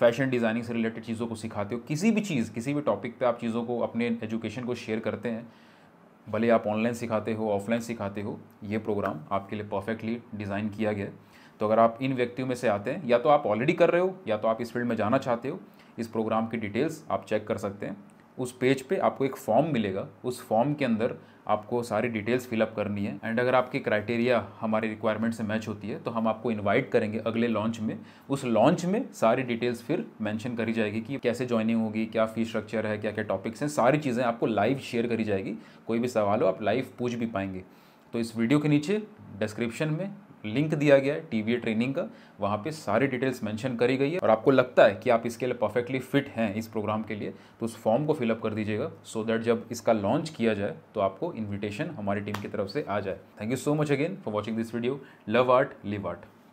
फैशन डिज़ाइनिंग से रिलेटेड चीज़ों को सिखाते हो किसी भी चीज़ किसी भी टॉपिक पे आप चीज़ों को अपने एजुकेशन को शेयर करते हैं भले आप ऑनलाइन सिखाते हो ऑफलाइन सिखाते हो ये प्रोग्राम आपके लिए परफेक्टली डिज़ाइन किया गया है तो अगर आप इन व्यक्तियों में से आते हैं या तो आप ऑलरेडी कर रहे हो या तो आप इस फील्ड में जाना चाहते हो इस प्रोग्राम की डिटेल्स आप चेक कर सकते हैं उस पेज पे आपको एक फॉर्म मिलेगा उस फॉर्म के अंदर आपको सारी डिटेल्स फिलअप करनी है एंड अगर आपकी क्राइटेरिया हमारे रिक्वायरमेंट से मैच होती है तो हम आपको इन्वाइट करेंगे अगले लॉन्च में उस लॉन्च में सारी डिटेल्स फिर मैंशन करी जाएगी कि कैसे ज्वाइनिंग होगी क्या फी स्ट्रक्चर है क्या क्या टॉपिक्स हैं सारी चीज़ें आपको लाइव शेयर करी जाएगी कोई भी सवाल हो आप लाइव पूछ भी पाएंगे तो इस वीडियो के नीचे डिस्क्रिप्शन में लिंक दिया गया है वी ट्रेनिंग का वहाँ पे सारी डिटेल्स मेंशन करी गई है और आपको लगता है कि आप इसके लिए परफेक्टली फिट हैं इस प्रोग्राम के लिए तो उस फॉर्म को फिलअप कर दीजिएगा सो दैट जब इसका लॉन्च किया जाए तो आपको इन्विटेशन हमारी टीम की तरफ से आ जाए thank you so much again for watching this video love art live art